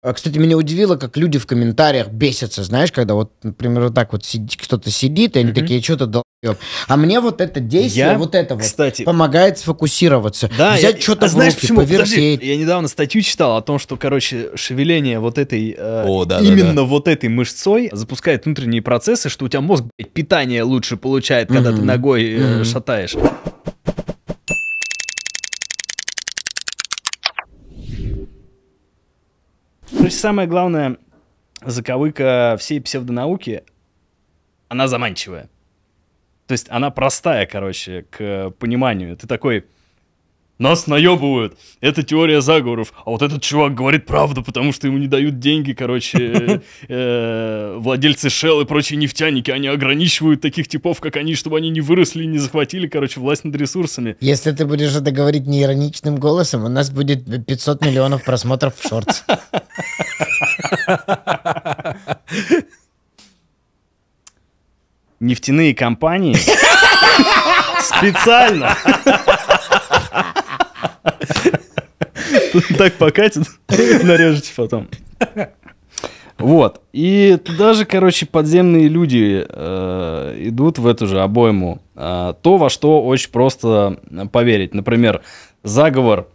А, кстати, меня удивило, как люди в комментариях бесятся, знаешь, когда вот, например, вот так вот сидит, кто-то сидит, и они mm-hmm. такие, что-то долбёб. А мне вот это действие, я, вот это вот, кстати, помогает сфокусироваться. Да, взять что-то а в знаешь, руки, почему? повертеть. Подожди, я недавно статью читал о том, что, короче, шевеление вот этой, э, о, да, именно да, да. вот этой мышцой запускает внутренние процессы, что у тебя мозг, блядь, питание лучше получает, когда mm-hmm. ты ногой э, mm-hmm. шатаешь. То ну, есть самое главное, заковыка всей псевдонауки, она заманчивая. То есть она простая, короче, к пониманию. Ты такой, нас наебывают. Это теория заговоров. А вот этот чувак говорит правду, потому что ему не дают деньги, короче, э, владельцы Shell и прочие нефтяники. Они ограничивают таких типов, как они, чтобы они не выросли и не захватили, короче, власть над ресурсами. Если ты будешь это говорить неироничным голосом, у нас будет 500 миллионов просмотров в шортс. Нефтяные компании специально Так покатит, нарежете потом. Вот. И туда же, короче, подземные люди э, идут в эту же обойму. Э, то, во что очень просто э, поверить. Например, заговор.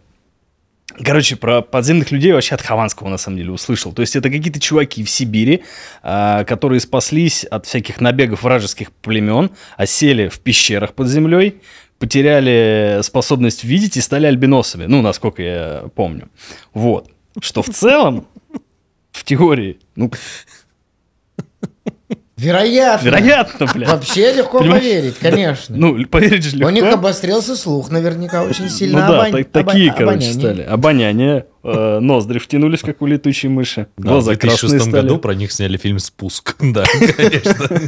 Короче, про подземных людей вообще от Хованского, на самом деле, услышал. То есть это какие-то чуваки в Сибири, э, которые спаслись от всяких набегов вражеских племен, осели в пещерах под землей, потеряли способность видеть и стали альбиносами, ну, насколько я помню. Вот. Что в целом, в теории, ну... Вероятно. Вероятно, блядь. Вообще легко Понимаешь? поверить, конечно. Ну, поверить же легко. У них обострился слух наверняка очень ну сильно. Ну да, обон... так, такие, обон... короче, обоняние. стали. Обоняние, э, ноздри втянулись, как у летучей мыши. Да, глаза в 2006 стали. году про них сняли фильм «Спуск». Да, конечно.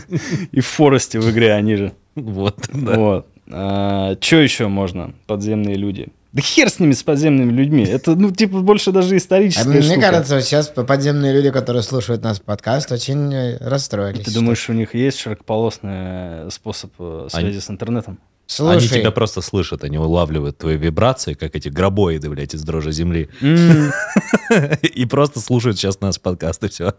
И в Форесте в игре они же. Вот, да. Вот. А, что еще можно? Подземные люди. Да хер с ними, с подземными людьми. Это, ну, типа, больше даже а историческая Мне штука. кажется, сейчас подземные люди, которые слушают нас подкаст, очень э, расстроились. Ты думаешь, что... у них есть широкополосный э, способ э, связи они... с интернетом? Слушай. Они тебя просто слышат, они улавливают твои вибрации, как эти гробоиды, блядь, из дрожи земли. И просто слушают сейчас нас подкасты, все.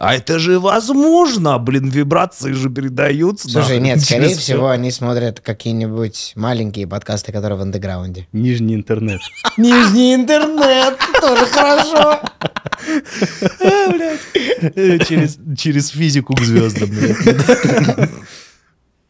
А это же возможно, блин, вибрации же передаются. Слушай, нет, скорее все. всего они смотрят какие-нибудь маленькие подкасты, которые в андеграунде. Нижний интернет. Нижний интернет, тоже хорошо. Э, через физику к звездам.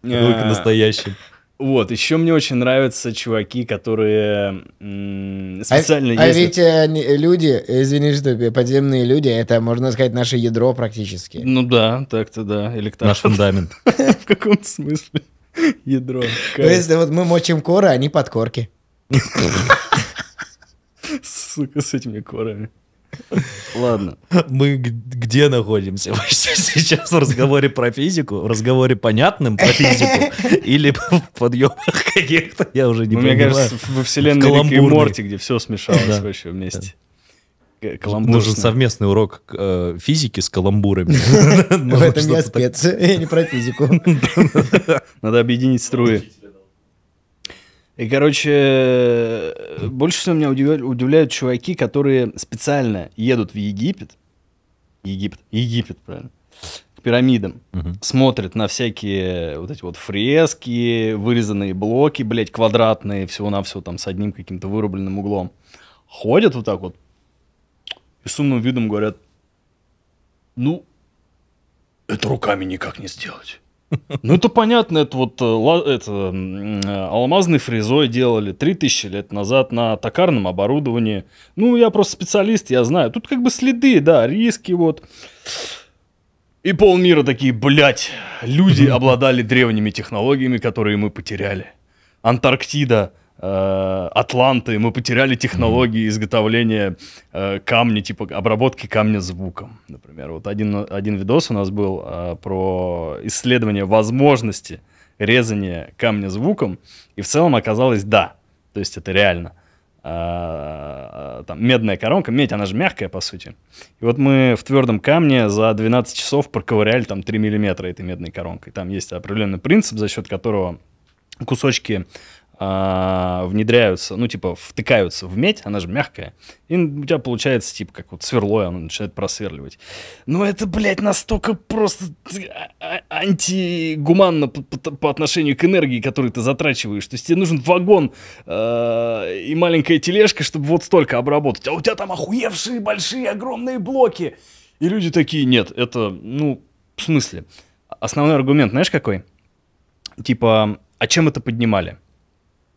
К э, настоящим. Вот, еще мне очень нравятся чуваки, которые а специально а, ездят. А ведь э, э, люди, извини, что подземные люди, это, можно сказать, наше ядро практически. Ну да, так-то да, электрон. Наш фундамент. В каком смысле? Ядро. То ну, есть вот мы мочим коры, они подкорки. Сука, с этими корами. Ладно. Мы где находимся вообще сейчас в разговоре про физику? В разговоре понятным про физику? Или в подъемах каких-то? Я уже не ну, понимаю. Мне кажется, во вселенной Рика и Морти, где все смешалось да. вообще вместе. Каламбурно. Нужен совместный урок э, физики с каламбурами. В этом я спец. Я не про физику. Надо объединить струи. И, короче, э, больше всего меня удивляют, чуваки, которые специально едут в Египет, Египет, Египет, правильно, к пирамидам, угу. смотрят на всякие вот эти вот фрески, вырезанные блоки, блядь, квадратные, всего-навсего там с одним каким-то вырубленным углом. Ходят вот так вот и с умным видом говорят, ну, это руками никак не сделать. Ну, это понятно, это вот э, это, э, алмазный фрезой делали 3000 лет назад на токарном оборудовании. Ну, я просто специалист, я знаю. Тут как бы следы, да, риски вот. И полмира такие, блядь, люди обладали древними технологиями, которые мы потеряли. Антарктида Э, атланты, мы потеряли технологии изготовления э, камня, типа обработки камня звуком, например. Вот один, один видос у нас был э, про исследование возможности резания камня звуком, и в целом оказалось да, то есть это реально. Там медная коронка, медь, она же мягкая, по сути. И вот мы в твердом камне за 12 часов проковыряли там 3 миллиметра этой медной коронкой. Там есть определенный принцип, за счет которого кусочки а, внедряются, ну, типа, втыкаются в медь, она же мягкая, и у тебя получается, типа, как вот сверло, и оно начинает просверливать. Но ну, это, блядь, настолько просто а, а, антигуманно по, по, по отношению к энергии, которую ты затрачиваешь. То есть тебе нужен вагон и маленькая тележка, чтобы вот столько обработать. А у тебя там охуевшие большие огромные блоки. И люди такие, нет, это, ну, в смысле. Основной аргумент, знаешь, какой? Типа, а чем это поднимали?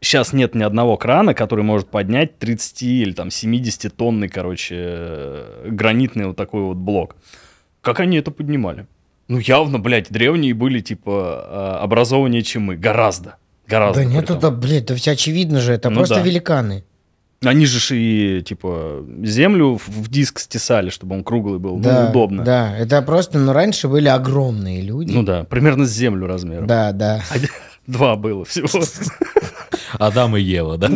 сейчас нет ни одного крана, который может поднять 30 или там 70 тонный, короче, э, гранитный вот такой вот блок. Как они это поднимали? Ну, явно, блядь, древние были, типа, э, образованнее, чем мы. Гораздо. Гораздо. Да нет, это, блядь, да все очевидно же, это ну, просто да. великаны. Они же и, типа, землю в диск стесали, чтобы он круглый был. Ну, да, ну, удобно. Да, это просто, ну, раньше были огромные люди. Ну да, примерно с землю размером. Да, да. Один, два было всего. Адам и Ева, да?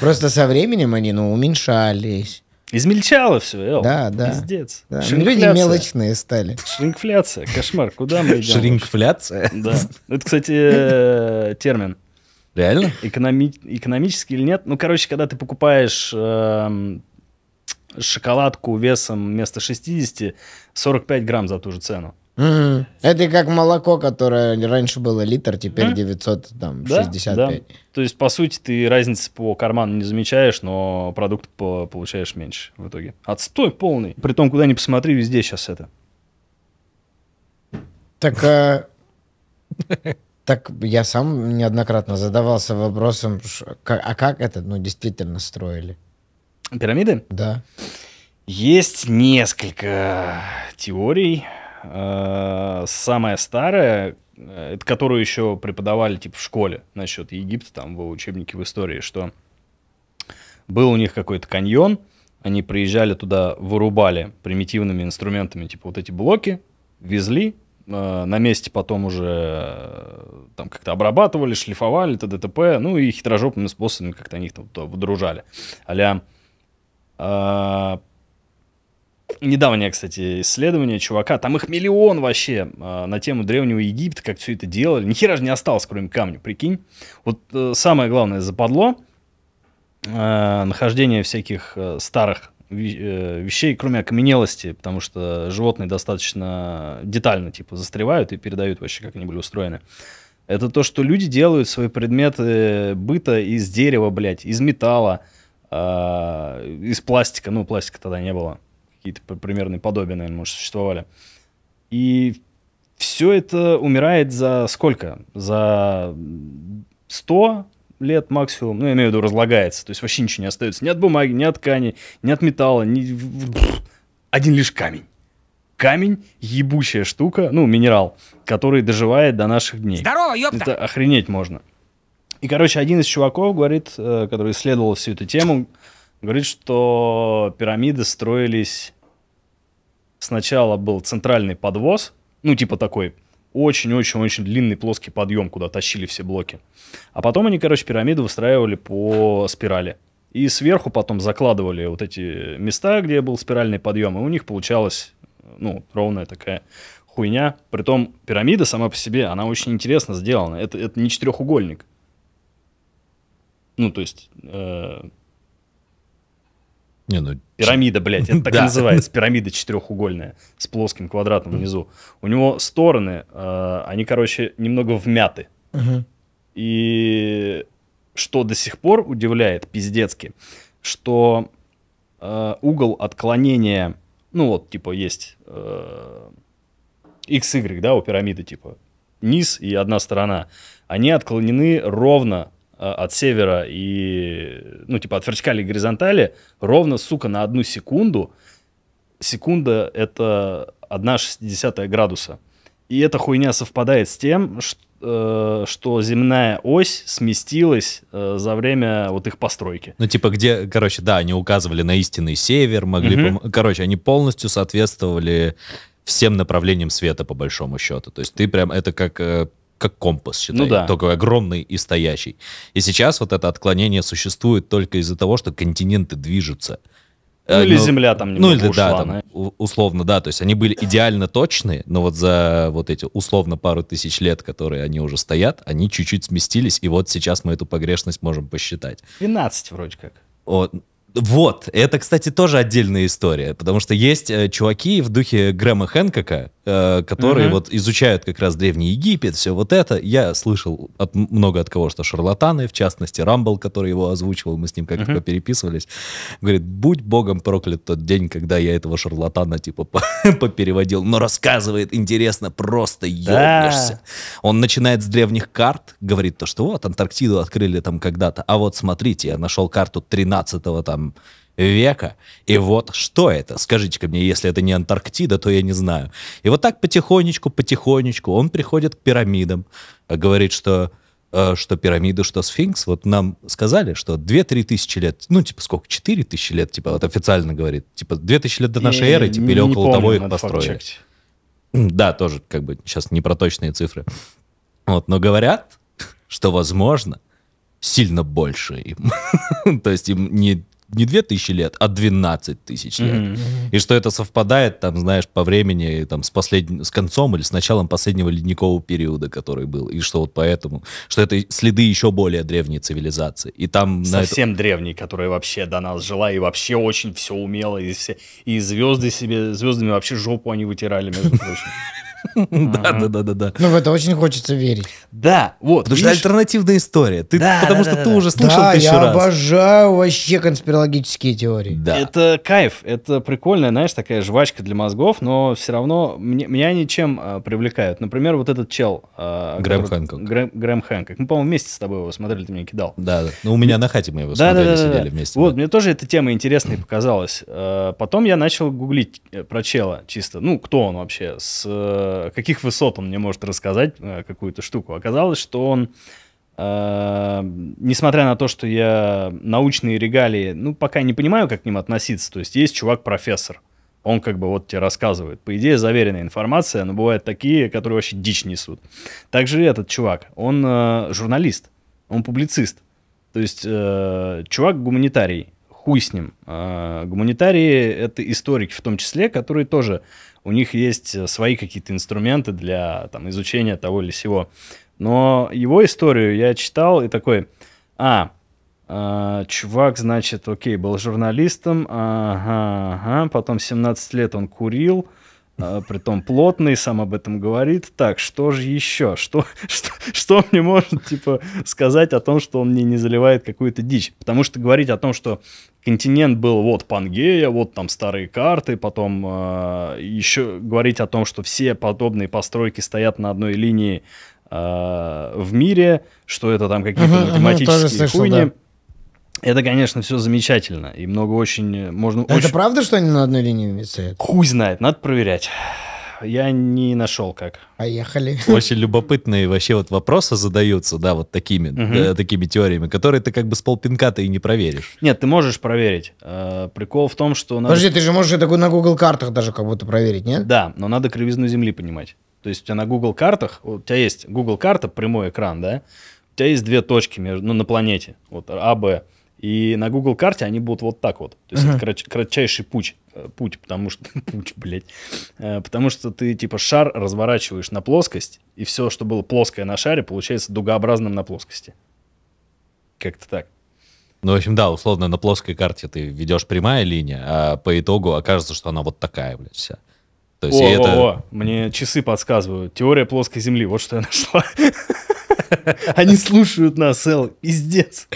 Просто со временем они, ну, уменьшались. Измельчало все, эл. Да, да. Пиздец. Да. Люди мелочные стали. Шрингфляция. Кошмар, куда мы идем? Шрингфляция? Да. Это, кстати, э, термин. Реально? Экономи... экономический или нет? Ну, короче, когда ты покупаешь э, шоколадку весом вместо 60, 45 грамм за ту же цену. Угу. Это как молоко, которое раньше было литр, теперь mm. там, да, 65. Да. То есть, по сути, ты разницы по карману не замечаешь, но продукт по получаешь меньше в итоге. Отстой полный. Притом, куда ни посмотри, везде сейчас это. Так, а... так я сам неоднократно задавался вопросом, а как это, ну, действительно строили? Пирамиды? Да. Есть несколько теорий. Э, самая старая, э, это которую еще преподавали типа в школе насчет Египта, там в учебнике в истории, что был у них какой-то каньон, они приезжали туда, вырубали примитивными инструментами, типа вот эти блоки, везли, э, на месте потом уже там как-то обрабатывали, шлифовали, т.д.т.п., ну и хитрожопными способами как-то они их там выдружали. а э, недавнее, кстати, исследование чувака, там их миллион вообще а, на тему Древнего Египта, как все это делали. Ни хера же не осталось, кроме камня, прикинь. Вот э, самое главное западло, а, нахождение всяких э, старых э, вещей, кроме окаменелости, потому что животные достаточно детально, типа, застревают и передают вообще, как они были устроены. Это то, что люди делают свои предметы быта из дерева, блядь, из металла, а, из пластика. Ну, пластика тогда не было какие-то примерные подобия, наверное, может, существовали. И все это умирает за сколько? За 100 лет максимум, ну, я имею в виду, разлагается. То есть вообще ничего не остается. Ни от бумаги, ни от ткани, ни от металла, ни... Один лишь камень. Камень – ебучая штука, ну, минерал, который доживает до наших дней. Здорово, ёпта! Это охренеть можно. И, короче, один из чуваков, говорит, э, который исследовал всю эту тему, говорит, что пирамиды строились... Сначала был центральный подвоз, ну, типа такой очень-очень-очень длинный плоский подъем, куда тащили все блоки. А потом они, короче, пирамиды выстраивали по спирали. И сверху потом закладывали вот эти места, где был спиральный подъем, и у них получалась, ну, ровная такая хуйня. Притом пирамида сама по себе, она очень интересно сделана. Это, это не четырехугольник. Ну, то есть... Э, не, ну... Пирамида, блядь, это так и называется. Пирамида четырехугольная с плоским квадратом хм. внизу. У него стороны, э, они, короче, немного вмяты. И что до сих пор удивляет пиздецки, что э, угол отклонения, ну вот, типа, есть XY, э, да, у пирамиды, типа, низ и одна сторона, они отклонены ровно Э, от севера и, ну, типа от вертикали и горизонтали ровно, сука, на одну секунду. Секунда — это 1,6 градуса. И эта хуйня совпадает с тем, что, э, что земная ось сместилась э, за время вот их постройки. Ну, типа, где, короче, да, они указывали на истинный север, могли... Угу. Пом- короче, они полностью соответствовали всем направлениям света, по большому счету. То есть ты прям, это как э, как компас, считай, ну, да. только огромный и стоящий. И сейчас вот это отклонение существует только из-за того, что континенты движутся. Ну, э, или ну, земля там немного ну, или, ушла. Да, там, условно, да. То есть они были идеально точные, но вот за вот эти условно пару тысяч лет, которые они уже стоят, они чуть-чуть сместились, и вот сейчас мы эту погрешность можем посчитать. 12 вроде как. Вот, вот, это, кстати, тоже отдельная история, потому что есть э, чуваки в духе Грэма Хэнкока, э, которые угу. вот изучают как раз Древний Египет, все вот это. Я слышал от, много от кого, что шарлатаны, в частности, Рамбл, который его озвучивал, мы с ним как-то угу. переписывались, говорит, будь богом проклят тот день, когда я этого шарлатана типа попереводил, но рассказывает интересно, просто ёбнешься. Да. Он начинает с древних карт, говорит то, что вот Антарктиду открыли там когда-то, а вот смотрите, я нашел карту 13-го там там века. И вот что это? Скажите-ка мне, если это не Антарктида, то я не знаю. И вот так потихонечку, потихонечку он приходит к пирамидам, э, говорит, что э, что пирамиды, что сфинкс. Вот нам сказали, что 2-3 тысячи лет, ну, типа, сколько, 4 тысячи лет, типа, вот официально говорит, типа, 2 тысячи лет до нашей эры, типа, или около того их построили. Да, тоже, как бы, сейчас не про цифры. Вот, но говорят, что, возможно, сильно больше им. То есть им не не 2000 лет, а 12 тысяч лет. Mm-hmm. И что это совпадает, там, знаешь, по времени, там, с, послед... с концом или с началом последнего ледникового периода, который был. И что вот поэтому, что это следы еще более древней цивилизации. И там... Совсем это... древней, которая вообще до нас жила и вообще очень все умела. И, все... и звезды себе, звездами вообще жопу они вытирали, между прочим. Да, да, да, да, да. Ну, в это очень хочется верить. Да, вот. Потому что альтернативная история. Ты, потому что ты уже слышал тысячу раз. я обожаю вообще конспирологические теории. Да. Это кайф, это прикольная, знаешь, такая жвачка для мозгов, но все равно меня ничем а, привлекают. Например, вот этот чел. А, Грэм Хэнкок. Грэм Хэнкок. Мы, по-моему, вместе с тобой его смотрели, ты мне кидал. Да, да. Ну, у меня на хате мы его смотрели, сидели вместе. Вот, мне тоже эта тема интересной показалась. А, потом я начал гуглить э, про чела чисто. Ну, кто он вообще? С э, Э, каких высот он мне может рассказать э, какую-то штуку. Оказалось, что он, э, несмотря на то, что я научные регалии, ну, пока не понимаю, как к ним относиться. То есть есть чувак-профессор, он как бы вот тебе рассказывает. По идее, заверенная информация, но бывают такие, которые вообще дичь несут. Также этот чувак, он журналист, он публицист. То есть чувак гуманитарий, хуй с ним. гуманитарии — это историки в том числе, которые тоже у них есть э, свои какие-то инструменты для там, изучения того или сего. Но его историю я читал и такой, а, а чувак, значит, окей, был журналистом, ага, ага, потом 17 лет он курил, а, притом плотный, сам об этом говорит. Так, что же еще? Что, что, что мне может, типа, сказать о том, что он мне не заливает какую-то дичь? Потому что говорить о том, что континент был вот Пангея, вот там старые карты, потом э, а, еще говорить о том, что все подобные постройки стоят на одной линии э, в мире, что это там какие-то математические хуйни. Слышал, да. Это, конечно, все замечательно. И много очень... Э, можно Это очень... правда, что они на одной линии стоят? Хуй знает, надо проверять. Я не нашел как. Поехали. Очень любопытные вообще вот вопросы задаются, да, вот такими, угу. да, такими теориями, которые ты как бы с полпинка ты и не проверишь. Нет, ты можешь проверить. Э, прикол в том, что... Надо... Подожди, ты же можешь это на Google картах даже как будто проверить, нет? Да, но надо кривизну Земли понимать. То есть у тебя на Google картах, у тебя есть Google карта, прямой экран, да? У тебя есть две точки между, ну, на планете, вот А, Б. И на Google карте они будут вот так вот. То есть uh-huh. это кратч, кратчайший путь, э, путь, потому что путь, блядь, э, потому что ты типа шар разворачиваешь на плоскость и все, что было плоское на шаре, получается дугообразным на плоскости. Как-то так. Ну, в общем, да, условно, на плоской карте ты ведешь прямая линия, а по итогу окажется, что она вот такая, блядь, вся. То есть, о, о, это... о, мне часы подсказывают. Теория плоской земли, вот что я нашла. Они слушают нас, Эл, пиздец.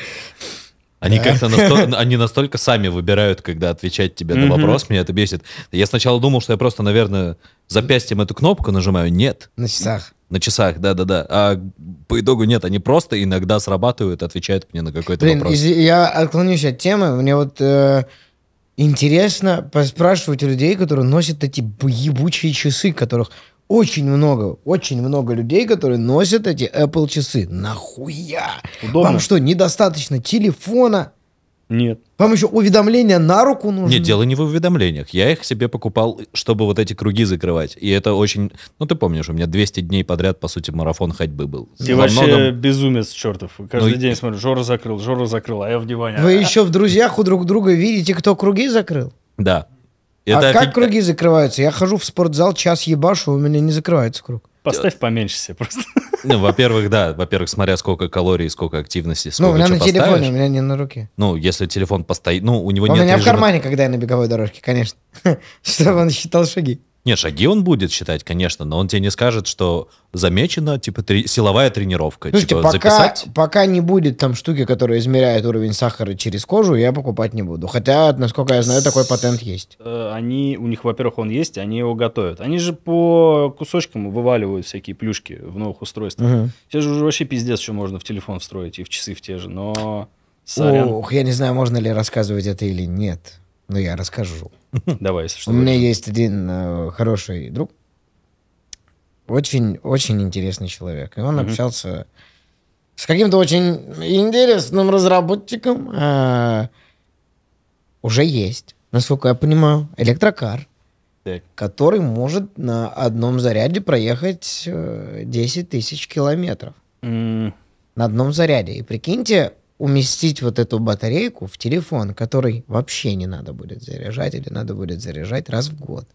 Они как-то настолько, они настолько сами выбирают, когда отвечать тебе на вопрос, меня это бесит. Я сначала думал, что я просто, наверное, запястьем эту кнопку нажимаю. Нет. На часах. На часах, да-да-да. А по итогу нет, они просто иногда срабатывают, отвечают мне на какой-то Блин, вопрос. Из- я отклонюсь от темы. Мне вот э, интересно поспрашивать у людей, которые носят эти ебучие часы, которых очень много, очень много людей, которые носят эти Apple часы. Нахуя? Удобно. Вам что, недостаточно телефона? Нет. Вам еще уведомления на руку нужны? Нет, дело не в уведомлениях. Я их себе покупал, чтобы вот эти круги закрывать. И это очень... Ну, ты помнишь, у меня 200 дней подряд, по сути, марафон ходьбы был. Ты Во вообще многом... безумец чертов. Каждый ну, день смотрю, Жора закрыл, Жора закрыл, а я в диване. Вы еще в друзьях у друг друга видите, кто круги закрыл? Да. Это а офиг... как круги закрываются? Я хожу в спортзал, час ебашу, у меня не закрывается круг. Поставь поменьше себе просто. Ну, во-первых, да. Во-первых, смотря сколько калорий, сколько активности, ну, сколько Ну, у меня на телефоне, поставишь. у меня не на руке. Ну, если телефон постоит... Ну, у него у нет... У меня режима... в кармане, когда я на беговой дорожке, конечно. Чтобы он считал шаги. Нет, шаги он будет считать, конечно, но он тебе не скажет, что замечено, типа три, силовая тренировка. Слушайте, типа, пока, записать... пока не будет там штуки, которая измеряет уровень сахара через кожу, я покупать не буду. Хотя, насколько я знаю, такой патент есть. Э, они, у них, во-первых, он есть, они его готовят. Они же по кусочкам вываливают всякие плюшки в новых устройствах. Угу. Сейчас же уже вообще пиздец, что можно в телефон встроить и в часы в те же, но... Сорян. Ох, я не знаю, можно ли рассказывать это или нет, но я расскажу. Давай, если что. У меня есть один э, хороший друг, очень, очень интересный человек, и он общался с каким-то очень интересным разработчиком. Э, уже есть, насколько я понимаю, электрокар, который может на одном заряде проехать 10 э, тысяч километров. На одном заряде. И прикиньте, уместить вот эту батарейку в телефон, который вообще не надо будет заряжать или надо будет заряжать раз в год.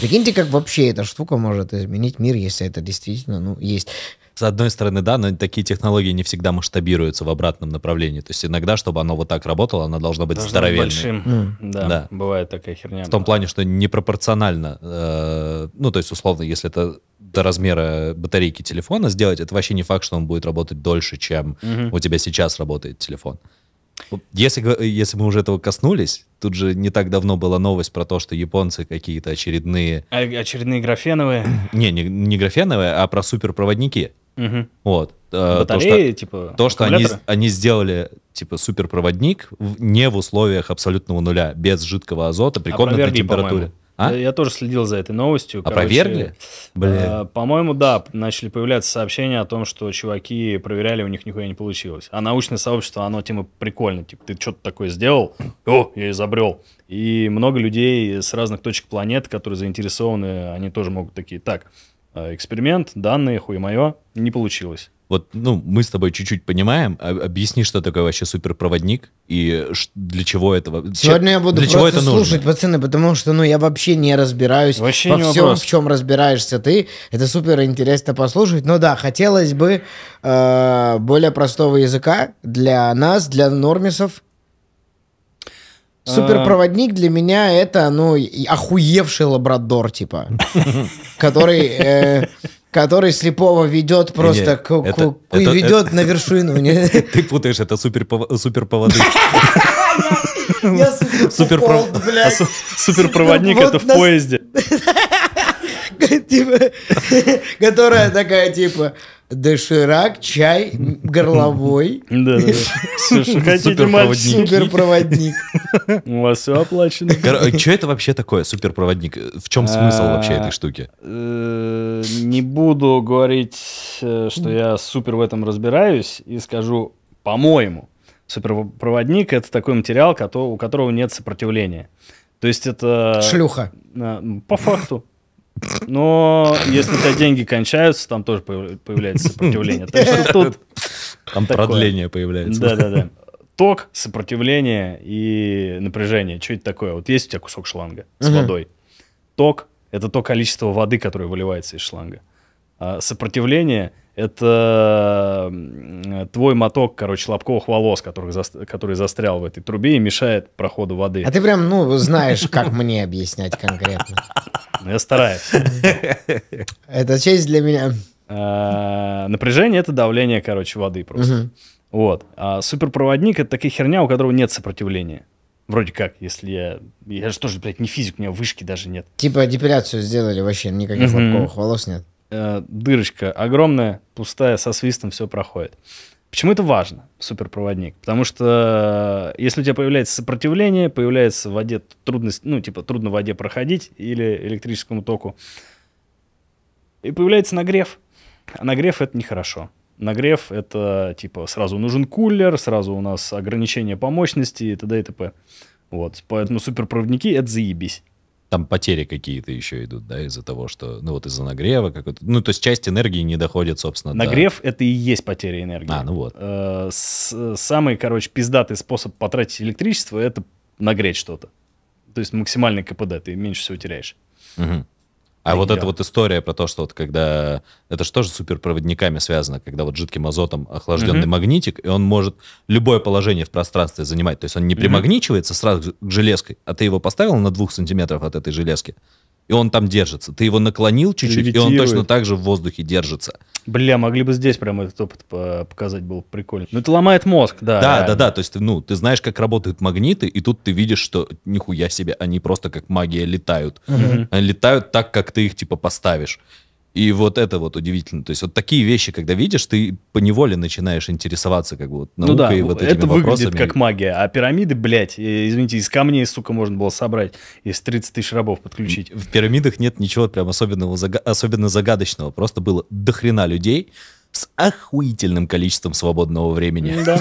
Прикиньте, как вообще эта штука может изменить мир, если это действительно, ну, есть с одной стороны, да, но такие технологии не всегда масштабируются в обратном направлении. То есть иногда, чтобы оно вот так работало, оно должно быть должно здоровенным. большим, mm. да, да. Бывает такая херня. В том плане, что непропорционально, э, ну, то есть, условно, если это до размера батарейки телефона сделать, это вообще не факт, что он будет работать дольше, чем mm-hmm. у тебя сейчас работает телефон. Если, если мы уже этого коснулись, тут же не так давно была новость про то, что японцы какие-то очередные... Очередные графеновые? Не, не, не графеновые, а про суперпроводники. Угу. Вот. Батареи, э, то, что, типа, то, что они, они сделали типа суперпроводник в, не в условиях абсолютного нуля, без жидкого азота при комнатной Опроверги, температуре. А? Я, я тоже следил за этой новостью. А Короче, Э, по-моему, да, начали появляться сообщения о том, что чуваки проверяли, у них нихуя не получилось. А научное сообщество, оно тема типа, прикольно. Типа, ты что-то такое сделал, о, я изобрел. И много людей с разных точек планеты, которые заинтересованы, они тоже могут такие, так, Э, эксперимент, данные, хуй мое, не получилось. Вот, ну, мы с тобой чуть-чуть понимаем. А, объясни, что такое вообще суперпроводник и для чего этого. Сегодня я буду для чего это слушать, нужно? пацаны, потому что, ну, я вообще не разбираюсь вообще во не всем, вопрос. в чем разбираешься ты. Это супер интересно послушать. Но ну да, хотелось бы э, более простого языка для нас, для нормисов, Суперпроводник для меня это, ну, охуевший лабрадор, типа, который э, который слепого ведет просто Нет, к, это, к, это, ведет это, на вершину. Ты путаешь, это суперповодык. Суперпроводник это в поезде. Типа, которая такая, типа, доширак, чай горловой. Да, да. Суперпроводник. У вас все оплачено. Э, что это вообще такое, суперпроводник? В чем смысл вообще этой а, штуки? Э, не буду говорить, э, что я супер в этом разбираюсь, и скажу, по-моему, суперпроводник — это такой материал, у которого нет сопротивления. То есть это... Шлюха. А, по факту. Но если у тебя деньги кончаются, там тоже появляется сопротивление. Так что тут... Там такое. продление появляется. Да-да-да. Ток, сопротивление и напряжение. Что это такое? Вот есть у тебя кусок шланга с водой. Ток — это то количество воды, которое выливается из шланга. А сопротивление — это твой моток, короче, лобковых волос, который, за... который застрял в этой трубе и мешает проходу воды. А ты прям, ну, знаешь, как мне объяснять конкретно но я стараюсь. Это честь для меня. Э, напряжение — это давление, короче, воды просто. Вот. А суперпроводник — это такая херня, у которого нет сопротивления. Вроде как, если я... Я же тоже, блядь, не физик, у меня вышки даже нет. Типа депиляцию сделали вообще, никаких лобковых волос нет. Э, дырочка огромная, пустая, со свистом все проходит. Почему это важно, суперпроводник? Потому что э, если у тебя появляется сопротивление, появляется в воде трудность, ну, типа, трудно в воде проходить или электрическому току, и появляется нагрев. А нагрев — это нехорошо. Нагрев — это, типа, сразу нужен кулер, сразу у нас ограничение по мощности и т.д. и т.п. Вот, поэтому суперпроводники — это заебись там потери какие-то еще идут, да, из-за того, что, ну вот из-за нагрева какой-то, ну то есть часть энергии не доходит, собственно. Нагрев до... это и есть потеря энергии. А, ну вот. Э -э самый, короче, пиздатый способ потратить электричество это нагреть что-то. То есть максимальный КПД, ты меньше всего теряешь. Угу. А вот эта вот история про то, что вот когда... Это же тоже с суперпроводниками связано, когда вот жидким азотом охлажденный угу. магнитик, и он может любое положение в пространстве занимать. То есть он не угу. примагничивается сразу к железке, а ты его поставил на двух сантиметров от этой железки, и он там держится. Ты его наклонил чуть-чуть, и он точно так же в воздухе держится. Бля, могли бы здесь прямо этот опыт показать, было прикольно. Ну, это ломает мозг, да. Да, реально. да, да, то есть, ну, ты знаешь, как работают магниты, и тут ты видишь, что нихуя себе, они просто как магия летают. Угу. Они летают так, как ты их, типа, поставишь. И вот это вот удивительно. То есть вот такие вещи, когда видишь, ты поневоле начинаешь интересоваться как бы вот наукой ну да, и вот этими вопросами. это вопросами. выглядит как магия. А пирамиды, блядь, э, извините, из камней, сука, можно было собрать, из 30 тысяч рабов подключить. В пирамидах нет ничего прям особенного, особенно загадочного. Просто было дохрена людей, с охуительным количеством свободного времени. Да.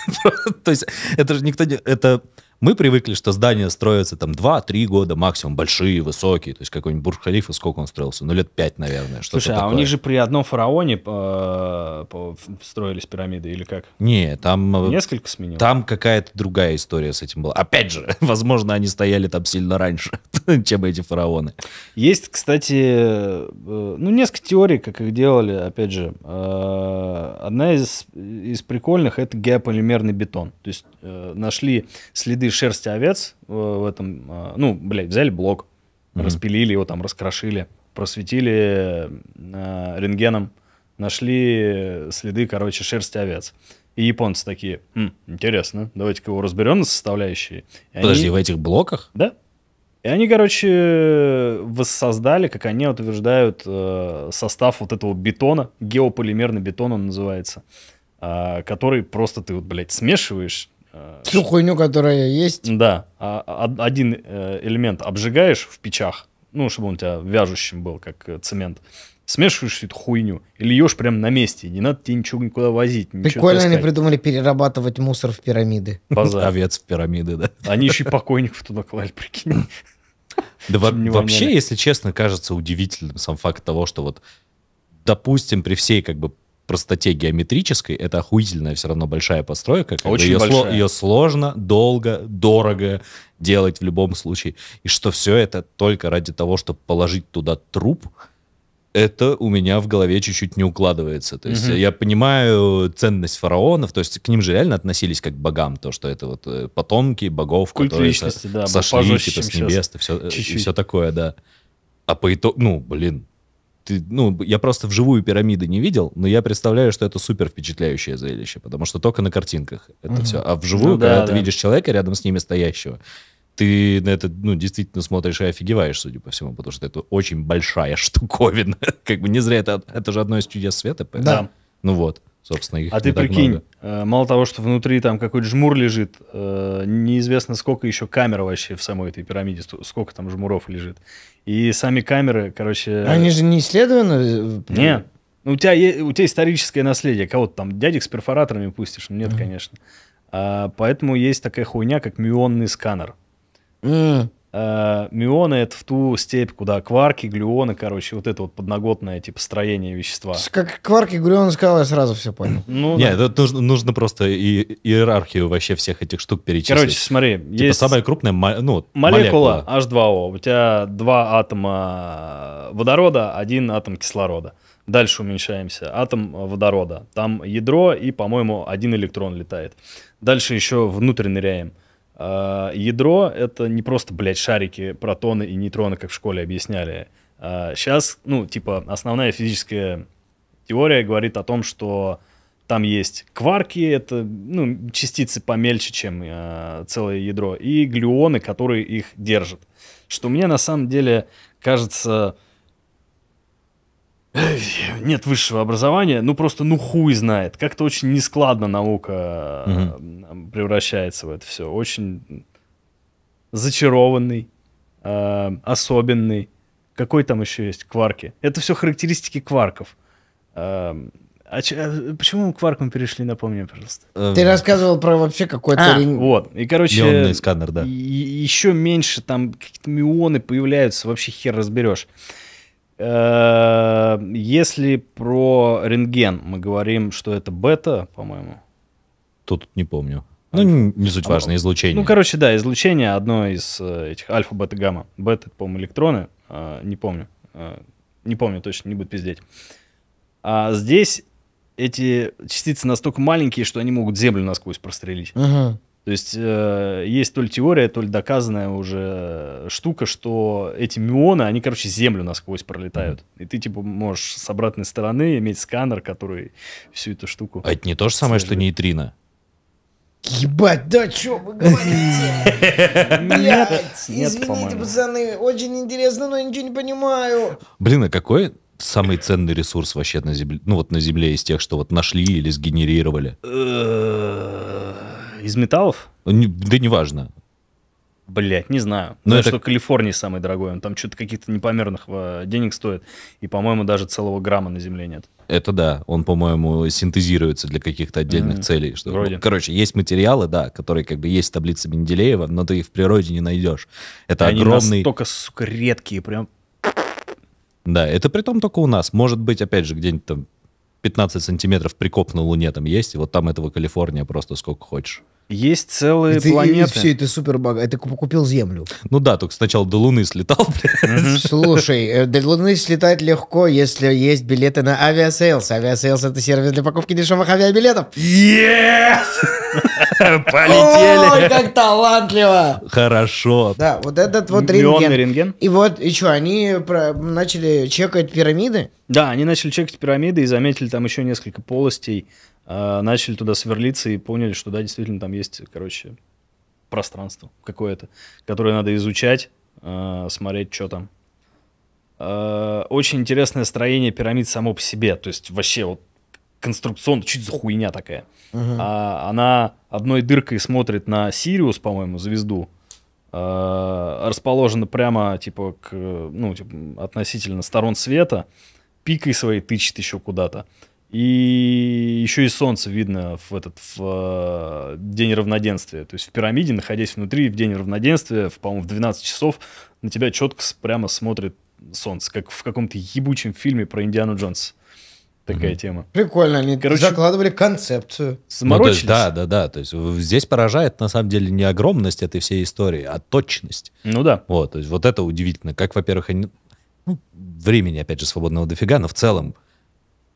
То есть это же никто не... Это мы привыкли, что здания строятся там 2-3 года максимум, большие, высокие. То есть какой-нибудь Бурж-Халифа, сколько он строился? Ну, лет 5, наверное. что Слушай, а такое. у них же при одном фараоне э, строились пирамиды или как? Не, там... Э, несколько сменилось? Там какая-то другая история с этим была. Опять же, возможно, они стояли там сильно раньше, чем эти фараоны. Есть, кстати, э, ну, несколько теорий, как их делали, опять же. Одна из, из прикольных — это геополимерный бетон. То есть нашли следы из шерсти овец э, в этом, э, ну, блядь, взяли блок, mm-hmm. распилили его там, раскрошили, просветили э, рентгеном, нашли следы, короче, шерсти овец. И японцы такие, М, интересно, давайте-ка его разберем на составляющие. И Подожди, они... в этих блоках? Да. И они, короче, воссоздали, как они утверждают, состав вот этого бетона, геополимерный бетон он называется, который просто ты вот, блядь, смешиваешь, Всю хуйню, которая есть. Да. А, а, один э, элемент обжигаешь в печах, ну, чтобы он у тебя вяжущим был, как э, цемент. Смешиваешь эту хуйню и льешь прям на месте. Не надо тебе ничего никуда возить. Прикольно они придумали перерабатывать мусор в пирамиды. Базар. Овец в пирамиды, да. Они еще и покойников туда клали, прикинь. Да во- вообще, если честно, кажется удивительным сам факт того, что вот, допустим, при всей как бы простоте геометрической, это охуительная все равно большая постройка. Как Очень ее, большая. Сло, ее сложно, долго, дорого делать в любом случае. И что все это только ради того, чтобы положить туда труп, это у меня в голове чуть-чуть не укладывается. То есть угу. я понимаю ценность фараонов, то есть к ним же реально относились как к богам, то, что это вот э, потомки богов, Культ которые личности, со, да, сошли типа, с небес, э, и все, чуть -чуть. и все такое, да. А по итогу, ну, блин, ты, ну, я просто вживую пирамиды не видел, но я представляю, что это супер впечатляющее зрелище, потому что только на картинках это угу. все. А вживую, ну, да, когда да. ты видишь человека рядом с ними стоящего, ты на это, ну, действительно смотришь и офигеваешь, судя по всему, потому что это очень большая штуковина. как бы не зря, это, это же одно из чудес света. Поэтому. Да. Ну вот собственно, их А ты прикинь, много. Э, мало того, что внутри там какой-то жмур лежит, э, неизвестно, сколько еще камер вообще в самой этой пирамиде, сколько там жмуров лежит. И сами камеры, короче... А они же не исследованы? Э, Нет. Ну, у тебя, у тебя историческое наследие. Кого-то там дядек с перфораторами пустишь? Нет, mm конечно. А, поэтому есть такая хуйня, как мюонный сканер. Mm э, мюоны это в ту степь, куда кварки, глюоны, короче, вот это вот подноготное типа строение вещества. Как кварки, глюоны сказал, я сразу все понял. Ну, Нет, да. это нужно, нужно просто и, иерархию вообще всех этих штук перечислить. Короче, смотри, типа есть самая крупная ну, молекула, молекула H2O. У тебя два атома э, водорода, один атом кислорода. Дальше уменьшаемся. Атом э, водорода. Там ядро и, по-моему, один электрон летает. Дальше еще внутрь ныряем. А, ядро — это не просто, блядь, шарики, протоны и нейтроны, как в школе объясняли. сейчас, а, ну, типа, основная физическая теория говорит о том, что там есть кварки, это ну, частицы помельче, чем а, целое ядро, и глюоны, которые их держат. Что мне на самом деле кажется нет высшего образования, ну просто ну хуй знает. Как-то очень нескладно наука угу. превращается в это все. Очень зачарованный, э, особенный. Какой там еще есть кварки? Это все характеристики кварков. Э, а ч- а почему кварк мы перешли, напомни, пожалуйста. Эм. Ты рассказывал про вообще какой-то... А, рин... Вот, и, короче... Мионный сканер, да. И, еще меньше там какие-то мионы появляются, вообще хер разберешь. Э, если про рентген мы говорим, что это бета, по-моему. Тут не помню. Ну, не, суть важно, излучение. Ну, короче, да, излучение одно из э, этих альфа, бета, гамма. Бета, по-моему, электроны, э, не помню. Не помню точно, не буду пиздеть. А здесь эти частицы настолько маленькие, что они могут землю насквозь прострелить. Угу. То есть э, есть то ли теория, то ли доказанная уже э, штука, что эти мионы, они, короче, землю насквозь пролетают. И ты, типа, можешь с обратной стороны иметь сканер, который всю эту штуку... А это не то же самое, что нейтрино? Ебать, да что вы говорите? Блять, извините, пацаны, очень интересно, но я ничего не понимаю. Блин, а какой самый ценный ресурс вообще на земле, ну вот на земле из тех, что вот нашли или сгенерировали? Э, из металлов? Не, да неважно. Блять, не знаю. Но ну, Знаю, это... что Калифорнии самый дорогой. Он там что-то каких-то непомерных э, денег стоит. И, по-моему, даже целого грамма на земле нет. Это да. Он, по-моему, синтезируется для каких-то отдельных mm-hmm. целей. Что... Вроде. Ну, короче, есть материалы, да, которые как бы есть в таблице Менделеева, но ты их в природе не найдешь. Это Они огромный... настолько, сука, редкие, прям... Да, это при том только у нас. Может быть, опять же, где-нибудь там 15 сантиметров прикоп на Луне там есть, и вот там этого Калифорния просто сколько хочешь. Есть целые и ты, планеты. И все, это супер бага. Это купил Землю. Ну да, только сначала до Луны слетал. Слушай, э, до Луны слетать легко, если есть билеты на авиасейлс. Авиасейлс — это сервис для покупки дешевых авиабилетов. Yes! Полетели. Ой, как талантливо. Хорошо. Да, вот этот вот рентген. рентген. И вот, и что, они начали чекать пирамиды? Да, они начали чекать пирамиды и заметили там еще несколько полостей, а, начали туда сверлиться и поняли, что да, действительно там есть, короче, пространство какое-то, которое надо изучать, а, смотреть, что там. А, очень интересное строение пирамид само по себе, то есть вообще вот конструкционно, чуть за хуйня такая. Угу. А, она одной дыркой смотрит на Сириус, по-моему, звезду, а, расположена прямо, типа, к, ну, типа, относительно сторон света, пикой своей тычет еще куда-то. И еще и солнце видно в этот в, в а, день равноденствия. То есть в пирамиде, находясь внутри, в день равноденствия, в, по-моему, в 12 часов, на тебя четко прямо смотрит солнце, как в каком-то ебучем фильме про Индиану Джонс такая mm-hmm. тема. Прикольно, они Короче, закладывали концепцию. Ну, Сморочились. Ну, да, да, да. То есть здесь поражает на самом деле не огромность этой всей истории, а точность. Ну да. Вот, то есть вот это удивительно. Как, во-первых, они... Ну, времени, опять же, свободного дофига, но в целом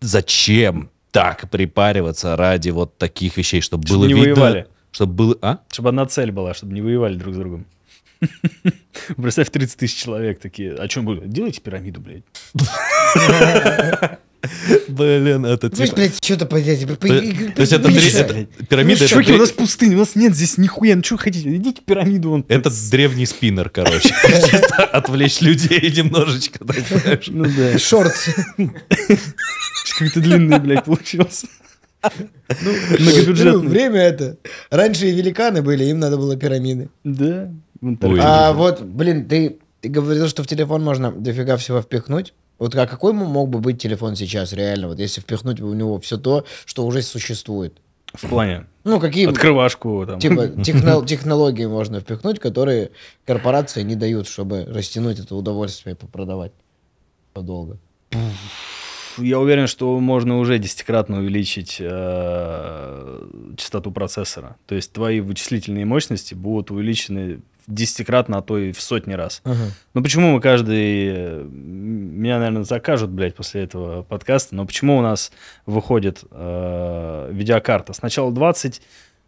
зачем так припариваться ради вот таких вещей, чтобы, чтобы было не видно... воевали. Чтобы было... А? Чтобы одна цель была, чтобы не воевали друг с другом. Представь, 30 тысяч человек такие. А чем будем делайте пирамиду, блядь? Блин, это типа... блядь, что-то, типа, блядь, То есть ну, это пирамида... Чуваки, у нас пустыня, у нас нет здесь нихуя, ну что хотите, идите пирамиду вон. Это древний спиннер, короче. отвлечь людей немножечко, так ну знаешь. Ну да. Шортс. Как-то длинный, блядь, получился. Ну, многобюджетный. Ну, время это. Раньше и великаны были, им надо было пирамиды. Да. А вот, блин, ты, ты говорил, что в телефон можно дофига всего впихнуть. Вот а какой мог бы быть телефон сейчас реально, вот если впихнуть в него все то, что уже существует? В плане? Ну, какие... Открывашку там. Типа техно- технологии можно впихнуть, которые корпорации не дают, чтобы растянуть это удовольствие и попродавать подолго я уверен, что можно уже десятикратно увеличить э, частоту процессора. То есть твои вычислительные мощности будут увеличены десятикратно, а то и в сотни раз. Ага. Ну почему мы каждый... Меня, наверное, закажут, блядь, после этого подкаста, но почему у нас выходит э, видеокарта? Сначала 20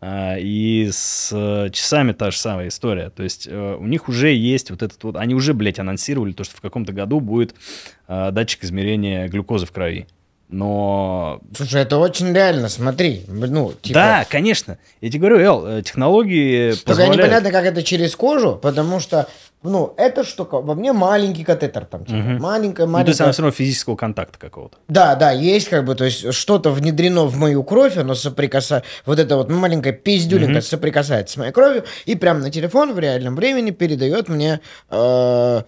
А, и с э, часами та же самая история. То есть э, у них уже есть вот этот вот... Они уже, блядь, анонсировали то, что в каком-то году будет э, датчик измерения глюкозы в крови. Но... Слушай, это очень реально, смотри. Ну, типа... Да, конечно. Я тебе говорю, Эл, технологии Только позволяют... непонятно, как это через кожу, потому что ну, эта штука, во мне маленький катетер там, типа, угу. маленькая, маленькая. Ну, то есть все равно физического контакта какого-то. Да, да, есть как бы, то есть что-то внедрено в мою кровь, оно соприкасается, вот это вот маленькая пиздюлинка угу. соприкасается с моей кровью, и прям на телефон в реальном времени передает мне... Э-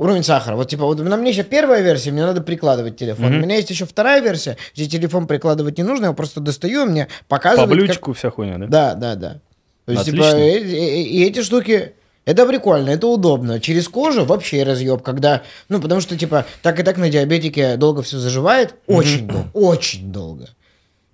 уровень сахара. Вот типа, вот на мне еще первая версия, мне надо прикладывать телефон. mm У меня есть еще вторая версия, где телефон прикладывать не нужно, я его просто достаю, мне показывают. По блючку как... вся хуйня, да? Да, да, да. То есть, типа, Отлично. типа, и, и, и эти штуки это прикольно, это удобно. Через кожу вообще разъеб, когда... Ну, потому что, типа, так и так на диабетике долго все заживает. Очень долго. Очень долго.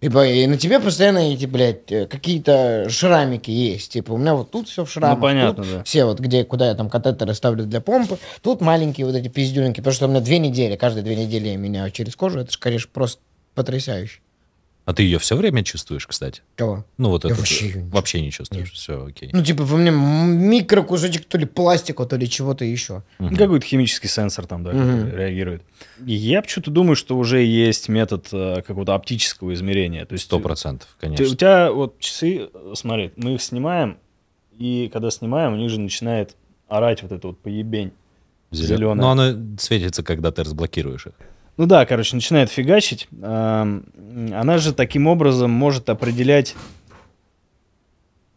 Типа, и на тебе постоянно эти, блядь, э, какие-то шрамики есть. Типа, у меня вот тут все в шрамах. Ну, понятно, да. Все вот, где, куда я там катетеры ставлю для помпы. Тут маленькие вот эти пиздюленьки. Потому что у меня две недели, каждые две недели я меняю через кожу. Это же, конечно, просто потрясающе. А ты ее все время чувствуешь, кстати? Кого? Ну вот я это вообще, ты, вообще не чувствуешь. Нет. Все, окей. Ну типа во мне микрокусочек то ли пластика, то ли чего-то еще. Угу. Ну, какой-то химический сенсор там да, угу. реагирует. Я почему-то думаю, что уже есть метод э, какого-то оптического измерения. То есть э, сто процентов, конечно. Ты, у тебя вот часы, э, смотри, мы их снимаем, и когда снимаем, у них же начинает орать вот это вот поебень. Зеленая. Но ну, она светится, когда ты разблокируешь их. Ну да, короче, начинает фигачить. Она же таким образом может определять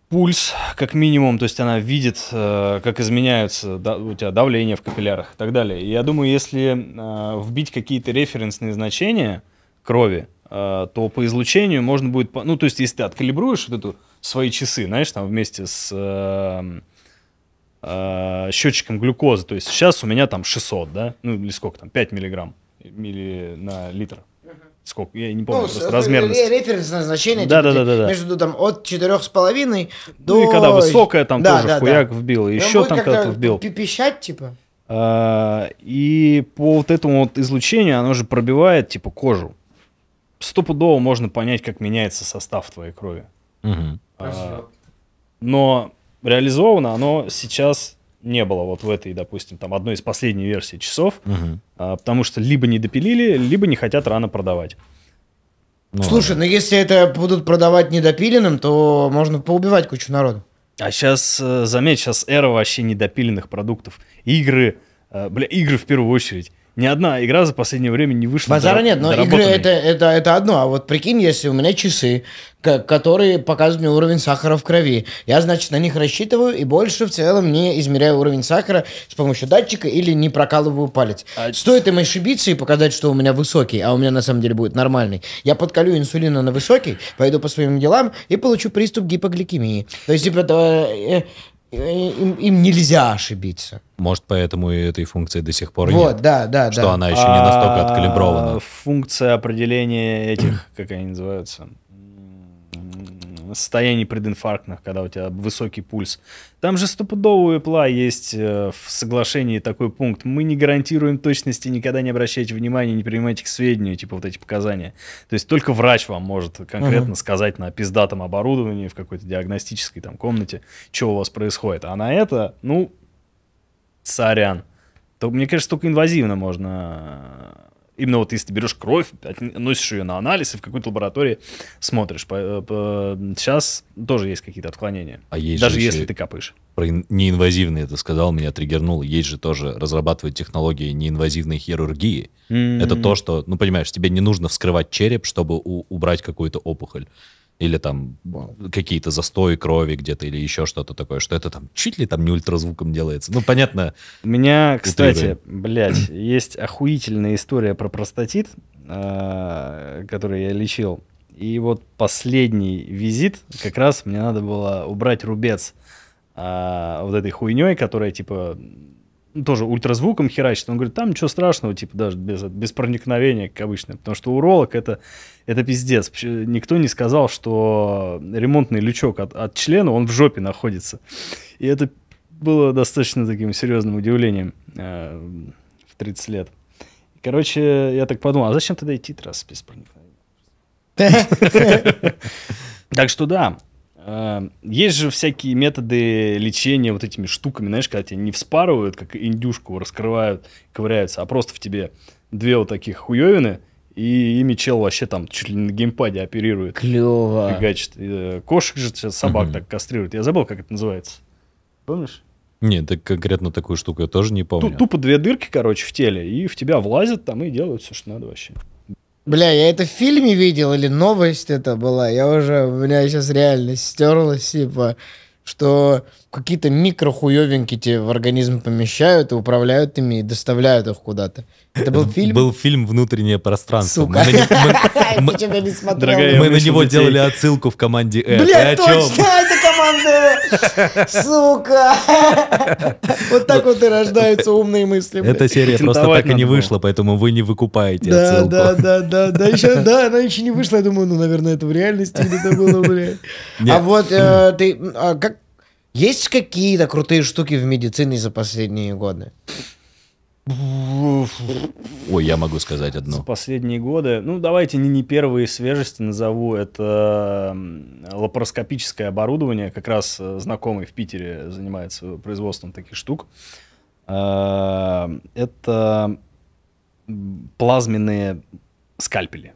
пульс, как минимум, то есть она видит, э, как изменяются да, у тебя давление в капиллярах и так далее. И я думаю, если э, вбить какие-то референсные значения крови, э, то по излучению можно будет... Ну, то есть, если ты откалибруешь вот эту свои часы, знаешь, там вместе с счетчиком глюкозы, то есть сейчас у меня там 600, да, ну или сколько там, 5 миллиграмм, мили на литр. Сколько? Я не помню, ну, просто размерность. Референсное значение. Да, типа, да, да, да. Между там от четырех с половиной до... Ну и когда высокая, там да, тоже да, хуяк да. вбил, и ну, еще там как то вбил. Пищать, типа? А, и по вот этому вот излучению оно же пробивает, типа, кожу. Стопудово можно понять, как меняется состав твоей крови. Угу. А, но реализовано оно сейчас не было вот в этой, допустим, там одной из последних версий часов, угу. а, потому что либо не допилили, либо не хотят рано продавать. Ну, Слушай, ладно. ну если это будут продавать недопиленным, то можно поубивать кучу народу. А сейчас, э, заметь, сейчас эра вообще недопиленных продуктов. Игры, э, бля, игры в первую очередь ни одна игра за последнее время не вышла. Базара нет, но игры это, это, это одно. А вот прикинь, если у меня часы, которые показывают мне уровень сахара в крови, я, значит, на них рассчитываю и больше в целом не измеряю уровень сахара с помощью датчика или не прокалываю палец. А... Стоит им ошибиться и показать, что у меня высокий, а у меня на самом деле будет нормальный. Я подколю инсулина на высокий, пойду по своим делам и получу приступ гипогликемии. То есть, типа, э, Э, им, им нельзя ошибиться. Может, поэтому и этой функции до сих пор вот, нет. да, да, что да. она еще не настолько откалибрована. А, функция определения этих, как они называются, состоянии прединфарктных, когда у тебя высокий пульс. Там же стопудово у есть э, в соглашении такой пункт. Мы не гарантируем точности, никогда не обращайте внимания, не принимайте к сведению, типа вот эти показания. То есть только врач вам может конкретно uh-huh. сказать на пиздатом оборудовании в какой-то диагностической там комнате, что у вас происходит. А на это, ну, сорян. То, мне кажется, только инвазивно можно Именно вот если ты берешь кровь, носишь ее на анализ и в какой-то лаборатории смотришь. Э, сейчас тоже есть какие-то отклонения. А есть даже если ты капаешь Про неинвазивные это сказал, меня триггернуло. Есть же тоже разрабатывать технологии неинвазивной хирургии. Mm-hmm. Это то, что, ну понимаешь, тебе не нужно вскрывать череп, чтобы у убрать какую-то опухоль или там Вау. какие-то застои крови где-то, или еще что-то такое, что это там чуть ли там не ультразвуком делается. Ну, понятно. У меня, кстати, блядь, есть охуительная история про простатит, а, который я лечил. И вот последний визит, как раз мне надо было убрать рубец а, вот этой хуйней, которая типа тоже ультразвуком херачит. Он говорит, там ничего страшного, типа даже без, без проникновения, как обычно. Потому что уролог это, это пиздец. Никто не сказал, что ремонтный лючок от, от члена, он в жопе находится. И это было достаточно таким серьезным удивлением э, в 30 лет. Короче, я так подумал, а зачем тогда идти раз без проникновения? Так что да, Э, есть же всякие методы лечения вот этими штуками, знаешь, когда тебя не вспарывают, как индюшку раскрывают, ковыряются, а просто в тебе две вот таких хуевины, и ими чел вообще там чуть ли не на геймпаде оперирует. Клево. Фигачит. Э, кошек же сейчас собак угу. так кастрируют. Я забыл, как это называется. Помнишь? Нет, так конкретно такую штуку я тоже не помню. Тупо две дырки, короче, в теле, и в тебя влазят там и делают все, что надо вообще. Бля, я это в фильме видел, или новость это была? Я уже, у меня сейчас реальность стерлась, типа, что какие-то микрохуевинки тебе в организм помещают и управляют ими и доставляют их куда-то. Это был фильм? Был фильм «Внутреннее пространство». Сука. Мы на него делали отсылку в команде «Э». Блядь, точно, это команда «Э». Сука! Вот так вот и рождаются умные мысли. Эта серия просто так и не вышла, поэтому вы не выкупаете отсылку. Да, да, да, да. Еще, да, она еще не вышла. Я думаю, ну, наверное, это в реальности где-то было, блядь. А вот э, ты, а как есть какие-то крутые штуки в медицине за последние годы? Ой, я могу сказать одно. За последние годы, ну давайте не, не первые свежести назову, это лапароскопическое оборудование, как раз э, знакомый в Питере занимается производством таких штук. Э, это плазменные скальпели.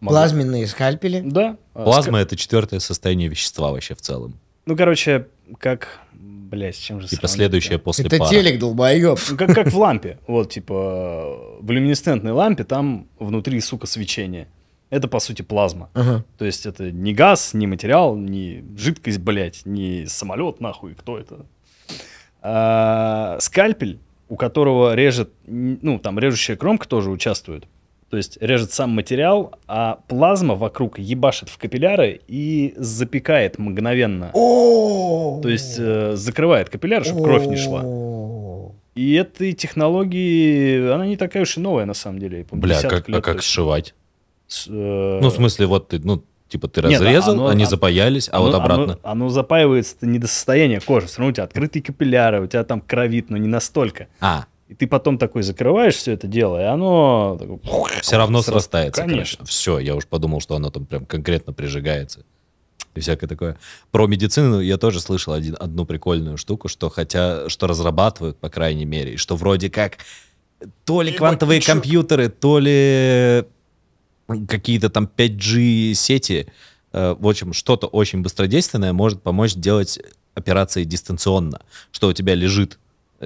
Могу. Плазменные скальпели? Да. Плазма Ск... это четвертое состояние вещества вообще в целом. Ну, короче, как... Блять, с чем же Типа следующее после Это пара. телек, долбоеб. Ну, как, как в лампе. Вот, типа, в люминесцентной лампе там внутри, сука, свечение. Это, по сути, плазма. Ага. То есть это не газ, не материал, не жидкость, блядь, не самолет, нахуй, кто это? А, скальпель, у которого режет, ну, там режущая кромка тоже участвует. То есть режет сам материал, а плазма вокруг ебашит в капилляры и запекает мгновенно. То есть э, закрывает капилляры, чтобы кровь не шла. И этой технологии, она не такая уж и новая, на самом деле. Бля, как, а лет, а как сшивать? С, э... Ну, в смысле, вот ты, ну, типа ты Нет, разрезал, оно, они оно, запаялись, а оно, вот обратно. Оно, оно запаивается не до состояния кожи. Все равно у тебя открытые капилляры, у тебя там кровит, но не настолько. А. И ты потом такой закрываешь все это дело, и оно... Все равно срастается, конечно. конечно. Все, я уж подумал, что оно там прям конкретно прижигается. И всякое такое. Про медицину я тоже слышал один, одну прикольную штуку, что хотя, что разрабатывают, по крайней мере, и что вроде как то ли квантовые компьютеры, то ли какие-то там 5G сети, э, в общем, что-то очень быстродейственное может помочь делать операции дистанционно, что у тебя лежит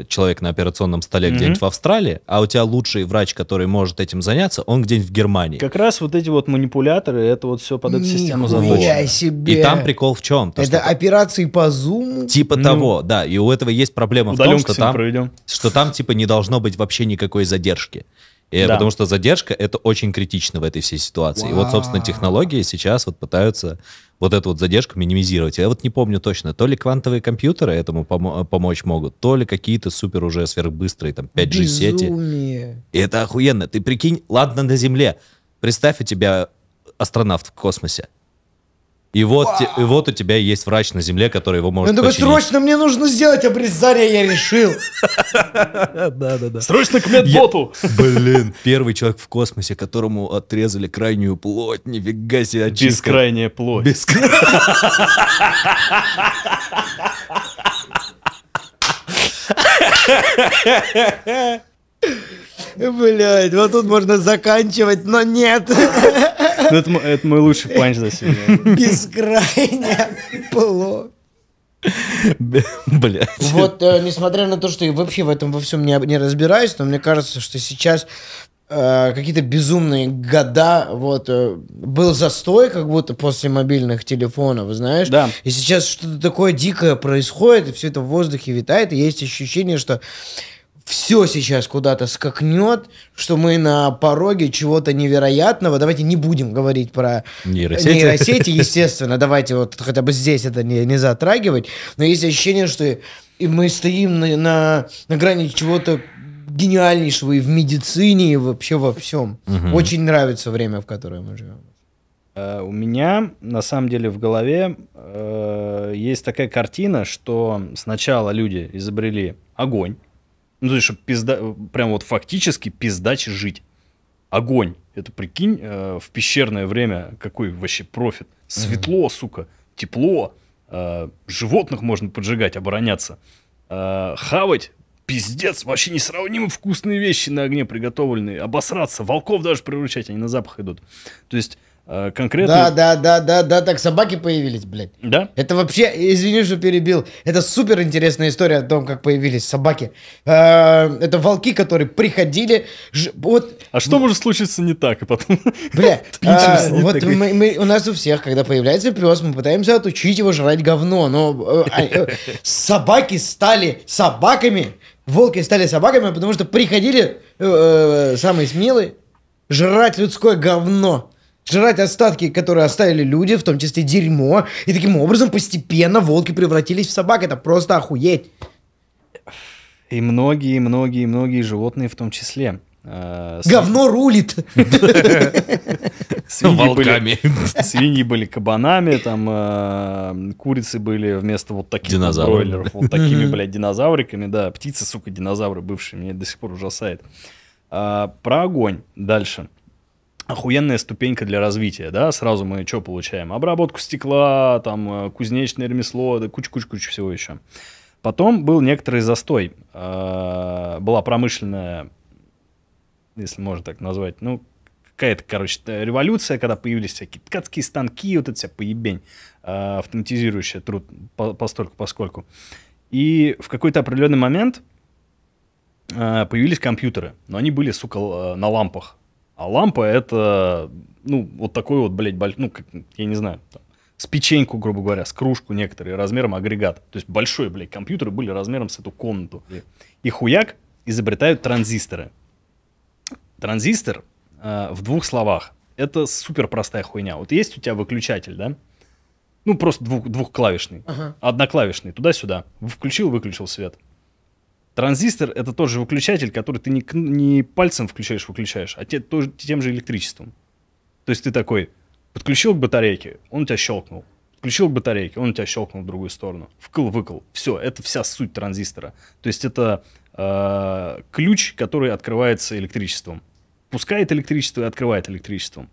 человек на операционном столе mm-hmm. где-нибудь в Австралии, а у тебя лучший врач, который может этим заняться, он где-нибудь в Германии. Как раз вот эти вот манипуляторы, это вот все под эту систему заточено. себе! И там прикол в чем? То, это что операции по Zoom? Типа ну, того, да. И у этого есть проблема в том, что там, проведем. что там типа не должно быть вообще никакой задержки. И да. Потому что задержка это очень критично в этой всей ситуации. Вау. И вот, собственно, технологии сейчас вот пытаются вот эту вот задержку минимизировать. Я вот не помню точно, то ли квантовые компьютеры этому помо- помочь могут, то ли какие-то супер уже сверхбыстрые там 5G-сети. И это охуенно. Ты прикинь, ладно на Земле, представь, у тебя астронавт в космосе. И вот, те, и вот у тебя есть врач на земле, который его может Он такой, срочно мне нужно сделать обрезание, я решил. Да-да-да. Срочно к медботу. Блин, первый человек в космосе, которому отрезали крайнюю плоть, нифига себе очистка. Бескрайняя плоть. Бескрайняя. Блять, вот тут можно заканчивать, но нет. Ну, это, это мой лучший панч за сегодня. Бескрайняя плоть. Блять. Вот, э, несмотря на то, что я вообще в этом во всем не, не разбираюсь, но мне кажется, что сейчас э, какие-то безумные года, вот, э, был застой как будто после мобильных телефонов, знаешь? Да. И сейчас что-то такое дикое происходит, и все это в воздухе витает, и есть ощущение, что все сейчас куда-то скакнет, что мы на пороге чего-то невероятного. Давайте не будем говорить про нейросети, нейросети естественно. Давайте вот хотя бы здесь это не, не затрагивать. Но есть ощущение, что и мы стоим на, на, на грани чего-то гениальнейшего и в медицине, и вообще во всем. Угу. Очень нравится время, в которое мы живем. А, у меня на самом деле в голове э, есть такая картина, что сначала люди изобрели огонь, ну, то есть, чтобы пизда... прям вот фактически пиздачи жить. Огонь. Это, прикинь, э, в пещерное время какой вообще профит. Светло, mm-hmm. сука, тепло. Э, животных можно поджигать, обороняться. Э, хавать пиздец, вообще несравнимо вкусные вещи на огне приготовленные. Обосраться, волков даже приручать, они на запах идут. То есть Э, конкретно... Да, да, да, да, да, так собаки появились, блядь. Да? Это вообще, извини, что перебил, это супер интересная история о том, как появились собаки. Э, это волки, которые приходили, вот... А что может случиться не так, и а потом... Бля, а, вот у нас у всех, когда появляется пес, мы пытаемся отучить его жрать говно, но э, а, собаки стали собаками, волки стали собаками, потому что приходили самые смелые жрать людское говно жрать остатки, которые оставили люди, в том числе дерьмо. И таким образом постепенно волки превратились в собак. Это просто охуеть. И многие, многие, многие животные в том числе. Э, Говно рулит. Свиньи были, свиньи были кабанами, там э, курицы были вместо вот таких Динозавры. бройлеров, вот такими, блядь, динозавриками, да, птицы, сука, динозавры бывшие, меня до сих пор ужасает. А, про огонь дальше охуенная ступенька для развития, да, сразу мы что получаем? Обработку стекла, там, э, кузнечное ремесло, да, куча-куча-куча всего еще. Потом был некоторый застой, э, была промышленная, если можно так назвать, ну, какая-то, короче, революция, когда появились всякие ткацкие станки, вот эта вся поебень, э, автоматизирующая труд постольку-поскольку. И в какой-то определенный момент появились компьютеры, но они были, сука, на лампах. А лампа это, ну, вот такой вот, блядь, боль... ну, как, я не знаю, там, с печеньку, грубо говоря, с кружку некоторые, размером агрегат. То есть большой, блядь, компьютеры были размером с эту комнату. И хуяк изобретают транзисторы. Транзистор э, в двух словах. Это супер простая хуйня. Вот есть у тебя выключатель, да? Ну, просто двух, двухклавишный. Ага. Одноклавишный, туда-сюда. Включил, выключил свет. Транзистор это тоже выключатель, который ты не, не пальцем включаешь-выключаешь, а те, тоже, тем же электричеством. То есть ты такой, подключил к батарейке, он у тебя щелкнул. Подключил к батарейке, он у тебя щелкнул в другую сторону. Вкл-выкл. Все, это вся суть транзистора. То есть это э, ключ, который открывается электричеством. Пускает электричество и открывает электричеством.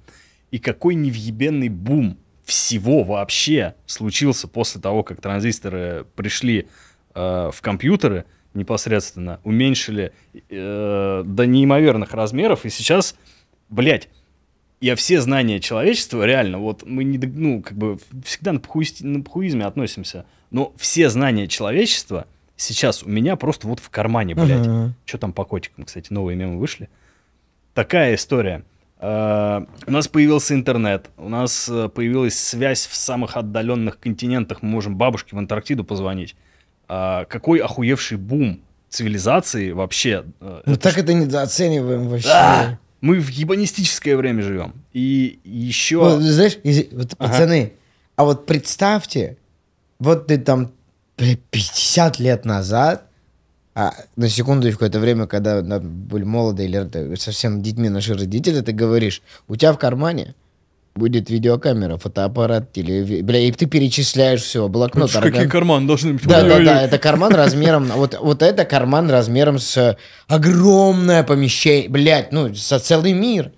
И какой невъебенный бум всего вообще случился после того, как транзисторы пришли э, в компьютеры – непосредственно уменьшили э, до неимоверных размеров, и сейчас, блядь, я все знания человечества, реально, вот мы не, ну, как бы всегда на, пхуист, на пхуизме относимся, но все знания человечества сейчас у меня просто вот в кармане, блядь. Uh-huh. Что там по котикам, кстати, новые мемы вышли. Такая история. Э, у нас появился интернет, у нас э, появилась связь в самых отдаленных континентах, мы можем бабушке в Антарктиду позвонить. А, какой охуевший бум цивилизации вообще. Э, ну это так ж... это недооцениваем вообще. Да! Мы в ебанистическое время живем. И еще... Ну, знаешь, из... вот, ага. пацаны, а вот представьте, вот ты там 50 лет назад, а на секунду в какое-то время, когда были молоды или совсем детьми наши родители, ты говоришь, у тебя в кармане Будет видеокамера, фотоаппарат, телевизор. Бля, и ты перечисляешь все. Блокнот. Это орган... какие карман должны быть? Да, да, да. Это карман размером... Вот, вот это карман размером с огромное помещение. Блять, ну, со целый мир.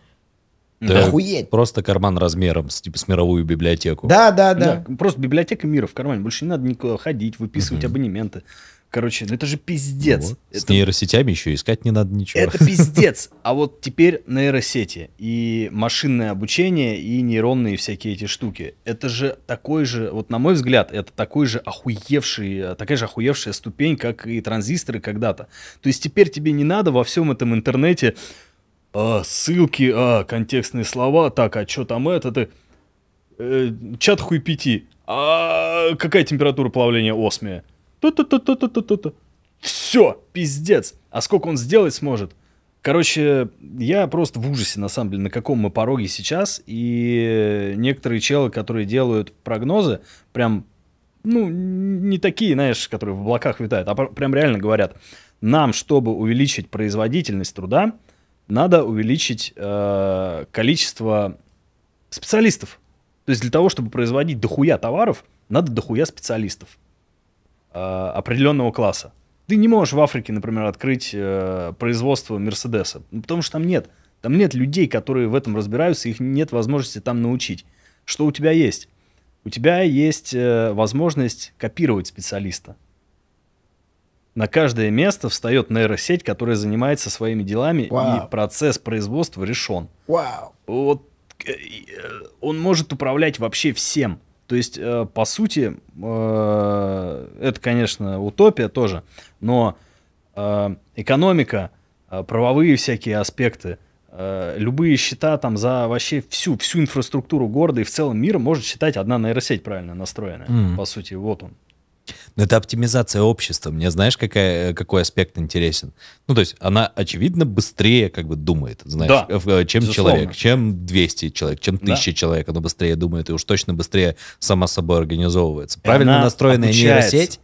Да, Охуеть. Просто карман размером с, типа, с мировую библиотеку. Да, да, да, да. Просто библиотека мира в кармане. Больше не надо никуда ходить, выписывать угу. абонементы. Короче, ну это же пиздец. Вот. Это... С нейросетями еще искать не надо ничего. Это пиздец. А вот теперь нейросети и машинное обучение и нейронные всякие эти штуки. Это же такой же, вот на мой взгляд, это такой же охуевший, такая же охуевшая ступень, как и транзисторы когда-то. То есть теперь тебе не надо во всем этом интернете а, ссылки, а, контекстные слова, так, а что там это, ты... Э, чат хуй пяти. А какая температура плавления осмия? То-то-то-то-то-то-то. Все, пиздец. А сколько он сделать сможет? Короче, я просто в ужасе, на самом деле, на каком мы пороге сейчас. И некоторые челы, которые делают прогнозы, прям, ну, не такие, знаешь, которые в облаках витают, а прям реально говорят, нам, чтобы увеличить производительность труда, надо увеличить э, количество специалистов. То есть для того, чтобы производить дохуя товаров, надо дохуя специалистов. Э, определенного класса. Ты не можешь в Африке, например, открыть э, производство Мерседеса, ну, потому что там нет. Там нет людей, которые в этом разбираются, их нет возможности там научить. Что у тебя есть? У тебя есть э, возможность копировать специалиста. На каждое место встает нейросеть, которая занимается своими делами, Вау. и процесс производства решен. Вау. Вот э, э, он может управлять вообще всем. То есть, э, по сути, э, это, конечно, утопия тоже, но э, экономика, правовые всякие аспекты, любые счета там за вообще всю, всю инфраструктуру города и в целом мира может считать одна нейросеть правильно настроенная. Mm-hmm. По сути, вот он. Но ну, это оптимизация общества. Мне знаешь, какая, э, какой аспект интересен? Ну, то есть она, очевидно, быстрее как бы думает, знаешь, да, э, э, чем безусловно. человек, чем 200 человек, чем 1000 да. человек. Она быстрее думает и уж точно быстрее сама собой организовывается. Правильно настроенная обучается. нейросеть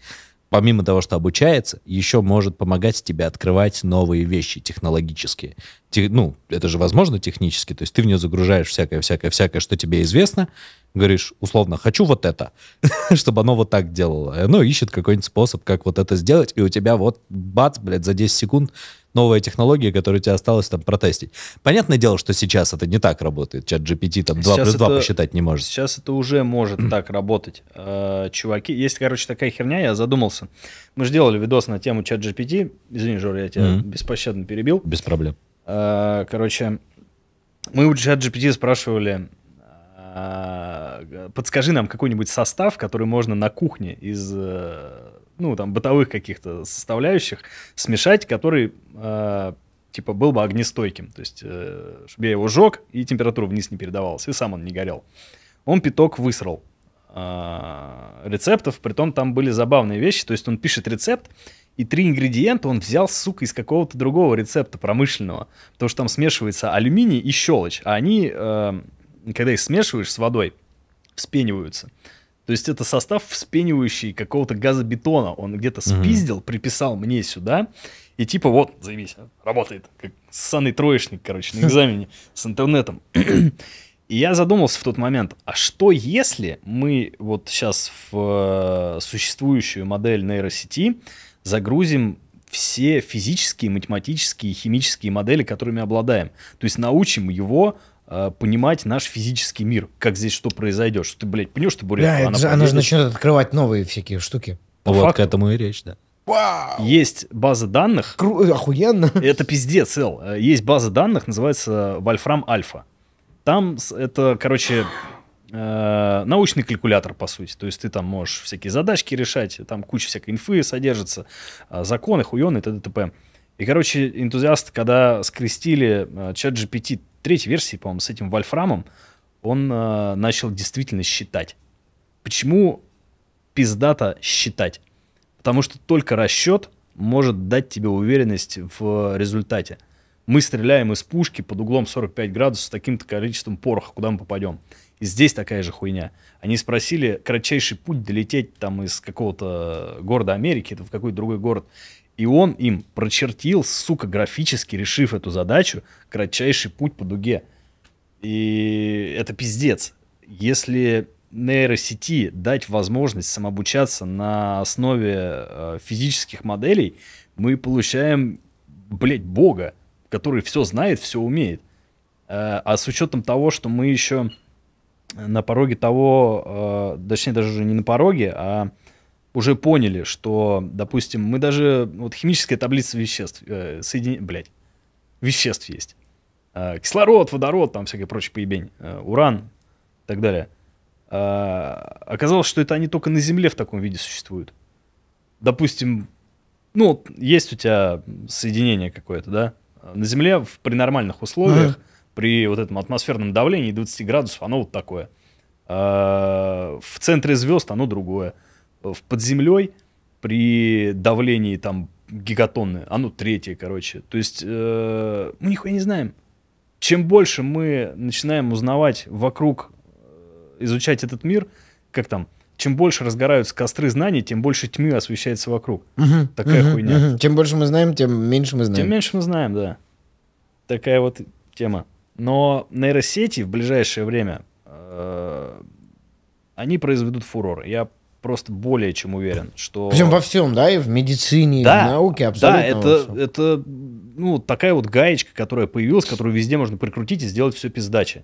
помимо того, что обучается, еще может помогать тебе открывать новые вещи технологические. Тех, ну, это же возможно технически, то есть ты в нее загружаешь всякое-всякое-всякое, что тебе известно, говоришь, условно, хочу вот это, чтобы оно вот так делало. И оно ищет какой-нибудь способ, как вот это сделать, и у тебя вот, бац, блядь, за 10 секунд новая технология, которую тебе осталось там протестить. Понятное дело, что сейчас это не так работает. Чат GPT там 2 сейчас плюс 2 это, посчитать не может. Сейчас это уже может так работать. Э, чуваки, есть, короче, такая херня, я задумался. Мы же делали видос на тему чат GPT. Извини, Жор, я тебя беспощадно перебил. Без проблем. Э, короче, мы у чат спрашивали, э, подскажи нам какой-нибудь состав, который можно на кухне из э, ну, там, бытовых каких-то составляющих смешать, который, типа, был бы огнестойким. То есть, э, чтобы я его жег, и температура вниз не передавалась, и сам он не горел. Он пяток высрал рецептов, при том там были забавные вещи. То есть, он пишет рецепт, и три ингредиента он взял, сука, из какого-то другого рецепта промышленного. Потому что там смешивается алюминий и щелочь. А они, э, когда их смешиваешь с водой, вспениваются. То есть это состав, вспенивающий какого-то газобетона. Он где-то спиздил, угу. приписал мне сюда. И типа вот, займись, работает. Как ссаный троечник, короче, на экзамене с интернетом. И я задумался в тот момент, а что если мы вот сейчас в э, существующую модель нейросети загрузим все физические, математические, химические модели, которыми обладаем. То есть научим его э, понимать наш физический мир, как здесь что произойдет, что ты, блядь, понял что буря, да, она, же, она же начнет открывать новые всякие штуки. По вот факту. к этому и речь, да. Вау! Есть база данных. Кру... Э, охуенно. Это пиздец, Эл. Э, есть база данных, называется Вольфрам Альфа. Там это, короче, Э, научный калькулятор, по сути. То есть ты там можешь всякие задачки решать, там куча всякой инфы содержится, э, законы, хуёны и т.д. т.п. И, короче, энтузиасты, когда скрестили э, чат GPT третьей версии, по-моему, с этим Вольфрамом, он э, начал действительно считать. Почему пиздата считать? Потому что только расчет может дать тебе уверенность в результате. Мы стреляем из пушки под углом 45 градусов с таким-то количеством пороха, куда мы попадем здесь такая же хуйня. Они спросили кратчайший путь долететь там из какого-то города Америки, это в какой-то другой город. И он им прочертил, сука, графически решив эту задачу, кратчайший путь по дуге. И это пиздец. Если нейросети дать возможность самообучаться на основе э, физических моделей, мы получаем, блядь, бога, который все знает, все умеет. Э, а с учетом того, что мы еще на пороге того, э, точнее даже уже не на пороге, а уже поняли, что, допустим, мы даже, вот химическая таблица веществ, э, соедин... блядь, веществ есть. Э, кислород, водород, там всякая прочая поебень, э, уран и так далее. Э, оказалось, что это они только на Земле в таком виде существуют. Допустим, ну, есть у тебя соединение какое-то, да? На Земле в, при нормальных условиях... Mm-hmm при вот этом атмосферном давлении 20 градусов оно вот такое. А, в центре звезд оно другое. В под землей при давлении там гигатонны, оно третье, короче. То есть э, мы нихуя не знаем. Чем больше мы начинаем узнавать вокруг, э, изучать этот мир, как там, чем больше разгораются костры знаний, тем больше тьмы освещается вокруг. Угу, Такая угу, хуйня. Угу. Чем больше мы знаем, тем меньше мы знаем. Тем меньше мы знаем, да. Такая вот тема. Но нейросети в ближайшее время, э, они произведут фурор. Я просто более чем уверен, что... Причем во всем, да, и в медицине, да, и в науке, абсолютно. Да, это, это ну, такая вот гаечка, которая появилась, которую везде можно прикрутить и сделать все пиздачи.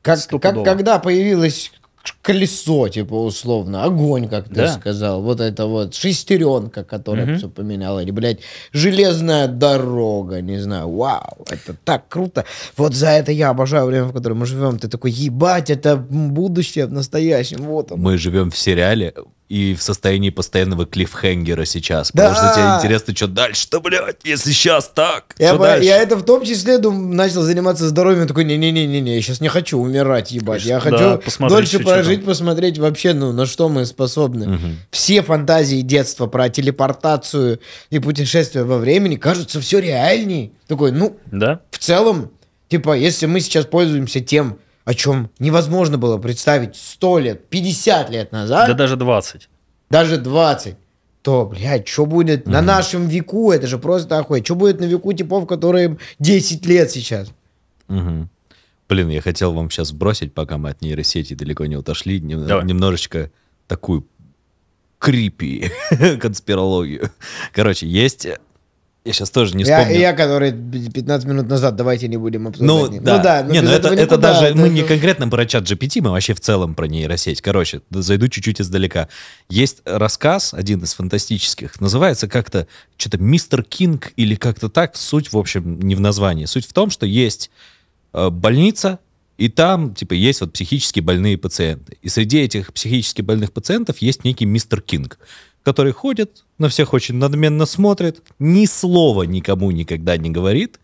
Как, как, когда появилась колесо, типа, условно, огонь, как ты да. сказал, вот это вот шестеренка, которая угу. все поменяла, или, блядь, железная дорога, не знаю, вау, это так круто. Вот за это я обожаю время, в котором мы живем. Ты такой, ебать, это будущее в настоящем, вот оно. Мы живем в сериале, и в состоянии постоянного клиффхенгера сейчас. Да. Потому что тебе интересно, что дальше-то, блядь, если сейчас так, я, что по, дальше? я это в том числе дум, начал заниматься здоровьем, такой, не-не-не-не, не, я сейчас не хочу умирать, ебать. Я да, хочу дольше прожить, посмотреть вообще, ну, на что мы способны. Угу. Все фантазии детства про телепортацию и путешествия во времени кажутся все реальней. Такой, ну, да? в целом, типа, если мы сейчас пользуемся тем, о чем невозможно было представить 100 лет, 50 лет назад. Да даже 20. Даже 20 то, блядь, что будет угу. на нашем веку? Это же просто охуеть. Что будет на веку типов, которым 10 лет сейчас? Угу. Блин, я хотел вам сейчас бросить, пока мы от нейросети далеко не отошли, нем- Давай. немножечко такую крипи конспирологию. Короче, есть я сейчас тоже не вспомню. Я, я который 15 минут назад, давайте не будем обсуждать. Ну, ну да, ну, да но не, ну это, это даже, это мы же... не конкретно про чат GPT, мы вообще в целом про нейросеть. Короче, зайду чуть-чуть издалека. Есть рассказ, один из фантастических, называется как-то, что-то «Мистер Кинг» или как-то так, суть, в общем, не в названии. Суть в том, что есть э, больница, и там, типа, есть вот психически больные пациенты. И среди этих психически больных пациентов есть некий мистер Кинг который ходит, на всех очень надменно смотрит, ни слова никому никогда не говорит,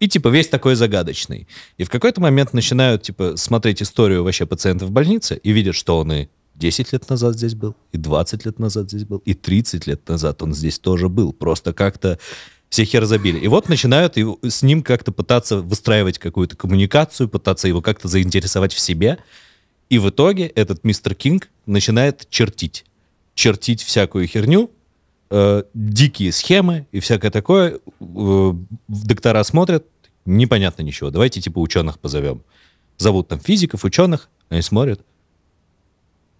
и типа весь такой загадочный. И в какой-то момент начинают типа смотреть историю вообще пациента в больнице и видят, что он и 10 лет назад здесь был, и 20 лет назад здесь был, и 30 лет назад он здесь тоже был. Просто как-то все хер забили. И вот начинают с ним как-то пытаться выстраивать какую-то коммуникацию, пытаться его как-то заинтересовать в себе. И в итоге этот мистер Кинг начинает чертить чертить всякую херню, э, дикие схемы и всякое такое. Э, доктора смотрят, непонятно ничего. Давайте типа ученых позовем. Зовут там физиков, ученых, они смотрят.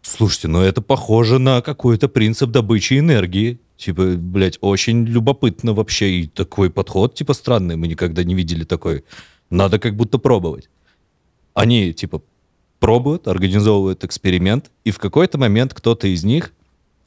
Слушайте, ну это похоже на какой-то принцип добычи энергии. Типа, блядь, очень любопытно вообще. И такой подход, типа, странный. Мы никогда не видели такой. Надо как будто пробовать. Они, типа, пробуют, организовывают эксперимент, и в какой-то момент кто-то из них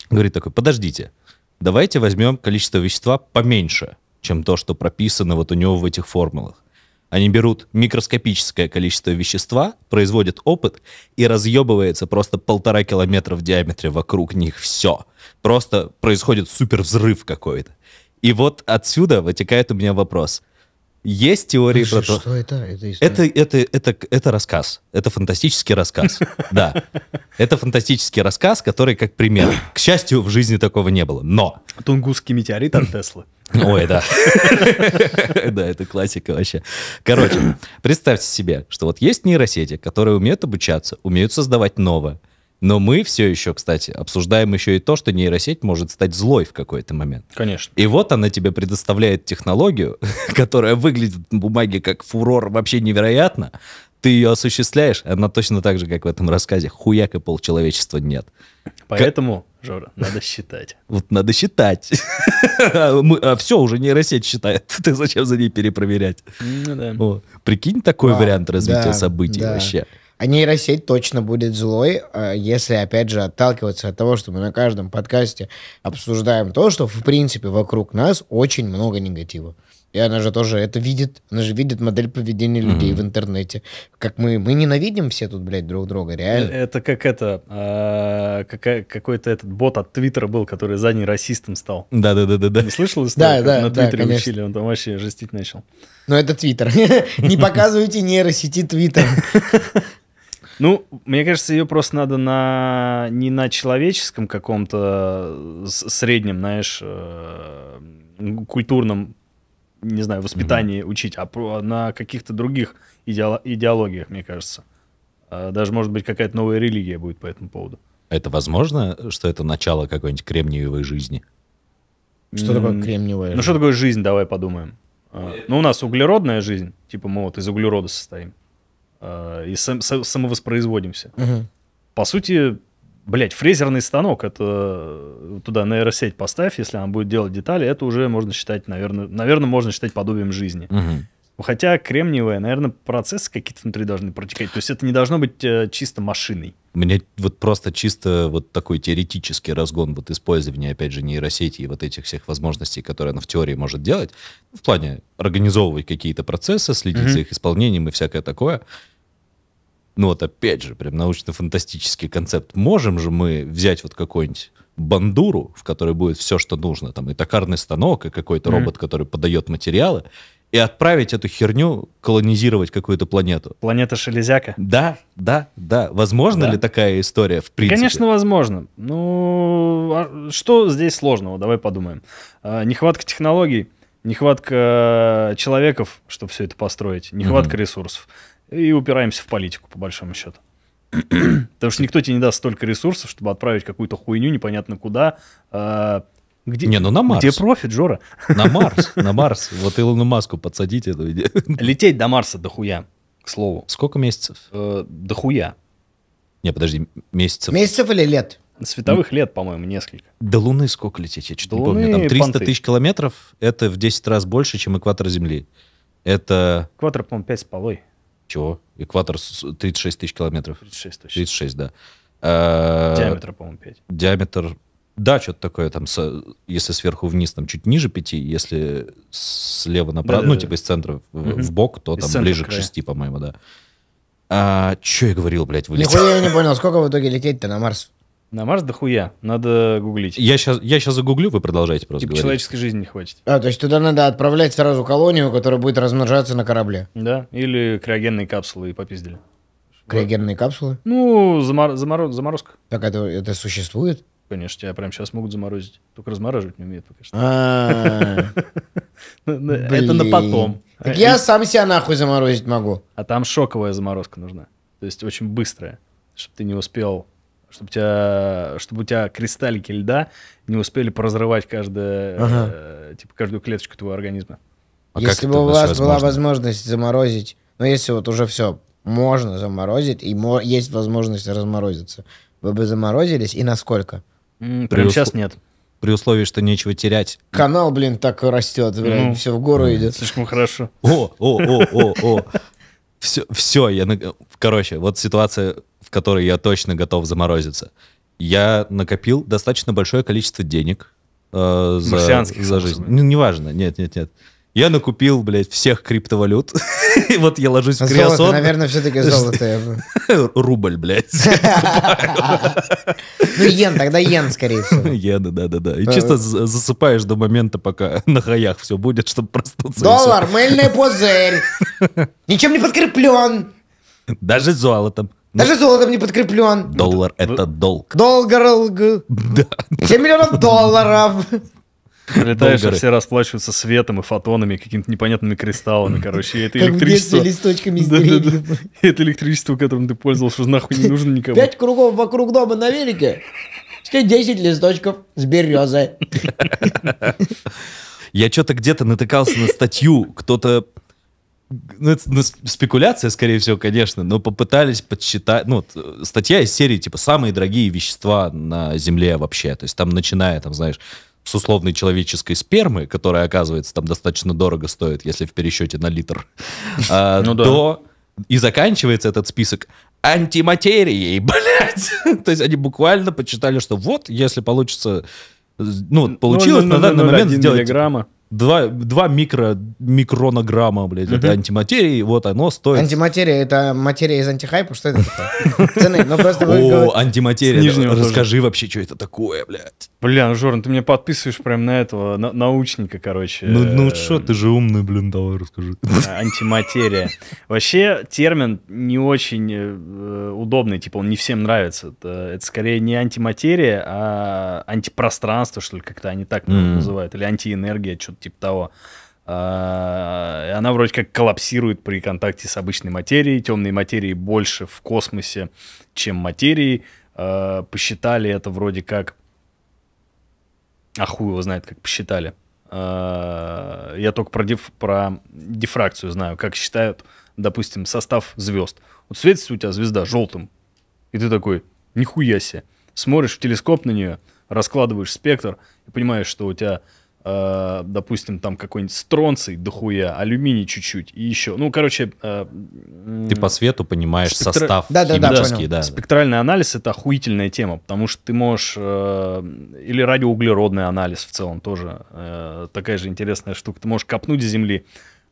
говорит такой, подождите, давайте возьмем количество вещества поменьше, чем то, что прописано вот у него в этих формулах. Они берут микроскопическое количество вещества, производят опыт, и разъебывается просто полтора километра в диаметре вокруг них все. Просто происходит супер взрыв какой-то. И вот отсюда вытекает у меня вопрос – есть теории Слушай, про то... Что это? Это, это, это, это, это рассказ. Это фантастический рассказ. Да. Это фантастический рассказ, который как пример. К счастью, в жизни такого не было. Но... Тунгусский метеорит от Теслы. Ой, да. Да, это классика вообще. Короче, представьте себе, что вот есть нейросети, которые умеют обучаться, умеют создавать новое. Но мы все еще, кстати, обсуждаем еще и то, что нейросеть может стать злой в какой-то момент. Конечно. И вот она тебе предоставляет технологию, которая выглядит на бумаге как фурор вообще невероятно. Ты ее осуществляешь, она точно так же, как в этом рассказе. Хуяк и полчеловечества нет. Поэтому, как... Жора, надо считать. Вот надо считать. А все, уже нейросеть считает. Ты зачем за ней перепроверять? Ну прикинь такой а, вариант развития событий вообще. А нейросеть точно будет злой, э, если, опять же, отталкиваться от того, что мы на каждом подкасте обсуждаем то, что, в принципе, вокруг нас очень много негатива. И она же тоже это видит. Она же видит модель поведения людей mm-hmm. в интернете. Как мы, мы ненавидим все тут, блядь, друг друга, реально. Это как это, э, какой-то этот бот от Твиттера был, который задний расистом стал. Да-да-да-да. Не слышал историю? Да, да, На Твиттере да, учили, он там вообще жестить начал. Но это Твиттер. Не показывайте нейросети Твиттер. Ну, мне кажется, ее просто надо на не на человеческом каком-то э, среднем, знаешь, э, культурном, не знаю, воспитании угу. учить, а на каких-то других идеологиях, мне кажется. Э, даже, может быть, какая-то новая религия будет по этому поводу. Это возможно, что это начало какой-нибудь кремниевой жизни? Что такое кремниевая жизнь? Ну, что такое жизнь, давай подумаем. Ну, у нас углеродная жизнь, типа мы вот из углерода состоим. Э, и сам, сам, самовоспроизводимся. Угу. По сути, блядь, фрезерный станок, это э, туда нейросеть поставь, если она будет делать детали, это уже можно считать, наверное, наверное можно считать подобием жизни. Угу. Хотя кремниевая, наверное, процессы какие-то внутри должны протекать. То есть это не должно быть э, чисто машиной. Мне вот просто чисто вот такой теоретический разгон вот использования, опять же, нейросети и вот этих всех возможностей, которые она в теории может делать, ну, в плане организовывать какие-то процессы, следить mm-hmm. за их исполнением и всякое такое. Ну вот опять же, прям научно-фантастический концепт. Можем же мы взять вот какой-нибудь бандуру, в которой будет все, что нужно, там и токарный станок, и какой-то mm-hmm. робот, который подает материалы, и отправить эту херню колонизировать какую-то планету. Планета Шелезяка? Да, да, да. Возможно да. ли такая история в принципе? Конечно, возможно. Ну, а что здесь сложного? Давай подумаем. А, нехватка технологий, нехватка э, человеков, чтобы все это построить, нехватка угу. ресурсов. И упираемся в политику, по большому счету. Потому что никто тебе не даст столько ресурсов, чтобы отправить какую-то хуйню непонятно куда, э, где, не, ну на Марс. Где профит, Жора? На Марс, на Марс. Вот Илону Маску подсадить эту идею. Лететь до Марса дохуя, к слову. Сколько месяцев? Э, дохуя. Не, подожди, месяцев. Месяцев или лет? Световых лет, по-моему, несколько. До Луны сколько лететь? Я что-то не помню. Там 300 тысяч километров, это в 10 раз больше, чем экватор Земли. Это... Экватор, по-моему, 5 с полой. Чего? Экватор 36 тысяч километров. 36 точно. 36, да. А, диаметр, по-моему, 5. Диаметр да, что-то такое, там, с, если сверху вниз, там, чуть ниже 5, если слева направо, да, ну, да, типа, да. из центра в, угу. в бок, то там ближе края. к 6, по-моему, да. А, что я говорил, блядь, вылетел? Нихуя я не понял, сколько в итоге лететь-то на Марс? На Марс да хуя, надо гуглить. Я сейчас, я сейчас загуглю, вы продолжаете просто типа говорить. человеческой жизни не хватит. А, то есть туда надо отправлять сразу колонию, которая будет размножаться на корабле? Да, или криогенные капсулы и попиздили. Криогенные капсулы? Ну, замор... замор... заморозка. Так это, это существует? Конечно, тебя прямо сейчас могут заморозить. Только размораживать не умеют пока что. А. Ну, ну, это на потом. Так я сам себя нахуй заморозить могу. А там шоковая заморозка нужна. То есть очень быстрая, чтобы ты не успел чтобы, у тебя, чтобы у тебя кристаллики льда не успели поразрывать каждое, э, типа, каждую клеточку твоего организма. А а если бы у вас была возможность заморозить, ну если вот уже все можно заморозить, и есть возможность разморозиться, вы бы заморозились и насколько? М, При сейчас нет. При условии, что нечего терять. Канал, блин, так растет, блин, Ну. все в гору идет. Слишком хорошо. О, о, о, о, о. Все, все, я... Короче, вот ситуация, в которой я точно готов заморозиться. Я накопил достаточно большое количество денег э, за, за жизнь. собой. Ну, неважно, нет, нет, нет. Я накупил, блядь, всех криптовалют. вот я ложусь в криосон. наверное, все-таки золото. Рубль, блядь. Ну, йен, тогда йен, скорее всего. Йен, да-да-да. И чисто засыпаешь до момента, пока на хаях все будет, чтобы проснуться. Доллар, мыльный пузырь. Ничем не подкреплен. Даже золотом. Ну, Даже золотом не подкреплен. Доллар — ну, это долг. Доллар. Да. 7 миллионов долларов. Летаешь, а все расплачиваются светом и фотонами, какими-то непонятными кристаллами, короче. И это как электричество... листочками из да, деревьев. Да, да. Это электричество, которым ты пользовался, уже нахуй не нужно никому. Пять кругов вокруг дома на велике, 110 листочков с березой. Я что-то где-то натыкался на статью, кто-то ну, это ну, спекуляция, скорее всего, конечно, но попытались подсчитать, ну, э, статья из серии, типа, самые дорогие вещества на Земле вообще, то есть там, начиная, там, знаешь, с условной человеческой спермы, которая, оказывается, там достаточно дорого стоит, если в пересчете на литр, а, ну то и заканчивается этот список антиматерией, блядь. То есть они буквально почитали, что вот, если получится ну, ну, получилось ну, на данный момент сделать... Миллиграмма два два микро, микронограмма, блядь, mm-hmm. это антиматерии, вот оно стоит... Антиматерия — это материя из антихайпа? Что это такое? ну просто... О, антиматерия, расскажи вообще, что это такое, блядь. Бля, ну, Жорн, ты меня подписываешь прям на этого научника, короче. Ну, ну что, ты же умный, блин, давай расскажи. Э, антиматерия. Вообще термин не очень э, удобный, типа он не всем нравится. Э, это, скорее не антиматерия, а антипространство, что ли, как-то они так ну, называют, или антиэнергия, что что-то типа того. А, она вроде как коллапсирует при контакте с обычной материей. Темной материи больше в космосе, чем материи. А, посчитали это вроде как... А хуй его знает, как посчитали. А, я только про, диф... про дифракцию знаю, как считают, допустим, состав звезд. Вот светится у тебя звезда желтым, и ты такой, нихуя себе. Смотришь в телескоп на нее, раскладываешь спектр и понимаешь, что у тебя э, допустим, там какой-нибудь стронций дохуя, алюминий чуть-чуть и еще. Ну, короче... Э, Ты по свету понимаешь спектр... состав да, да, да, да. Спектральный анализ — это охуительная тема, потому что ты можешь... Э, или радиоуглеродный анализ в целом тоже э, такая же интересная штука. Ты можешь копнуть из земли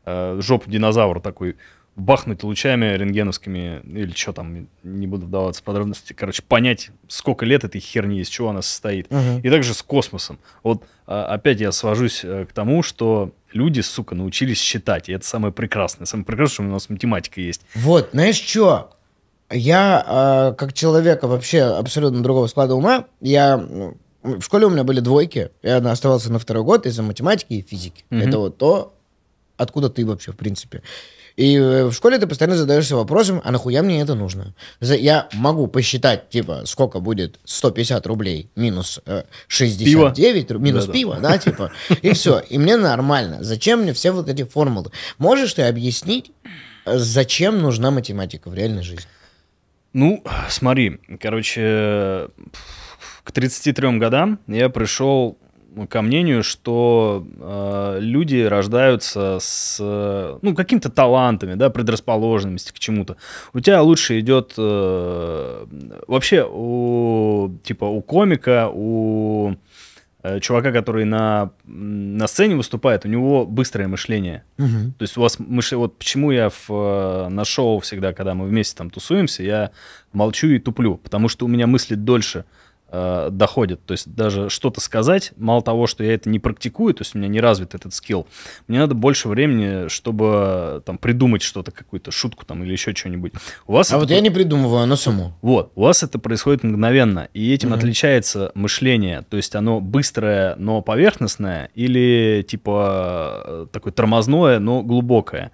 э, жопу динозавра такой бахнуть лучами рентгеновскими, или что там, не буду вдаваться в подробности, короче, понять, сколько лет этой херни, из чего она состоит. Угу. И также с космосом. Вот а, опять я свожусь э, к тому, что люди, сука, научились считать, и это самое прекрасное. Самое прекрасное, что у нас математика есть. Вот, знаешь что? Я, а, как человека вообще абсолютно другого склада ума, я ну, в школе у меня были двойки. Я оставался на второй год из-за математики и физики. mm Это вот то, откуда ты вообще, в принципе. И э, в школе ты постоянно задаешься вопросом, а нахуя мне это нужно? Я могу посчитать, типа, сколько будет 150 рублей минус э, 69, пиво? минус да, пиво, да. да, типа, и все. И мне нормально. Зачем мне все вот эти формулы? Можешь ты объяснить, э, зачем нужна математика в реальной жизни? Ну, смотри, короче, к 33 годам я пришел ко мнению, что э, люди рождаются с ну, какими-то талантами, да, предрасположенностью к чему-то. У тебя лучше идет э, вообще у типа у комика, у э, чувака, который на, на сцене выступает, у него быстрое мышление. Угу. То есть у вас мышление... Вот почему я в, э, на шоу всегда, когда мы вместе там тусуемся, я молчу и туплю, потому что у меня мысли дольше э, доходит. То есть даже что-то сказать, мало того, что я это не практикую, то есть у меня не развит этот скилл, мне надо больше времени, чтобы там придумать что-то, какую-то шутку там или еще что-нибудь. У вас а вот я не придумываю, оно само. Вот, у вас это происходит мгновенно, и этим угу. отличается мышление, то есть оно быстрое, но поверхностное, или типа э, такое тормозное, но глубокое.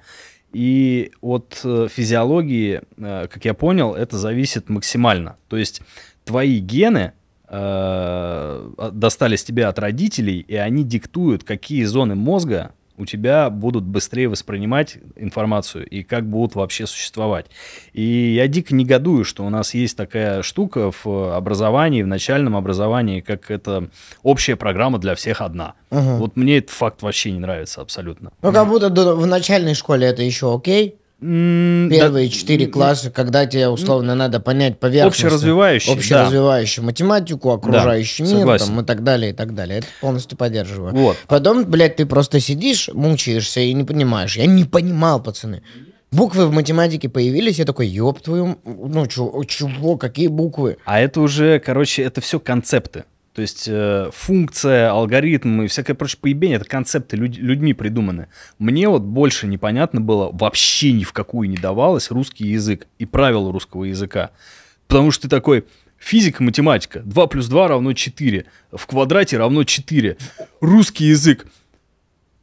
И от э, физиологии, э, как я понял, это зависит максимально. То есть твои гены Э, достались тебе от родителей, и они диктуют, какие зоны мозга у тебя будут быстрее воспринимать информацию и как будут вообще существовать. И я дико негодую, что у нас есть такая штука в образовании, в начальном образовании, как это общая программа для всех одна. Угу. Вот мне этот факт вообще не нравится абсолютно. Ну, как будто в начальной школе это еще окей, Первые да, четыре класса, когда тебе условно надо понять поверхность. Общеразвивающую. Общеразвивающую да. математику, окружающий да, мир там, и так далее, и так далее. Это полностью поддерживаю. Вот. Потом, блядь, ты просто сидишь, мучаешься и не понимаешь. Я не понимал, пацаны. Буквы в математике появились, я такой, ёб твою, ну чё, чего, какие буквы? А это уже, короче, это все концепты. То есть э, функция, алгоритм и всякое прочее поебение, это концепты люд, людьми придуманы. Мне вот больше непонятно было, вообще ни в какую не давалось русский язык и правила русского языка. Потому что ты такой, физика, математика, 2 плюс 2 равно 4, в квадрате равно 4, русский язык.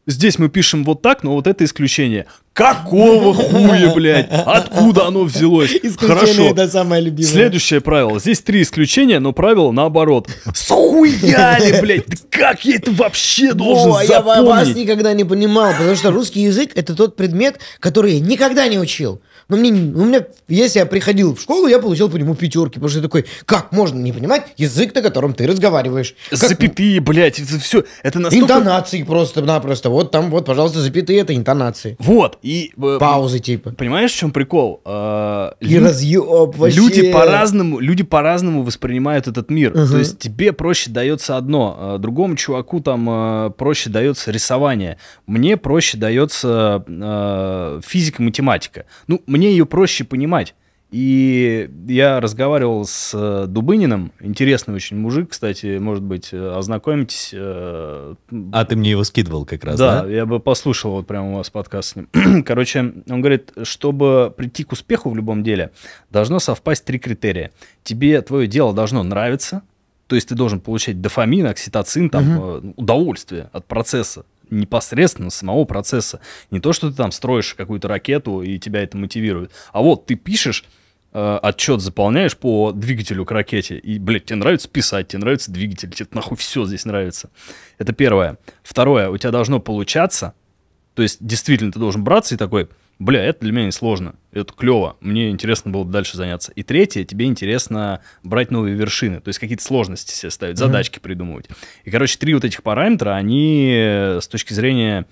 Здесь мы пишем вот так, но вот это исключение. Какого хуя, блядь? Откуда оно взялось? Хорошо. это самое любимое. Следующее правило. Здесь три исключения, но правило наоборот. Схуяли, блядь! Да как я это вообще должен О, запомнить? Я вас никогда не понимал, потому что русский язык — это тот предмет, который я никогда не учил. Но мне, у меня, если я приходил в школу, я получил по нему пятерки, потому что я такой, как можно не понимать язык, на котором ты разговариваешь? Как... Запятые, блядь, это все, это настолько... Интонации просто-напросто, вот там, вот, пожалуйста, запятые, это интонации. Вот, и... Э, Паузы, типа. Понимаешь, в чем прикол? Э, и лю... разъеб вообще. Люди по-разному, люди по-разному воспринимают этот мир. Угу. То есть тебе проще дается одно, а другому чуваку там а, проще дается рисование, мне проще дается э, физика, математика. Ну, мне мне ее проще понимать. И я разговаривал с э, Дубыниным, интересный очень мужик, кстати, может быть, э, ознакомитесь. Э, а ты мне его скидывал как раз, да? Да, я бы послушал вот прямо у вас подкаст с ним. Короче, он говорит, чтобы прийти к успеху в любом деле, должно совпасть три критерия. Тебе твое дело должно нравиться, то есть ты должен получать дофамин, окситоцин, там, угу. удовольствие от процесса непосредственно самого процесса. Не то, что ты там строишь какую-то ракету, и тебя это мотивирует. А вот ты пишешь, э, отчет заполняешь по двигателю к ракете, и, блядь, тебе нравится писать, тебе нравится двигатель, тебе нахуй все здесь нравится. Это первое. Второе, у тебя должно получаться, то есть действительно ты должен браться и такой, бля, это для меня не сложно, это клево, мне интересно было дальше заняться. И третье, тебе интересно брать новые вершины, то есть какие-то сложности себе ставить, mm-hmm. задачки придумывать. И, короче, три вот этих параметра, они э, с точки зрения,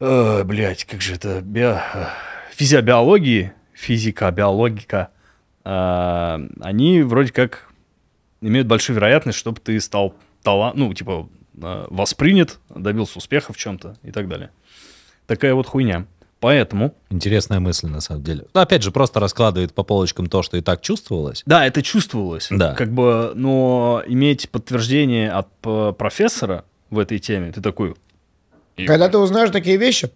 э, блядь, как же это, био... Э, физиобиологии, физика, биологика, э, они вроде как имеют большую вероятность, чтобы ты стал талант, ну, типа, э, воспринят, добился успеха в чем-то и так далее. Такая вот хуйня. Поэтому... Интересная мысль, на самом деле. Ну, опять же, просто раскладывает по полочкам то, что и так чувствовалось. Да, это чувствовалось. Да. Как бы, но иметь подтверждение от э, профессора в этой теме, ты такой... И... Когда ты узнаешь такие вещи,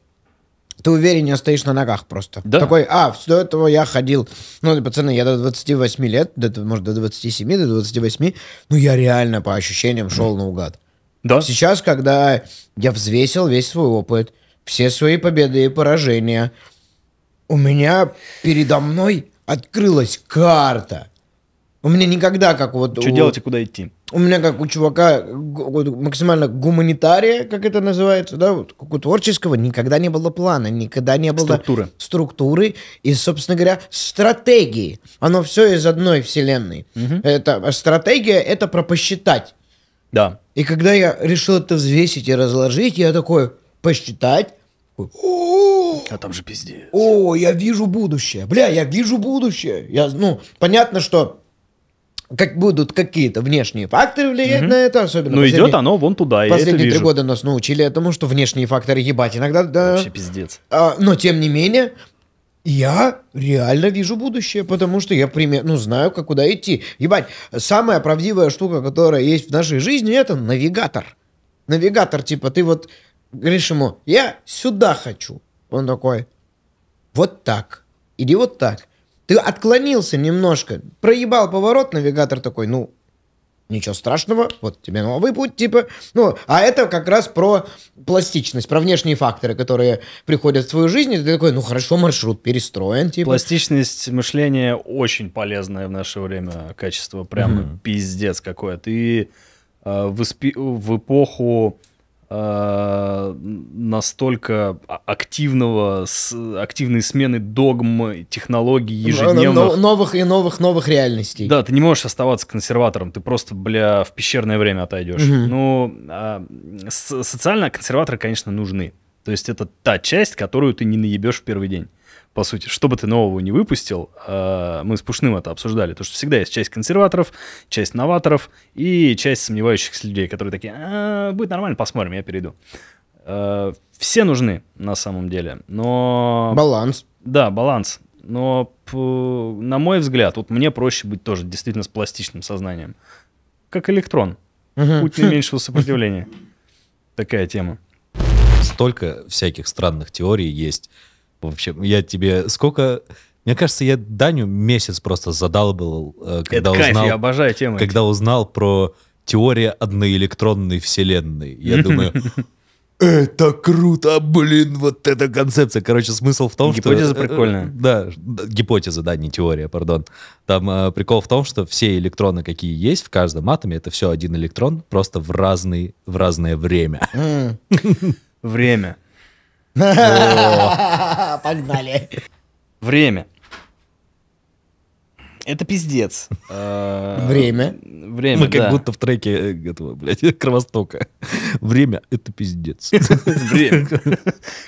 ты увереннее стоишь на ногах просто. Да. Такой, а, до этого я ходил. Ну, пацаны, я до 28 лет, до, может, до 27, до 28, ну, я реально по ощущениям шел наугад. Да. Сейчас, когда я взвесил весь свой опыт, все свои победы и поражения. У меня передо мной открылась карта. У меня никогда как вот... Что у... делать и куда идти? У меня как у чувака вот, максимально гуманитария, как это называется, да, вот, как у творческого, никогда не было плана, никогда не было... Структуры. Структуры и, собственно говоря, стратегии. Оно все из одной вселенной. Угу. Это, а стратегия — это про посчитать. Да. И когда я решил это взвесить и разложить, я такой посчитать. А там же пиздец. О, я вижу будущее. Бля, я вижу будущее. Я, ну, понятно, что как будут какие-то внешние факторы влиять угу. на это, особенно. Ну идет оно вон туда. Последние три вижу. года нас научили этому, что внешние факторы ебать иногда. Да, Вообще пиздец. А, но тем не менее я реально вижу будущее, потому что я пример, ну знаю, как куда идти. Ебать, самая правдивая штука, которая есть в нашей жизни, это навигатор. Навигатор, типа, ты вот говоришь ему, я сюда хочу. Он такой, вот так, иди вот так. Ты отклонился немножко, проебал поворот, навигатор такой, ну, ничего страшного, вот тебе новый путь, типа. Ну, а это как раз про пластичность, про внешние факторы, которые приходят в твою жизнь, и ты такой, ну хорошо, маршрут перестроен, типа. Пластичность мышления очень полезное в наше время качество, прям mm-hmm. пиздец какое. Ты э, в, в эпоху Э, настолько а-, активного, с, активной смены догм, технологий ну, ну, ежедневных. Но, новых и новых, новых реальностей. Да, ты не можешь оставаться консерватором, ты просто, бля, в пещерное время отойдешь. Угу. Ну, э, социально консерваторы, конечно, нужны. То есть это та часть, которую ты не наебешь в первый день по сути, что бы ты нового не выпустил, э, мы с Пушным это обсуждали, то что всегда есть часть консерваторов, часть новаторов и часть сомневающихся людей, которые такие, а, будет нормально, посмотрим, я перейду. Э, все нужны на самом деле, но... Баланс. Да, баланс. Но, на мой взгляд, вот мне проще быть тоже действительно с пластичным сознанием. Как электрон. Угу. Путь наименьшего сопротивления. Такая тема. Столько всяких странных теорий есть вообще. Я тебе сколько... Мне кажется, я Даню месяц просто задал был, э, когда Это кайф, я обожаю тему. Когда эти. узнал про теория одноэлектронной вселенной. Я думаю, это круто, блин, вот эта концепция. Короче, смысл в том, гипотеза что... Гипотеза э, прикольная. Э, да, гипотеза, да, не теория, пардон. Там э, прикол в том, что все электроны, какие есть в каждом атоме, это все один электрон, просто в, разный, в разное время. Время. Погнали. Время. Это пиздец. Э, время. Время, Мы как будто в треке э, этого, блядь, Кровостока. Время — это пиздец. Время.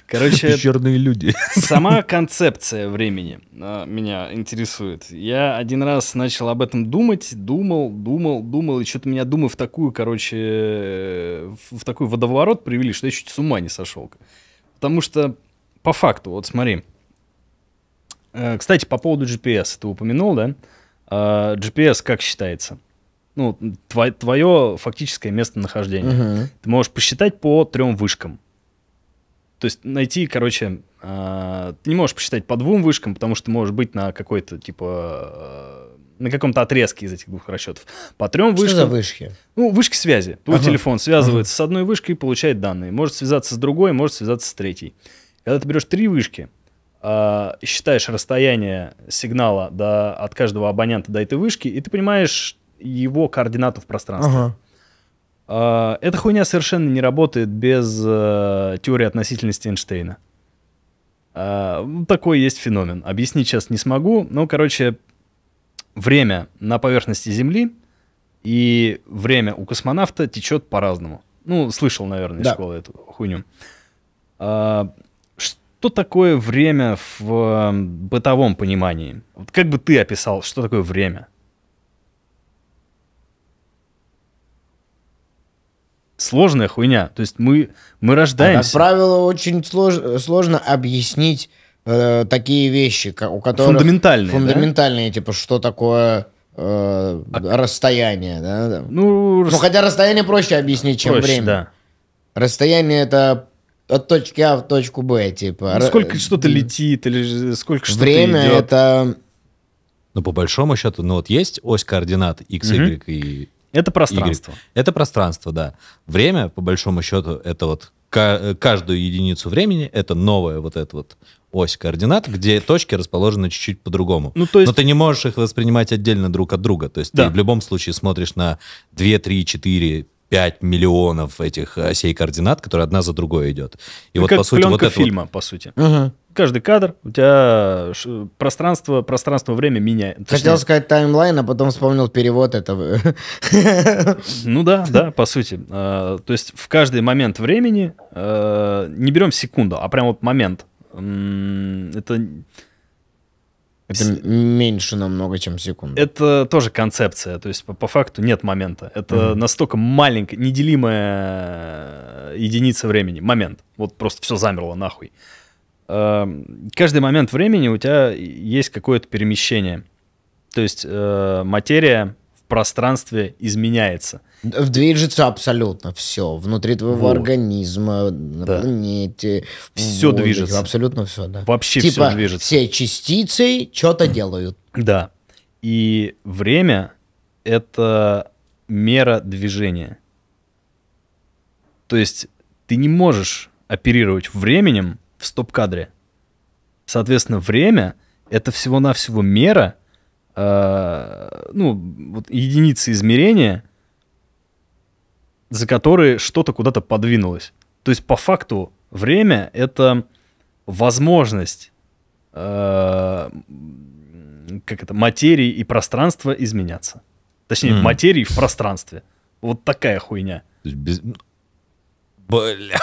Короче... Черные люди. Сама концепция времени э, меня интересует. Я один раз начал об этом думать, думал, думал, думал, и что-то меня думы в такую, короче, в такой водоворот привели, что я чуть с ума не сошел. Потому что по факту, вот смотри. Э, кстати, по поводу GPS, ты упомянул, да? Э, GPS как считается? Ну, твое, фактическое местонахождение. Угу. Ты можешь посчитать по трем вышкам. То есть найти, короче, э, ты не можешь посчитать по двум вышкам, потому что ты можешь быть на какой-то, типа, на каком-то отрезке из этих двух расчетов. По трем вышкам... Что за вышки? Ну, вышки связи. Твой ага. телефон связывается ага. с одной вышкой и получает данные. Может связаться с другой, может связаться с третьей. Когда ты берешь три вышки, а, считаешь расстояние сигнала до, от каждого абонента до этой вышки, и ты понимаешь его координату в пространстве. Ага. А, эта хуйня совершенно не работает без э, теории относительности Эйнштейна. А, такой есть феномен. Объяснить сейчас не смогу. но короче, время на поверхности Земли и время у космонавта течет по-разному. Ну, слышал, наверное, из да. школы эту хуйню. А, что такое время в бытовом понимании? Вот как бы ты описал, что такое время? Сложная хуйня. То есть мы, мы а, рождаемся. как правило, очень слож, сложно объяснить э, такие вещи, у которых... Фундаментальные, Фундаментальные, да? типа, что такое э, а... расстояние, да? Ну, ну, хотя расстояние проще объяснить, чем проще, время. Да. Расстояние — это от точки А в точку Б, типа. Ну, сколько р... Э, что-то летит или сколько что-то Время идет. это... Ну, по большому счету, ну вот есть ось координат X, Y угу. и... Это пространство. Y. Это пространство, да. Время, по большому счету, это вот каждую единицу времени это новая вот эта вот ось координат, где точки расположены чуть-чуть по-другому. Ну, есть... Но ты не можешь их воспринимать отдельно друг от друга. То есть да. ты в любом случае смотришь на 2, 3, 4, 5 миллионов этих осей э, координат, которые одна за другой идет. И это ну, вот, как по сути, пленка вот это фильма, вот... по сути. Угу. Каждый кадр, у тебя пространство, пространство, время меняет. Точнее... Хотел сказать таймлайн, а потом вспомнил перевод этого. Ну да, да, по сути. Э, то есть в каждый момент времени, э, не берем секунду, а прям вот момент, это это меньше намного, чем секунда. Это тоже концепция, то есть по, по факту нет момента. Это mm настолько маленькая, неделимая единица времени, момент. Вот просто все замерло нахуй. Эм, каждый момент времени у тебя есть какое-то перемещение. То есть э, материя пространстве изменяется. Движется абсолютно все. Внутри твоего вот. организма, на да. планете. Все воздухе, движется. Абсолютно все, да. Вообще типа, все движется. Все частицы что-то делают. Да. И время это мера движения. То есть ты не можешь оперировать временем в стоп-кадре. Соответственно, время это всего-навсего мера, Э, ну, вот единицы измерения, за которые что-то куда-то подвинулось. То есть по факту время — это возможность э, как это, материи и пространства изменяться. Точнее, mm. материи в пространстве. Вот такая хуйня. Без... Бля.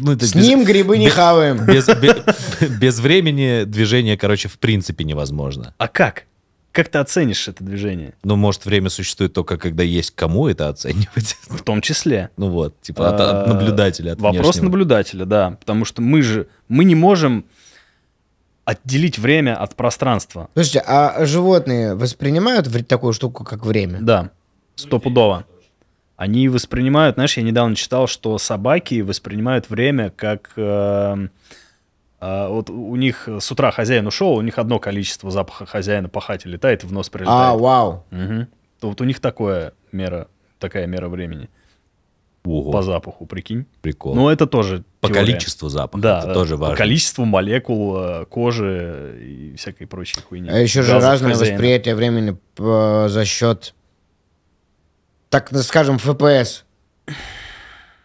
Ну, С ним грибы не хаваем. Без времени движение, короче, в принципе невозможно. А как? Как ты оценишь это движение? Ну, может, время существует только, когда есть кому это оценивать. В том числе. Ну вот, типа от, от а, наблюдателя. От Вопрос внешнего. наблюдателя, да. Потому что мы же, мы не можем отделить время от пространства. Слушайте, а животные воспринимают такую штуку, как время? Да, стопудово. Они воспринимают, знаешь, я недавно читал, что собаки воспринимают время как... Э, э, вот у них с утра хозяин ушел, у них одно количество запаха хозяина пахать хате летает в нос а, прилетает. А, вау. Угу. То вот у них такое мера, такая мера времени. Ого. По запаху, прикинь. Прикол. Но это тоже По теория. количеству запаха, да, это да, тоже важно. По количеству молекул э, кожи и всякой прочей хуйни. А еще же разное хозяина. восприятие времени э, за счет так ну, скажем, ФПС.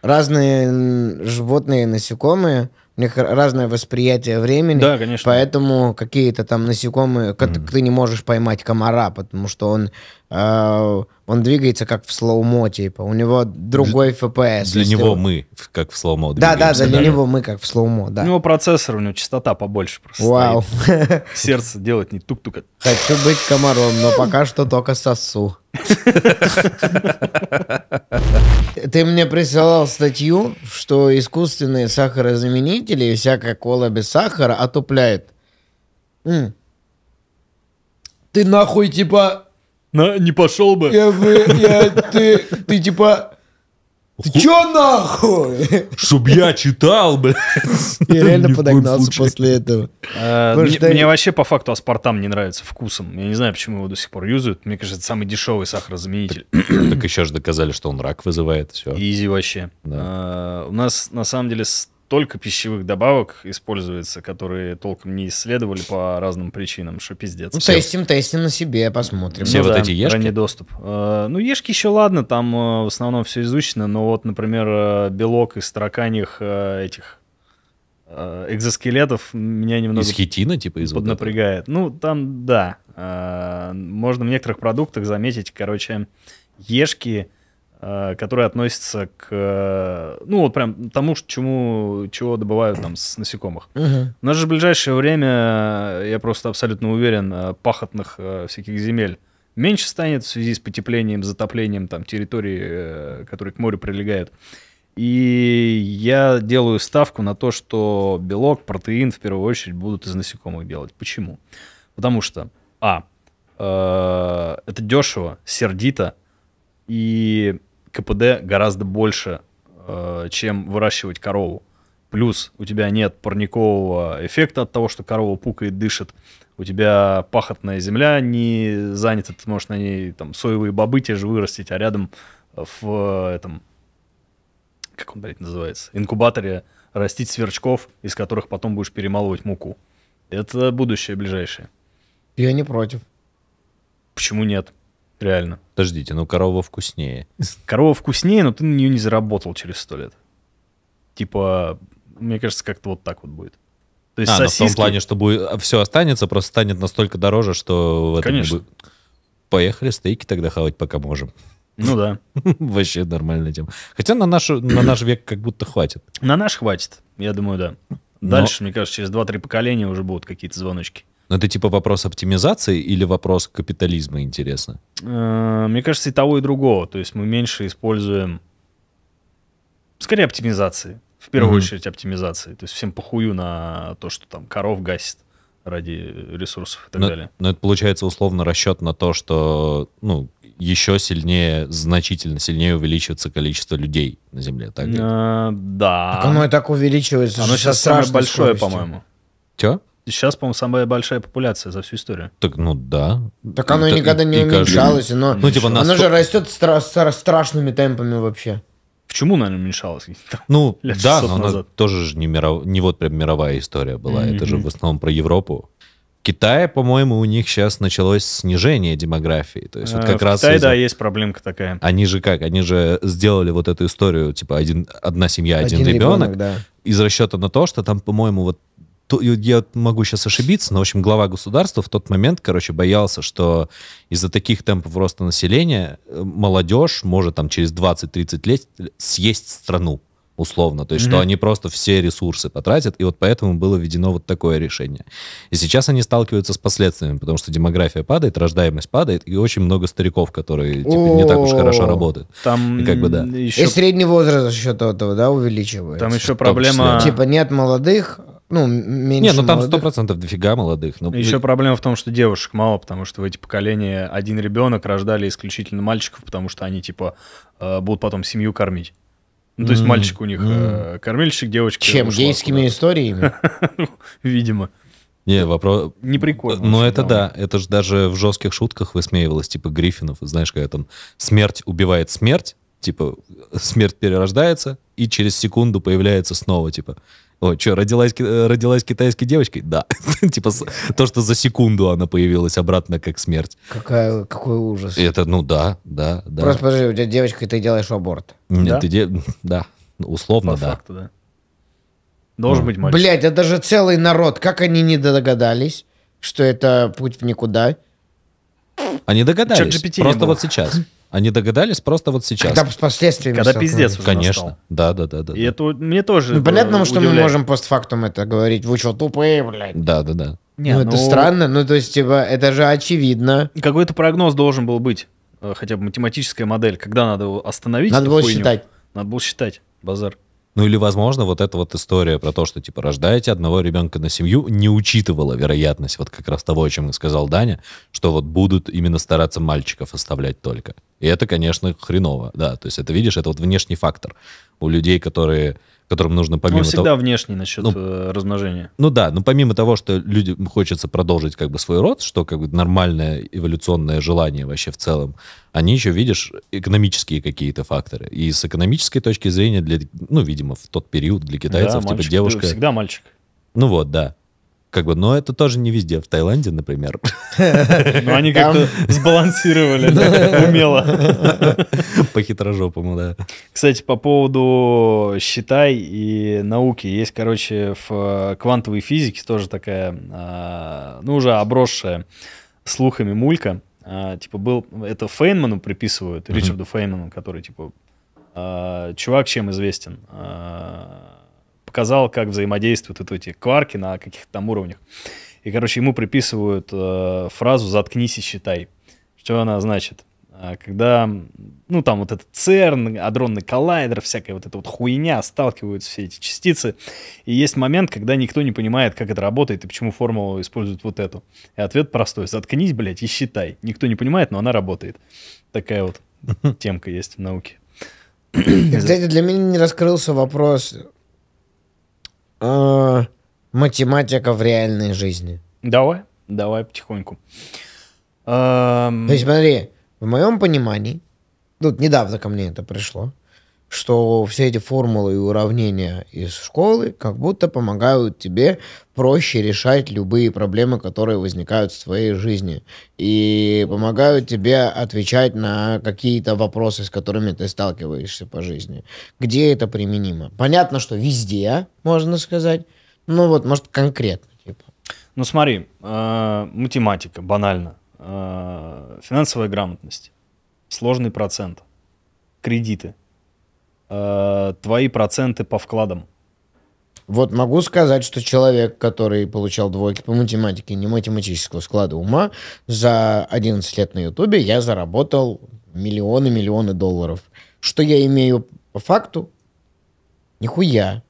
Разные животные, насекомые, у них разное восприятие времени. Да, конечно. Поэтому какие-то там насекомые, mm-hmm. ты не можешь поймать комара, потому что он а, он двигается как в слоумо, типа. У него другой FPS. Для него его... мы как в слоумо Да, да, да, для него мы как в слоумо, да. У него процессор, у него частота побольше просто Вау. Стоит. Сердце делать не тук-тук. Хочу быть комаром, но пока что только сосу. Ты мне присылал статью, что искусственные сахарозаменители и всякая кола без сахара отупляет. Ты нахуй типа на, не пошел бы. Я, я, ты, ты типа... Ты Ху... чё нахуй? Чтоб я читал, бы. Я реально подогнался после этого. А, мне, вообще по факту аспартам не нравится вкусом. Я не знаю, почему его до сих пор юзают. Мне кажется, это самый дешевый сахарозаменитель. Так, еще же доказали, что он рак вызывает. Все. Изи вообще. А, у нас на самом деле только пищевых добавок используется, которые толком не исследовали по разным причинам, что пиздец. Ну, тестим, тестим на себе, посмотрим. Все ну, вот да, эти ешки? Ранний доступ. Э, ну, ешки еще ладно, там э, в основном все изучено, но вот, например, э, белок из тараканьих этих экзоскелетов меня немного... Из хитина, типа, из Поднапрягает. Вот ну, там, да. Можно в некоторых продуктах заметить, короче, ешки Э, который относится к, э, ну, вот прям тому, чему, чего добывают там с насекомых. Угу. У нас же в ближайшее время, э, я просто абсолютно уверен, пахотных всяких земель меньше станет в связи с потеплением, затоплением там территории, которые к морю прилегают. И я делаю ставку на то, что белок, протеин в первую очередь будут из насекомых делать. Почему? Потому что, а, э, это дешево, сердито, и КПД гораздо больше, э, чем выращивать корову. Плюс у тебя нет парникового эффекта от того, что корова пукает, дышит. У тебя пахотная земля не занята, ты можешь на ней там соевые бобы те же вырастить, а рядом в этом, как он, блядь, называется, инкубаторе растить сверчков, из которых потом будешь перемалывать муку. Это будущее ближайшее. Я не против. Почему нет? Реально. Подождите, ну корова вкуснее. Корова вкуснее, но ты на нее не заработал через сто лет. Типа, мне кажется, как-то вот так вот будет. То есть а, сосиски... но в том плане, что будет, а, все останется, просто станет настолько дороже, что... Конечно. Будет... Поехали стейки тогда хавать, пока можем. Ну да. Вообще нормальная тема. Хотя на, нашу, на наш век как будто хватит. На наш хватит, я думаю, да. Дальше, Но... мне кажется, через 2-3 поколения уже будут какие-то звоночки. Но это типа вопрос оптимизации или вопрос капитализма, интересно? Э, мне кажется, и того, и другого. То есть мы меньше используем... Скорее, оптимизации. В первую угу. очередь оптимизации. То есть всем похую на то, что там коров гасит ради ресурсов и так но, далее. Но это получается условно расчет на то, что ну, еще сильнее, значительно сильнее увеличивается количество людей на Земле. Так а, да. Так оно и так увеличивается. Оно сейчас самое большое, по-моему. Че? Сейчас, по-моему, самая большая популяция за всю историю. Так, ну да. Так оно это, никогда не уменьшалось, но ну, типа, оно 100... же растет стра- стра- страшными темпами вообще. Почему, наверное, уменьшалось? Ну, Лет да, но назад. она тоже же не, миров... не вот прям мировая история была. Mm-hmm. Это же в основном про Европу. Китае, по-моему, у них сейчас началось снижение демографии. То есть, вот а, как в раз Китае, да, есть проблемка такая. Они же как? Они же сделали вот эту историю, типа, один, одна семья, один, один ребенок, ребенок да. из расчета на то, что там, по-моему, вот я могу сейчас ошибиться, но, в общем, глава государства в тот момент, короче, боялся, что из-за таких темпов роста населения э, молодежь может там через 20-30 лет съесть страну условно, то есть mm-hmm. что они просто все ресурсы потратят, и вот поэтому было введено вот такое решение. И сейчас они сталкиваются с последствиями, потому что демография падает, рождаемость падает, и очень много стариков, которые типа, не так уж хорошо работают. Там и как бы да. Еще... И средний возраст за счет этого, да, увеличивается. Там еще проблема. Типа нет молодых, ну, меньше Не, ну там сто процентов дофига молодых. Но... Ну, Еще проблема в том, что девушек мало, потому что в эти поколения один ребенок рождали исключительно мальчиков, потому что они, типа, э, будут потом семью кормить. Ну, то есть мальчик у них э, кормильщик, девочка. Чем? Гейскими куда-то. историями? Видимо. Не, вопрос... Не прикольно. Но ну, это да, это же даже в жестких шутках высмеивалось, типа Гриффинов, знаешь, когда там смерть убивает смерть, типа смерть перерождается, и через секунду появляется снова, типа, о, что, родилась, э, родилась китайской девочкой? Да. типа то, что за секунду она появилась обратно, как смерть. Какая, какой ужас. Это, ну да, да, да. Просто подожди, у тебя девочка, и ты делаешь аборт. Нет, да? ты Да, условно, да. Факту, да. Должен быть мальчик. Блять, это же целый народ. Как они не догадались, что это путь в никуда? Они догадались. Просто вот сейчас. Они догадались просто вот сейчас. Когда с последствиями. Когда пиздец уже Конечно. Настал. Да, да, да, да. И да. это мне тоже. Ну, понятно, э, что мы можем постфактум это говорить. Вы что, тупые, блядь? Да, да, да. Не, ну, ну, это странно, ну, то есть, типа, это же очевидно. Какой-то прогноз должен был быть, э, хотя бы математическая модель, когда надо его остановить. Надо было хуйню. считать. Надо было считать, базар. Ну или, возможно, вот эта вот история про то, что, типа, рождаете одного ребенка на семью, не учитывала вероятность вот как раз того, о чем сказал Даня, что вот будут именно стараться мальчиков оставлять только. И это, конечно, хреново, да. То есть это, видишь, это вот внешний фактор. У людей, которые которым нужно ну, помимо Он всегда того... внешний насчет ну, э, размножения. Ну да, но ну, помимо того, что людям хочется продолжить как бы свой род, что как бы нормальное эволюционное желание вообще в целом, они еще, видишь, экономические какие-то факторы. И с экономической точки зрения, для, ну, видимо, в тот период для китайцев, да, типа мальчик, девушка... Всегда мальчик. Ну вот, да как бы, но это тоже не везде. В Таиланде, например. Ну, они как-то сбалансировали умело. По хитрожопому, да. Кстати, по поводу считай и науки. Есть, короче, в э, квантовой физике тоже такая, а, ну, уже обросшая слухами мулька. А, типа был, это Фейнману приписывают, Ричарду Фейнману, который, типа, а, чувак чем известен? показал, как взаимодействуют вот эти кварки на каких-то там уровнях. И, короче, ему приписывают э, фразу «заткнись и считай». Что она значит? А, когда, ну, там вот этот ЦЕРН, адронный коллайдер, всякая вот эта вот хуйня, сталкиваются все эти частицы. И есть момент, когда никто не понимает, как это работает и почему формулу используют вот эту. И ответ простой. Заткнись, блядь, и считай. Никто не понимает, но она работает. Такая вот темка есть в науке. Кстати, для меня не раскрылся вопрос, э, математика в реальной жизни. Давай, давай потихоньку. Эм... То есть, смотри, в моем понимании, тут недавно ко мне это пришло, что все эти формулы и уравнения из школы как будто помогают тебе проще решать любые проблемы, которые возникают в твоей жизни, и помогают тебе отвечать на какие-то вопросы, с которыми ты сталкиваешься по жизни. Где это применимо? Понятно, что везде, можно сказать, ну вот, может, конкретно. Типа. Ну смотри, э, математика, банально, э, финансовая грамотность, сложный процент, кредиты – э, твои проценты по вкладам. Вот могу сказать, что человек, который получал двойки по математике, не математического склада ума, за 11 лет на Ютубе я заработал миллионы-миллионы долларов. Что я имею по факту? Нихуя.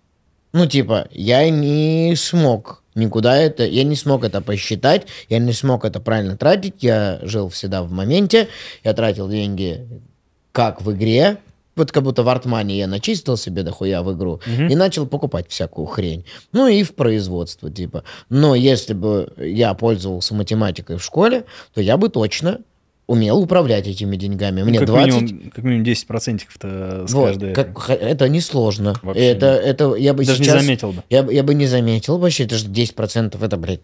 Ну, типа, я не смог никуда это... Я не смог это посчитать, я не смог это правильно тратить, я жил всегда в моменте, я тратил деньги как в игре, вот как будто в артмане я начистил себе дохуя в игру угу. и начал покупать всякую хрень. Ну и в производство, типа. Но если бы я пользовался математикой в школе, то я бы точно умел управлять этими деньгами. Мне ну, как 20... Минимум, как минимум 10 процентиков-то с вот, каждой... Как, это несложно. Вообще это, нет. это я бы Даже сейчас... не заметил бы. Я, я бы не заметил вообще, это же 10 процентов, это, блядь,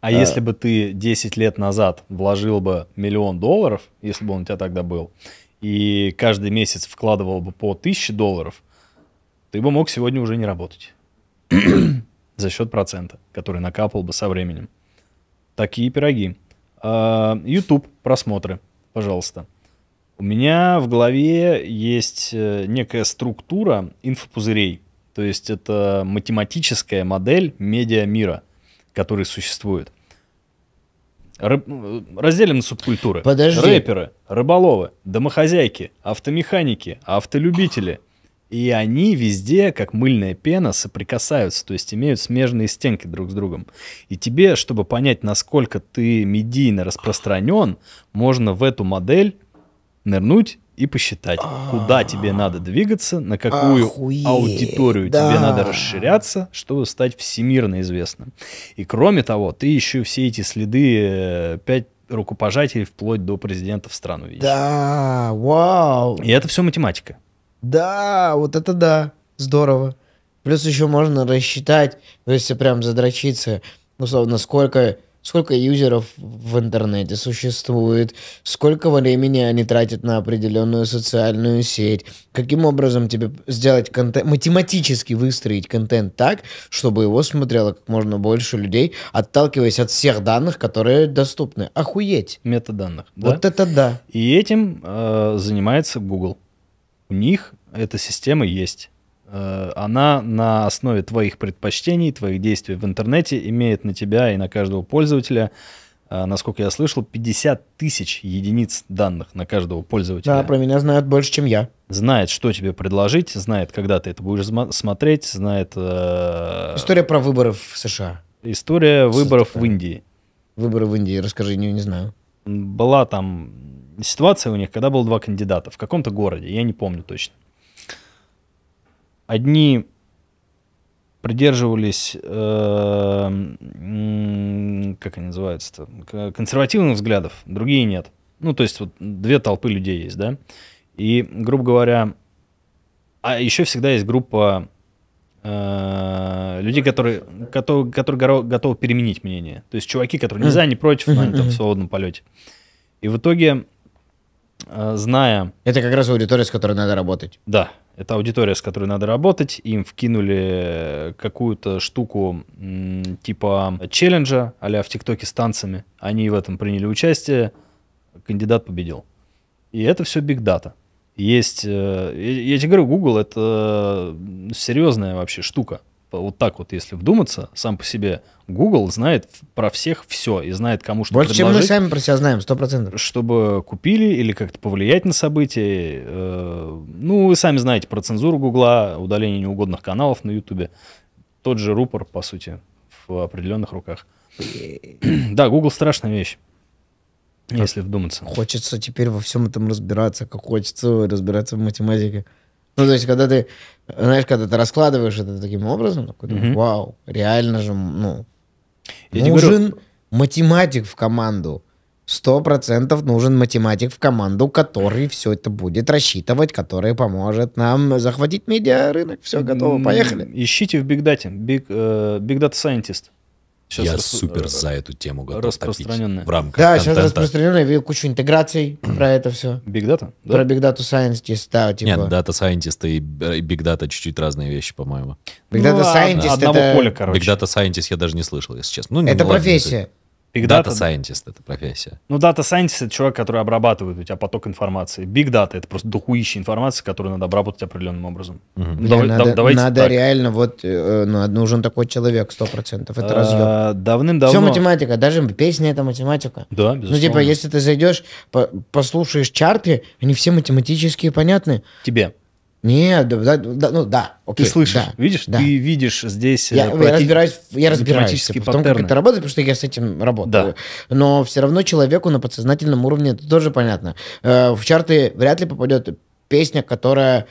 а, а если бы ты 10 лет назад вложил бы миллион долларов, если бы он у тебя тогда был, и каждый месяц вкладывал бы по 1000 долларов, ты бы мог сегодня уже не работать за счет процента, который накапал бы со временем. Такие пироги. А, YouTube просмотры, пожалуйста. У меня в голове есть э, некая структура инфопузырей. То есть это математическая модель медиа мира, который существует. Рыб... Разделим субкультуры. Подожди. Рэперы, рыболовы, домохозяйки, автомеханики, автолюбители. И они везде, как мыльная пена, соприкасаются, то есть имеют смежные стенки друг с другом. И тебе, чтобы понять, насколько ты медийно распространен, можно в эту модель нырнуть и посчитать, куда тебе надо двигаться, на какую Охуеть, аудиторию да. тебе надо расширяться, чтобы стать всемирно известным. И кроме того, ты еще все эти следы э, пять рукопожатий вплоть до президентов стран видишь. Да, вау. И это все математика. Да, вот это да, здорово. Плюс еще можно рассчитать, ну, если прям задрочиться, условно, сколько сколько юзеров в интернете существует, сколько времени они тратят на определенную социальную сеть, каким образом тебе сделать контент, математически выстроить контент так, чтобы его смотрело как можно больше людей, отталкиваясь от всех данных, которые доступны. Охуеть! Метаданных. Да? Вот это да. И этим э, занимается Google. У них эта система есть. Э, она на основе твоих предпочтений, твоих действий в интернете имеет на тебя и на каждого пользователя, э, насколько я слышал, 50 тысяч единиц данных на каждого пользователя. Да, про меня знают больше, чем я. Знает, что тебе предложить, знает, когда ты это будешь смотреть, знает... Э... История про выборы в США. История выборов в Индии. Выборы в Индии, расскажи, не, не знаю. Была там ситуация у них, когда было два кандидата в каком-то городе, я не помню точно одни придерживались, э, как они называются-то, консервативных взглядов, другие нет. Ну, то есть вот две толпы людей есть, да. И, грубо говоря, а еще всегда есть группа э, людей, которые, которые, которые готовы переменить мнение. То есть чуваки, которые не за, не против, но они там в свободном полете. И в итоге, э, зная... Это как раз аудитория, с которой надо работать. Да, это аудитория, с которой надо работать. Им вкинули э, какую-то штуку типа челленджа, а в ТикТоке с танцами. Они в этом приняли участие. Кандидат победил. И это все биг дата. Есть, э, я тебе говорю, Google это э, серьезная вообще штука вот так вот, если вдуматься, сам по себе Google знает про всех все и знает, кому что Больше, чем мы сами про себя знаем, сто процентов Чтобы купили или как-то повлиять на события. Э, ну, вы сами знаете про цензуру Гугла, удаление неугодных каналов на Ютубе. Тот же рупор, по сути, в определенных руках. да, Google страшная вещь. Если вдуматься. Хочется теперь во всем этом разбираться, как хочется разбираться в математике. Ну, то есть, когда ты, знаешь, когда ты раскладываешь это таким образом, такой, mm-hmm. вау, реально же, ну, Я нужен говорю... математик в команду. Сто процентов нужен математик в команду, который все это будет рассчитывать, который поможет нам захватить медиа рынок. Все готово, поехали. Ищите в Big Data, Big, uh, Big Data Scientist. Сейчас я рас... супер э, за эту тему готов распространенная. в рамках Да, контента. сейчас распространенная, я видел кучу интеграций про это все. Big Data? Да? Про Big Data Scientist, да, типа. Нет, Data Scientist и Big Data чуть-чуть разные вещи, по-моему. Big Data ну, Scientist одного это... поля, короче. Big Data Scientist я даже не слышал, если честно. Ну, это профессия. Это дата Data Scientist — это профессия. Ну, Data Scientist — это человек, который обрабатывает у тебя поток информации. Big Data — это просто дохуище информация, которую надо обработать определенным образом. Угу. давай, надо давайте надо реально, вот э, ну, нужен такой человек 100%. Это а, разъем. Давным-давно. Все математика, даже песня — это математика. Да, безусловно. Ну, типа, если ты зайдешь, по послушаешь чарты, они все математические понятны. Тебе. Нет, да, да, ну да. Окей, ты слышишь, да, видишь, да. ты видишь здесь. Я, против... Э, я разбираюсь, я разбираюсь типа, в том, как это работает, потому что я с этим работаю. Да. Но все равно человеку на подсознательном уровне это тоже понятно. Э, в чарты вряд ли попадет песня, которая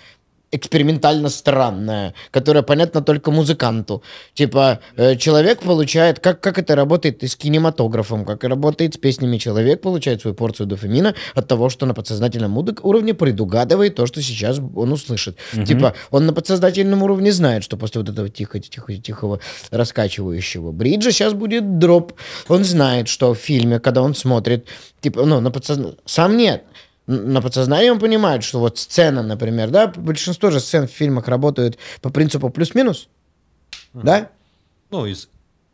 экспериментально странная, которая понятна только музыканту. Типа, э, человек получает, как, как это работает и с кинематографом, как работает с песнями, человек получает свою порцию дофамина от того, что на подсознательном уровне предугадывает то, что сейчас он услышит. Угу. Типа, он на подсознательном уровне знает, что после вот этого тихо-тихо-тихого раскачивающего бриджа сейчас будет дроп. Он знает, что в фильме, когда он смотрит, типа, ну, на подсознательном... Сам нет на подсознании он понимает, что вот сцена, например, да, большинство же сцен в фильмах работают по принципу плюс-минус, угу. да? Ну, из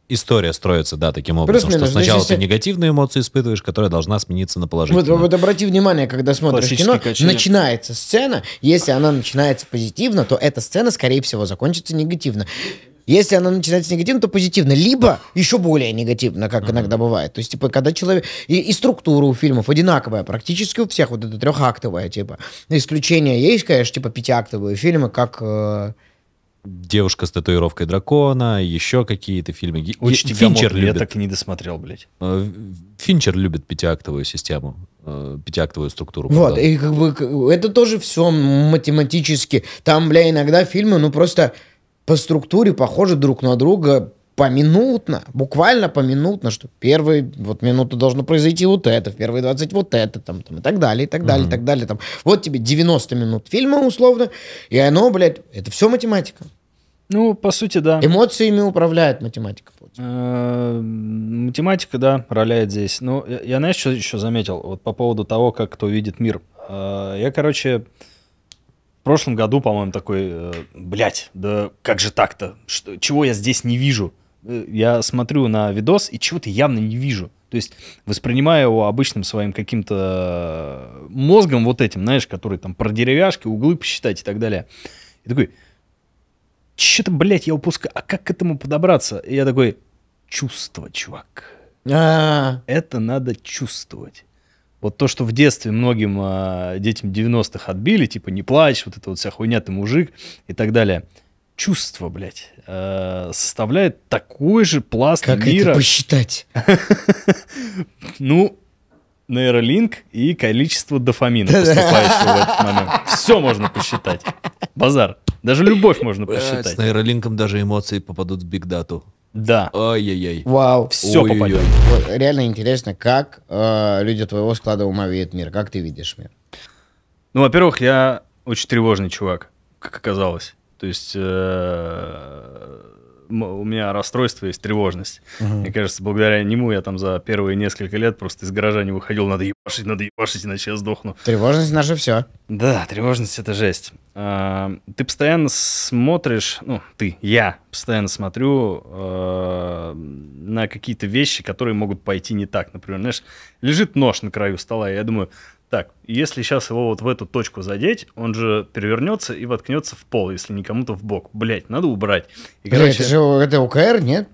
история строится, да, таким образом, Плюс, что сначала значит, ты негативные эмоции испытываешь, которая должна смениться на положительную. Вот, вот обрати внимание, когда смотришь кино, качели. начинается сцена, если она начинается позитивно, то эта сцена, скорее всего, закончится негативно. Если она начинается негативно, то позитивно. Либо еще более негативно, как mm-hmm. иногда бывает. То есть, типа, когда человек... И, и структура у фильмов одинаковая практически у всех. Вот это трехактовая, типа. Исключение есть, конечно, типа, пятиактовые фильмы, как... Э... Девушка с татуировкой дракона, еще какие-то фильмы. Очень Финчер любит. Я так и не досмотрел, блядь. Э, Финчер любит пятиактовую систему, э, пятиактовую структуру. Вот, и как бы это тоже все математически. Там, бля, иногда фильмы, ну просто по структуре похожи друг на друга поминутно, буквально поминутно, что первые вот минуты должно произойти вот это, в первые 20 вот это, там, там и так далее, и так далее, mm-hmm. и так далее. Там. Вот тебе 90 минут фильма условно, и оно, блядь, это все математика. Ну, по сути, да. Эмоциями управляет математика. Э, математика, да, роляет здесь. Ну, я, я знаешь, что еще заметил? Вот по поводу того, как кто видит мир. Э, я, короче, в прошлом году, по-моему, такой, э, блядь, да как же так-то? Что? чего я здесь не вижу? Э, я смотрю на видос и чего-то явно не вижу. То есть воспринимаю его обычным своим каким-то э, мозгом вот этим, знаешь, который там про деревяшки, углы посчитать и так далее. И такой, что-то, блядь, я упускаю. А как к этому подобраться? И я такой, чувство, чувак. А -а -а. Это надо чувствовать вот то, что в детстве многим э, детям 90-х отбили, типа не плачь, вот это вот вся хуйня, ты мужик и так далее. Чувство, блядь, э, составляет такой же пласт как мира. Как это посчитать? Ну, нейролинк и количество дофамина, поступающего в этот момент. Все можно посчитать. Базар. Даже любовь можно посчитать. С нейролинком даже эмоции попадут в бигдату. Да. Ой-ой-ой. Вау. Все попадет. Реально интересно, как э, люди твоего склада ума видят мир. Как ты видишь мир? Ну, во-первых, я очень тревожный чувак, как оказалось. То есть э, у меня расстройство есть тревожность. Угу. Мне кажется, благодаря нему я там за первые несколько лет просто из гаража не выходил. Надо ебашить, надо ебашить, иначе я сдохну. Тревожность наше все. Да, тревожность это жесть. А, ты постоянно смотришь, ну, ты, я постоянно смотрю э, на какие-то вещи, которые могут пойти не так. Например, знаешь, лежит нож на краю стола, и я думаю, так, если сейчас его вот в эту точку задеть, он же перевернется и воткнется в пол, если не кому-то в бок. Блять, надо убрать. И, Бля, короче, это же это УКР, нет?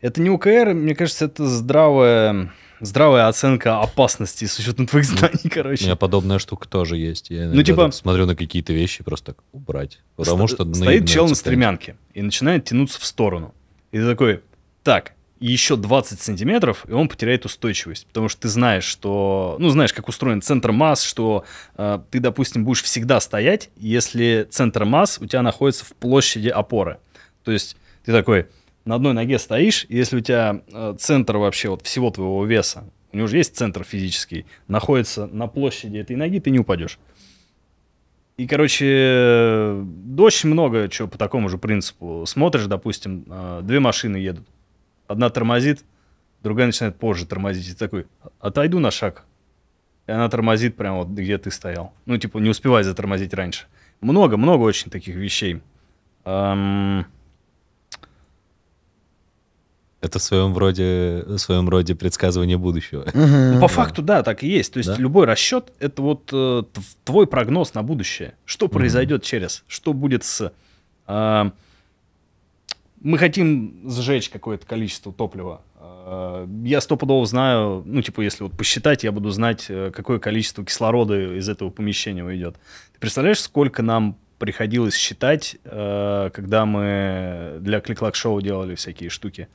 Это не УКР, мне кажется, это здравая, здравая оценка опасности с учетом твоих знаний, короче. У меня подобная штука тоже есть. Я ну, типа, смотрю на какие-то вещи, просто так убрать. Потому сто- что стоит чел на стремянке и начинает тянуться в сторону. И ты такой, так, еще 20 сантиметров, и он потеряет устойчивость. Потому что ты знаешь, что... Ну, знаешь, как устроен центр масс, что э, ты, допустим, будешь всегда стоять, если центр масс у тебя находится в площади опоры. То есть ты такой на одной ноге стоишь, и если у тебя э, центр вообще вот всего твоего веса, у него же есть центр физический, находится на площади этой ноги, ты не упадешь. И, короче, дождь много чего по такому же принципу. Смотришь, допустим, э, две машины едут Одна тормозит, другая начинает позже тормозить. И такой, отойду на шаг. И она тормозит прямо вот где ты стоял. Ну, типа, не успевай затормозить раньше. Много, много очень таких вещей. Эм... Это в своем роде, в своем роде предсказывание будущего. Ну, по факту, да, так и есть. То есть да? любой расчет — это вот э, твой прогноз на будущее. Что произойдет через, что будет с... Э, мы хотим сжечь какое-то количество топлива. Э, я стопудово знаю, ну, типа, если вот посчитать, я буду знать, э, какое количество кислорода из этого помещения уйдет. Ты представляешь, сколько нам приходилось считать, э, когда мы для клик-лак-шоу делали всякие штуки?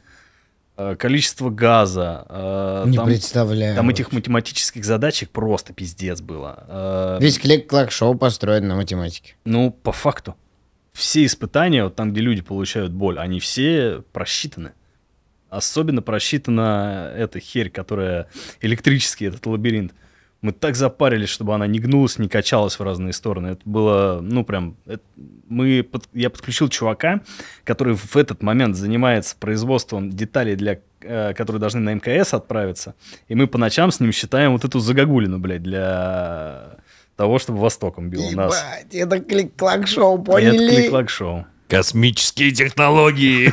Количество газа. Не там, представляю. Там этих математических задачек просто пиздец было. Весь клик-клак-шоу построен на математике. Ну, по факту все испытания, вот там, где люди получают боль, они все просчитаны. Особенно просчитана эта херь, которая электрический, этот лабиринт. Мы так запарились, чтобы она не гнулась, не качалась в разные стороны. Это было, ну, прям... Это, мы, под, я подключил чувака, который в этот момент занимается производством деталей, для, э, которые должны на МКС отправиться. И мы по ночам с ним считаем вот эту загогулину, блядь, для того, чтобы Востоком бил Ебать, нас. это клик-клак-шоу, поняли? Это клик-клак-шоу. Космические технологии.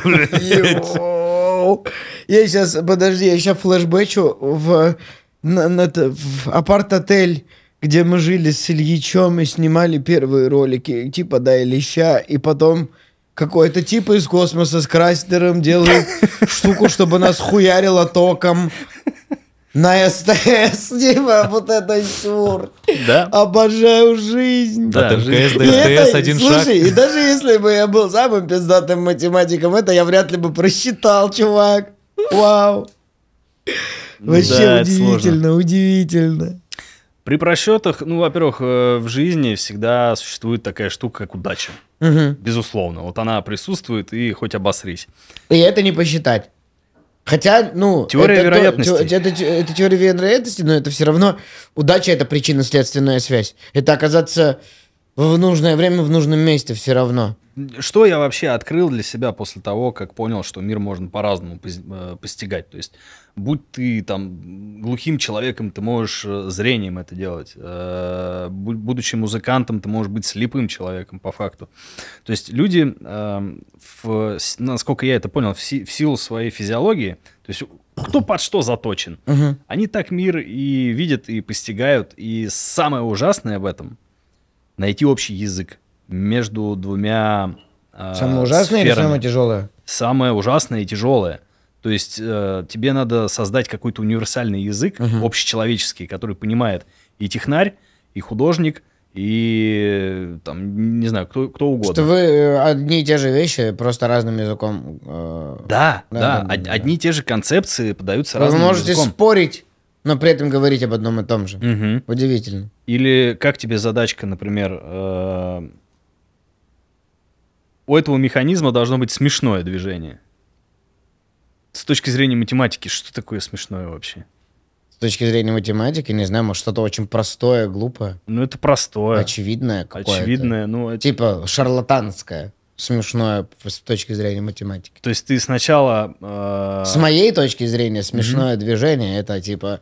Я сейчас, подожди, я сейчас флешбэчу в, на, на, в апарт-отель, где мы жили с Ильичом и снимали первые ролики, типа, да, Ильича, и потом какой-то тип из космоса с крастером делает штуку, чтобы нас хуярило током на СТС, типа, вот это сюр. Да. Обожаю жизнь. Да, от МКС до СТС один слушай, шаг. Слушай, и даже если бы я был самым пиздатым математиком, это я вряд ли бы просчитал, чувак. Вау. Вообще удивительно, удивительно. При просчетах, ну, во-первых, э, в жизни всегда существует такая штука, как удача. Безусловно. Вот она присутствует, и хоть обосрись. И это не посчитать. Хотя, ну... Теория это, вероятности. То, те, это, это теория вероятности, но это все равно удача — это причинно-следственная связь. Это оказаться в нужное время, в нужном месте все равно. Что я вообще открыл для себя после того, как понял, что мир можно по-разному э, постигать? То есть, будь ты там глухим человеком, ты можешь э, зрением это делать. Э, будучи музыкантом, ты можешь быть слепым человеком по факту. То есть, люди, эм, в, насколько я это понял, в силу своей физиологии, то есть кто под что заточен, угу. они так мир и видят, и постигают. И самое ужасное в этом – найти общий язык между двумя э, Самое ужасное сферами. или самое тяжелое? Самое ужасное и тяжелое. То есть э, тебе надо создать какой-то универсальный язык, угу. общечеловеческий, который понимает и технарь, и художник, и там, не знаю, кто, кто угодно. Что вы э, одни и те же вещи, просто разным языком. Э, да, да, да, да, одни и те же концепции подаются вы разным языком. Вы можете спорить но при этом говорить об одном и том же. Угу. Удивительно. Или как тебе задачка, например, э, у этого механизма должно быть смешное движение. С точки зрения математики, что такое смешное вообще? С точки зрения математики, не знаю, может, что-то очень простое, глупое. Ну, это простое. Очевидное какое-то. Очевидное, ну... Это... Типа шарлатанское смешное с точки зрения математики. То есть ты сначала... Э... С моей точки зрения смешное mm-hmm. движение это типа...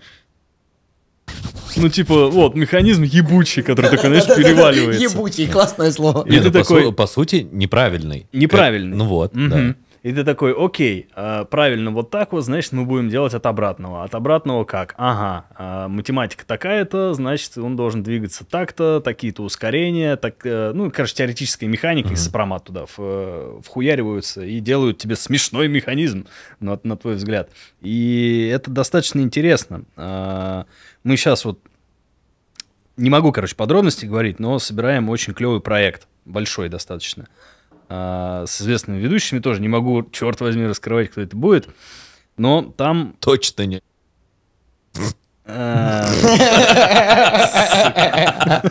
Ну, типа, вот, механизм ебучий, который такой, знаешь, переваливается. Ебучий, классное слово. И ты ну, такой... По сути, неправильный. Неправильный. Э, ну вот, да. И ты такой, окей, а, правильно вот так вот, значит, мы будем делать от обратного. От обратного как? Ага, а, математика такая-то, значит, он должен двигаться так-то, такие-то ускорения, так, э, ну, короче, теоретическая механика из hmm сопромат туда вхуяриваются и делают тебе смешной механизм, на, на твой взгляд. И это достаточно интересно. А, мы сейчас вот не могу, короче, подробности говорить, но собираем очень клевый проект, большой достаточно. А, с известными ведущими, тоже не могу, черт возьми, раскрывать, кто это будет, но там... Точно не. А.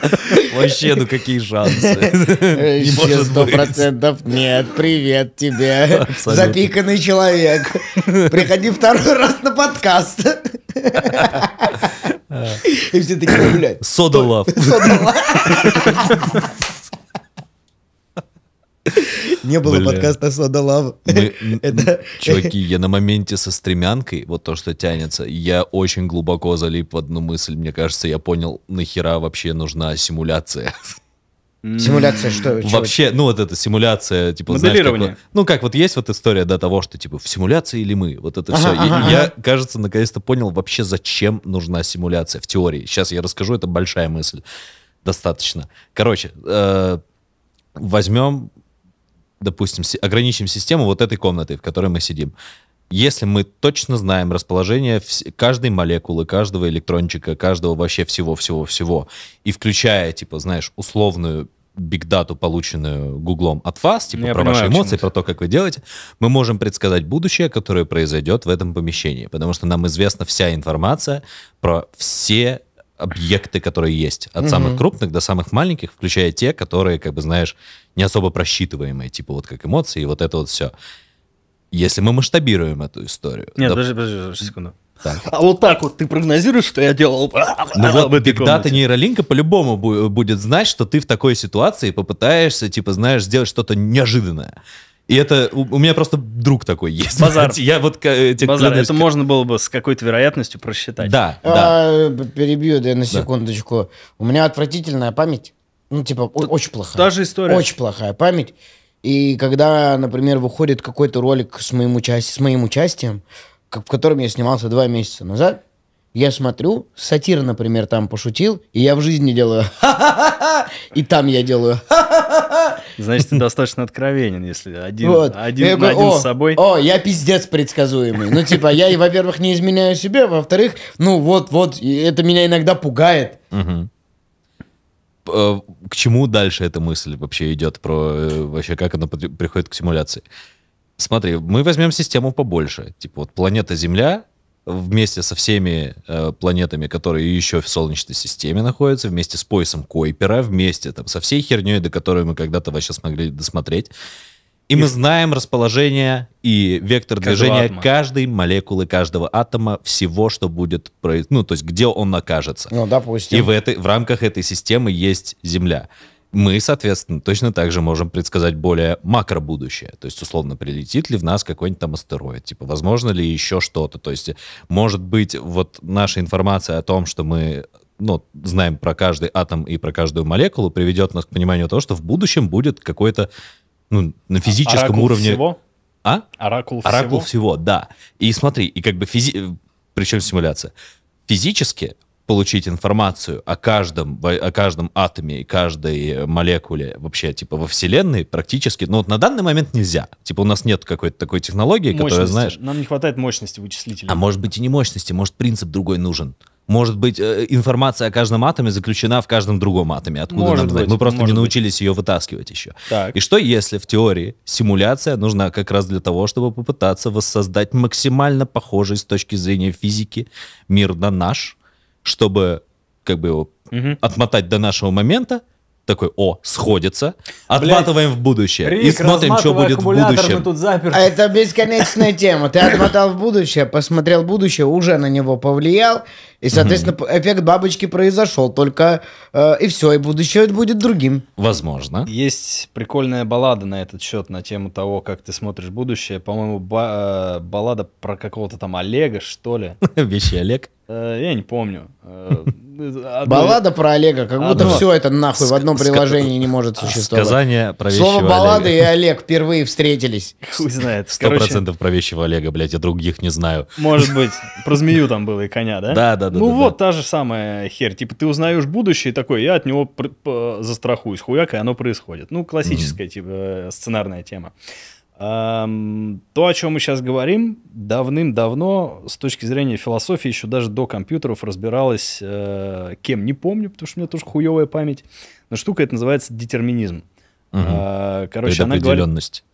Вообще, ну какие шансы? Еще сто процентов нет. Привет тебе, запиканный человек. Приходи второй раз на подкаст. И все такие, блядь. Содолав. Содолав. Не было Бля. подкаста Сода Лав. Это... Чуваки, я на моменте со стремянкой, вот то, что тянется, я очень глубоко залип в одну мысль. Мне кажется, я понял, нахера вообще нужна симуляция. Симуляция что? Вообще, ну вот эта симуляция, типа, Моделирование. Знаешь, как, ну как вот есть вот история до того, что типа в симуляции или мы, вот это ага, все. Ага, я, ага. я, кажется, наконец-то понял вообще, зачем нужна симуляция в теории. Сейчас я расскажу, это большая мысль, достаточно. Короче, э, возьмем допустим, ограничим систему вот этой комнаты, в которой мы сидим. Если мы точно знаем расположение каждой молекулы, каждого электрончика, каждого вообще всего-всего-всего, и включая, типа, знаешь, условную бигдату, полученную Гуглом от вас, типа ну, Я про понимаю, ваши эмоции, про то, как вы делаете, мы можем предсказать будущее, которое произойдет в этом помещении, потому что нам известна вся информация про все объекты, которые есть, от угу. самых крупных до самых маленьких, включая те, которые, как бы, знаешь, не особо просчитываемые, типа вот как эмоции и вот это вот все. Если мы масштабируем эту историю... Нет, доп... подожди, подожди, подожди секунду. Так. А вот так вот ты прогнозируешь, что я делал? Ну а вот бигдата нейролинка по-любому будет знать, что ты в такой ситуации попытаешься, типа, знаешь, сделать что-то неожиданное. И это у, у меня просто друг такой есть. Базар. Я вот э, тебе Базар. Клянусь, это как... можно было бы с какой-то вероятностью просчитать. Да, а, да. А, перебью, да, на секундочку. Да. У меня отвратительная память. Ну, типа, Тут очень плохая. Та же история. Очень плохая память. И когда, например, выходит какой-то ролик с моим, уча с моим участием, в котором я снимался два месяца назад, я смотрю, сатир, например, там пошутил, и я в жизни делаю и там я делаю Значит, ты достаточно откровенен, если один, вот. один, я говорю, один о, с собой. О, я пиздец предсказуемый. Ну, типа, я, во-первых, не изменяю себе, во-вторых, ну, вот-вот, это меня иногда пугает. Угу к чему дальше эта мысль вообще идет про э, вообще как она приходит к симуляции? Смотри, мы возьмем систему побольше, типа вот планета Земля, вместе со всеми э, планетами, которые еще в Солнечной системе находятся, вместе с поясом Койпера, вместе там со всей херней, до которой мы когда-то вообще смогли досмотреть. И, и мы знаем расположение и вектор движения атома. каждой молекулы, каждого атома, всего, что будет происходить, ну, то есть где он окажется. Ну, допустим. И в, этой, в рамках этой системы есть Земля мы, соответственно, точно так же можем предсказать более макро будущее. То есть, условно, прилетит ли в нас какой-нибудь там астероид, типа, возможно ли еще что-то. То есть, может быть, вот наша информация о том, что мы ну, знаем про каждый атом и про каждую молекулу, приведет нас к пониманию того, что в будущем будет какой-то ну, на физическом Оракул уровне... Всего? А? Оракул, Оракул всего? всего, да. И смотри, и как бы физи... Причем симуляция. Физически получить информацию о каждом, о каждом атоме и каждой э, молекуле вообще, типа, во Вселенной практически, ну, вот на данный момент нельзя. Типа, у нас нет какой-то такой технологии, мощности. которая, знаешь... Нам не хватает мощности вычислителя. А может быть и не мощности, может, принцип другой нужен. Может быть, э, информация о каждом атоме заключена в каждом другом атоме. Откуда может нам знать? Быть, Мы просто не научились быть. ее вытаскивать еще. Так. И что если в теории симуляция нужна как раз для того, чтобы попытаться воссоздать максимально похожий с точки зрения физики мир на наш, чтобы как бы его угу. отмотать до нашего момента, такой, о, сходится, отматываем Блядь, в будущее Рик, и смотрим, что будет в будущем. Тут заперты. А это бесконечная тема. Ты отмотал в будущее, посмотрел будущее, уже на него повлиял, и, соответственно, mm эффект бабочки произошел, только э, и все, и будущее будет другим. Возможно. Есть прикольная баллада на этот счет, на тему того, как ты смотришь будущее. По-моему, ба- э, баллада про какого-то там Олега, что ли. Вещи Олег. Э, я не помню. Э, баллада про Олега, как будто все это нахуй в одном приложении не может а, существовать. Сказание про Слово баллада и Олег впервые встретились. Хуй знает. Сто процентов про вещего Олега, блядь, я других не знаю. Может быть, про змею там было и коня, да? Да, да, да. Ну вот, та же самая хер. Типа ты узнаешь будущее такой, я от него застрахуюсь. Хуяк, и оно происходит. Ну, классическая, типа, э, сценарная тема. То, о чем мы сейчас говорим, давным-давно с точки зрения философии, еще даже до компьютеров разбиралась, э, кем не помню, потому что у меня тоже хуевая память. Но штука это называется детерминизм. Угу. Короче, она говорит...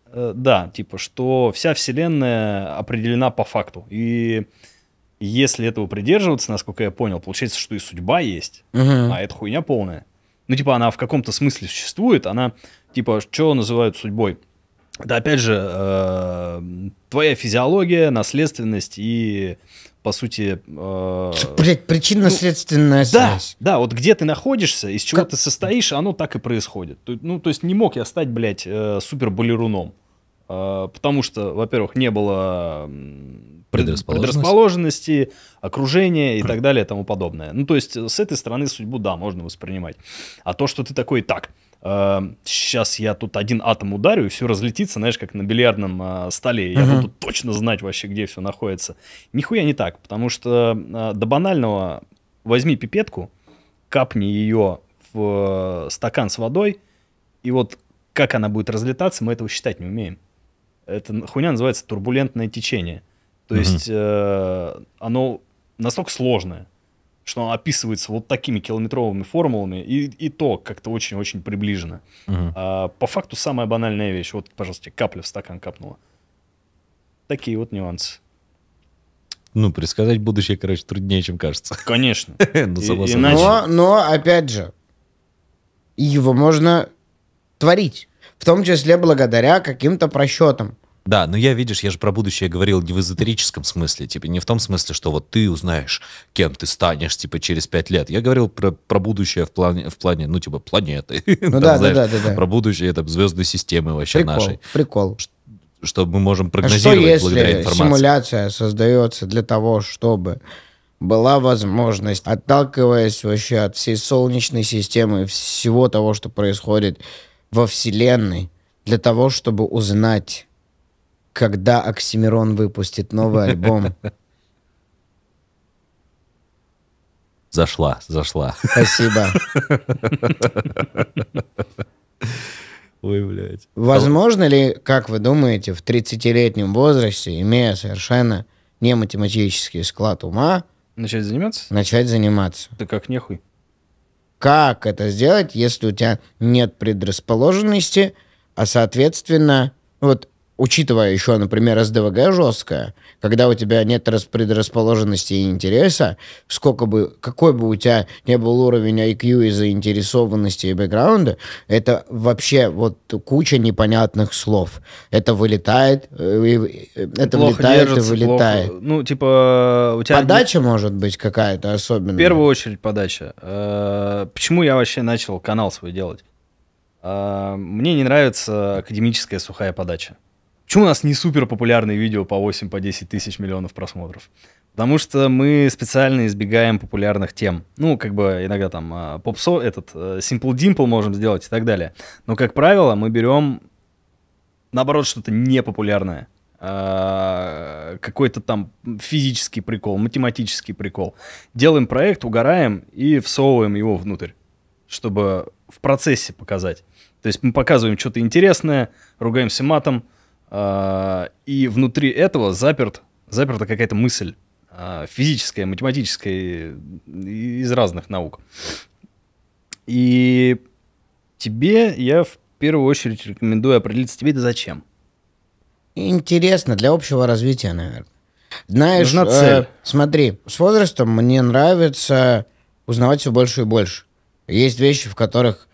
Э, да, типа, что вся Вселенная определена по факту. И если этого придерживаться, насколько я понял, получается, что и судьба есть, угу. а это хуйня полная. Ну, типа, она в каком-то смысле существует, она, типа, что называют судьбой? Да, опять же э, твоя физиология, наследственность и, по сути... Э, Блять, причинно-следственная ну, связь. Да, да, вот где ты находишься, из чего как... ты состоишь, оно так и происходит. Ну, то есть не мог я стать, блядь, э, супер-балеруном. Э, потому что, во-первых, не было предрасположенности, предрасположенности окружения и хм. так далее и тому подобное. Ну, то есть э, с этой стороны судьбу, да, можно воспринимать. А то, что ты такой, так, Э, сейчас я тут один атом ударю, и все разлетится, знаешь, как на бильярдном э, столе. Я буду точно знать вообще, где все находится. Нихуя не так, потому что э, до банального возьми пипетку, капни ее в стакан с водой, и вот как она будет разлетаться, мы этого считать не умеем. Это хуйня называется турбулентное течение. То есть оно настолько сложное, что она описывается вот такими километровыми формулами, и, и то как-то очень-очень приближено. Угу. А, по факту самая банальная вещь. Вот, пожалуйста, капля в стакан капнула. Такие вот нюансы. Ну, предсказать будущее, короче, труднее, чем кажется. Конечно. Ну, но, но, опять же, его можно творить. В том числе благодаря каким-то просчетам. Да, но я, видишь, я же про будущее говорил не в эзотерическом смысле, типа не в том смысле, что вот ты узнаешь, кем ты станешь, типа через пять лет. Я говорил про, про будущее в плане, в плане, ну типа планеты. Ну там, да, знаешь, да, да, да, да. Про будущее там звездной системы вообще прикол, нашей. Прикол. Прикол. что мы можем а прогнозировать а что, если благодаря информации. Симуляция создается для того, чтобы была возможность, отталкиваясь вообще от всей Солнечной системы, всего того, что происходит во Вселенной, для того, чтобы узнать когда Оксимирон выпустит новый альбом. Зашла, зашла. Спасибо. Ой, блядь. Возможно ли, как вы думаете, в 30-летнем возрасте, имея совершенно не математический склад ума... Начать заниматься? Начать заниматься. Да как нехуй. Как это сделать, если у тебя нет предрасположенности, а, соответственно, вот учитывая еще, например, СДВГ жесткое, когда у тебя нет предрасположенности и интереса, сколько бы, какой бы у тебя не был уровень IQ и заинтересованности и бэкграунда, это вообще вот куча непонятных слов. Это вылетает, э, и, э, это плохо вылетает держится, и вылетает. Плохо. Ну, типа, у тебя... Подача не... может быть какая-то особенная. В первую очередь подача. Э, почему я вообще начал канал свой делать? Мне не нравится академическая сухая подача. Почему у нас не супер популярные видео по 8, по 10 тысяч миллионов просмотров? Потому что мы специально избегаем популярных тем. Ну, как бы иногда там а, попсо, этот э, Simple Dimple можем сделать и так далее. Но, как правило, мы берем, наоборот, что-то непопулярное. А, какой-то там физический прикол, математический прикол. Делаем проект, угораем и всовываем его внутрь, чтобы в процессе показать. То есть мы показываем что-то интересное, ругаемся матом, а, и внутри этого заперт, заперта какая-то мысль а, физическая, математическая, из разных наук. И тебе я в первую очередь рекомендую определиться, тебе это зачем. Интересно, для общего развития, наверное. Знаешь, Нужна э, цель. Э, смотри, с возрастом мне нравится узнавать все больше и больше. Есть вещи, в которых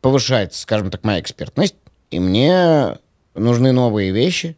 повышается, скажем так, моя экспертность, и мне нужны новые вещи.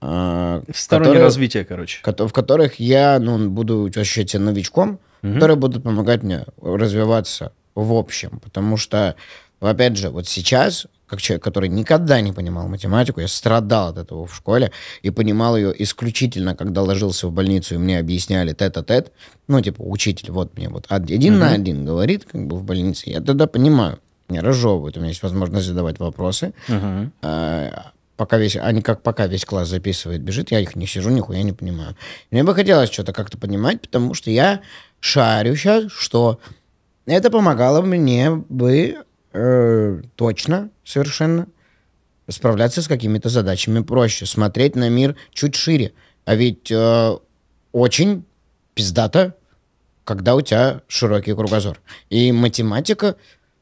А, в Стороннее развития, короче. В которых я ну, буду ощущать себя новичком, угу. которые будут помогать мне развиваться в общем. Потому что, опять же, вот сейчас как человек, который никогда не понимал математику, я страдал от этого в школе и понимал ее исключительно, когда ложился в больницу, и мне объясняли тет-а-тет. -а -тет. Ну, типа, учитель вот мне вот один угу. на один говорит, как бы в больнице. Я тогда понимаю не разжевывают. У меня есть возможность задавать вопросы. uh пока весь, они как пока весь класс записывает, бежит, я их не сижу, нихуя не понимаю. Мне бы хотелось что-то как-то понимать, потому что я шарю сейчас, что это помогало мне бы э, точно, совершенно справляться с какими-то задачами проще, смотреть на мир чуть шире. А ведь э, очень пиздато, когда у тебя широкий кругозор. И математика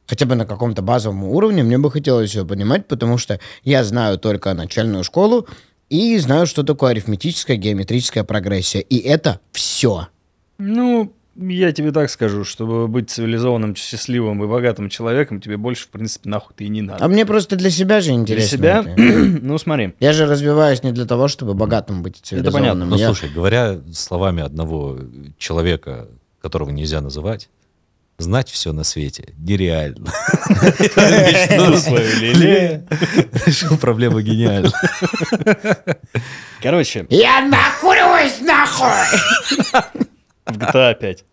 хотя бы на каком-то базовом уровне мне бы хотелось ее понимать, потому что я знаю только начальную школу и знаю, что такое арифметическая геометрическая прогрессия. И это все. Ну, я тебе так скажу, чтобы быть цивилизованным, счастливым и богатым человеком, тебе больше, в принципе, нахуй ты и не надо. А мне просто для себя же интересно. Для себя? ну, смотри. Я же развиваюсь не для того, чтобы богатым быть цивилизованным. Это понятно. Ну, слушай, говоря словами одного человека, которого нельзя называть, знать все на свете нереально. Решил проблему гениально. Короче. Я накуриваюсь нахуй! В GTA 5.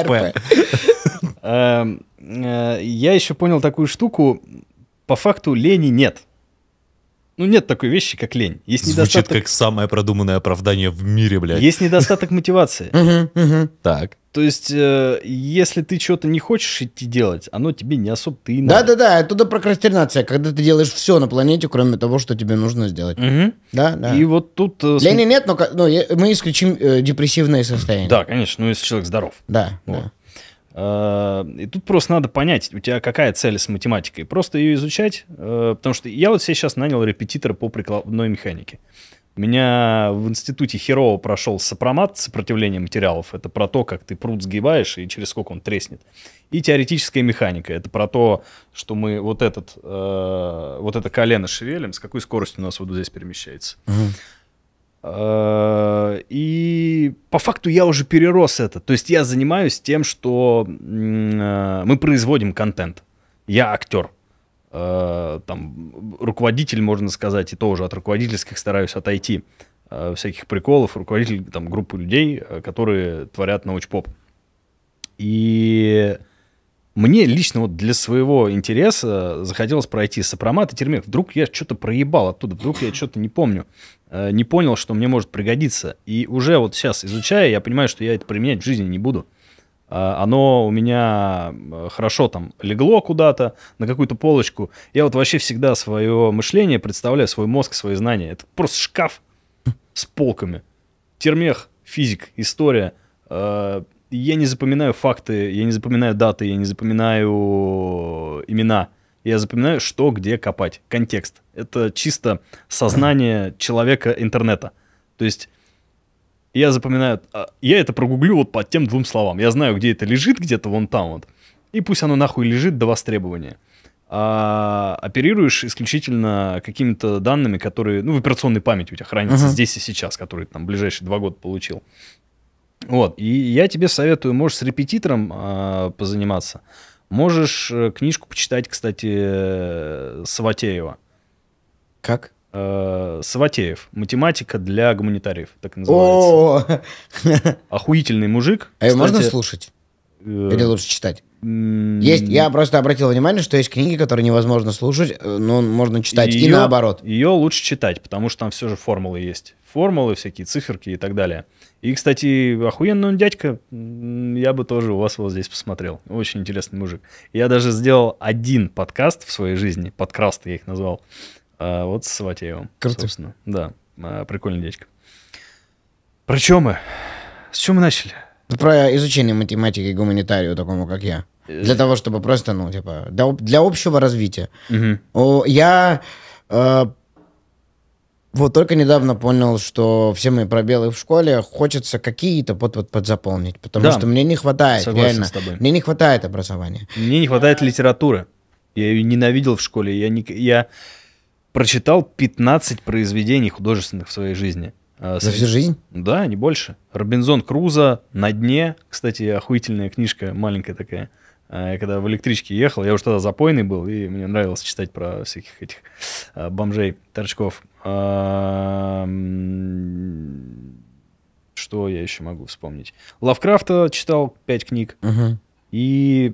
РП. Эм, э, я еще понял такую штуку. По факту лени нет ну, нет такой вещи, как лень. Есть Звучит недостаток... как самое продуманное оправдание в мире, блядь. Есть недостаток мотивации. Так. То есть, э, если ты чего-то не хочешь идти делать, оно тебе не особо ты и надо. Да-да-да, оттуда прокрастинация, когда ты делаешь все на планете, кроме того, что тебе нужно сделать. Да, да. И вот тут... Э, Лени нет, но, мы исключим э, депрессивное состояние. Да, конечно, ну если человек здоров. Да, да. Э, и тут просто надо понять, у тебя какая цель с математикой. Просто ее изучать, э, потому что я вот себе сейчас нанял репетитора по прикладной механике. У меня в институте херово прошел сопромат сопротивления материалов. Это про то, как ты пруд сгибаешь и через сколько он треснет. И теоретическая механика. Это про то, что мы вот, этот, э, вот это колено шевелим, с какой скоростью у нас вот здесь перемещается. Угу. Э, и по факту я уже перерос это. То есть я занимаюсь тем, что э, мы производим контент. Я актер. Э, там руководитель, можно сказать, и тоже от руководительских стараюсь отойти всяких приколов, руководитель там группы людей, которые творят научпоп. И мне лично вот для своего интереса захотелось пройти сопромат и термек. Вдруг я что-то проебал оттуда, вдруг я что-то не помню. Э, не понял, что мне может пригодиться. И уже вот сейчас, изучая, я понимаю, что я это применять в жизни не буду. А, оно у меня э, хорошо там легло куда-то, на какую-то полочку. Я вот вообще всегда свое мышление представляю, свой мозг, свои знания. Это просто шкаф с полками. Термех, физик, история. Э, я не запоминаю факты, я не запоминаю даты, я не запоминаю имена – я запоминаю, что где копать. Контекст. Это чисто сознание человека интернета. То есть я запоминаю, а, я это прогуглю вот под тем двум словам. Я знаю, где это лежит, где-то вон там вот. И пусть оно нахуй лежит до востребования. А оперируешь исключительно какими-то данными, которые, ну, в операционной памяти у тебя хранятся uh-huh. здесь и сейчас, которые там ближайшие два года получил. Вот. И я тебе советую, можешь с репетитором э, позаниматься. Можешь э, книжку почитать, кстати, Саватеева. Как? Э, Саватеев. Математика для гуманитариев, так называется. О! Охуительный мужик. А его можно слушать? Э, Или лучше читать? Есть, я просто обратил внимание, что есть книги, которые невозможно слушать, э, но можно читать ее, и наоборот. Ее лучше читать, потому что там все же формулы есть. Формулы всякие, циферки и так далее. И, кстати, охуенный он дядька, я бы тоже у вас вот здесь посмотрел. Очень интересный мужик. Я даже сделал один подкаст в своей жизни, подкаст я их назвал, а, вот с Саватеевым. Круто. Собственно. Да, а, прикольный дядька. Про чем мы? С чем мы начали? Про изучение математики и гуманитарию такому, как я. Для э. того, чтобы просто, ну, типа, для, для общего развития. Угу. Я э, вот только недавно понял, что все мои пробелы в школе хочется какие-то под, под, подзаполнить, потому да. что мне не хватает, Согласен реально. С тобой. Мне не хватает образования. Мне не хватает литературы. Я ее ненавидел в школе. Я, не, я прочитал 15 произведений художественных в своей жизни. А, За всю жизнь? Да, не больше. Робинзон Круза «На дне». Кстати, охуительная книжка, маленькая такая. А, я когда в электричке ехал, я уже тогда запойный был, и мне нравилось читать про всяких этих а, бомжей, торчков. Что я еще могу вспомнить? Лавкрафта читал пять книг. Угу. И...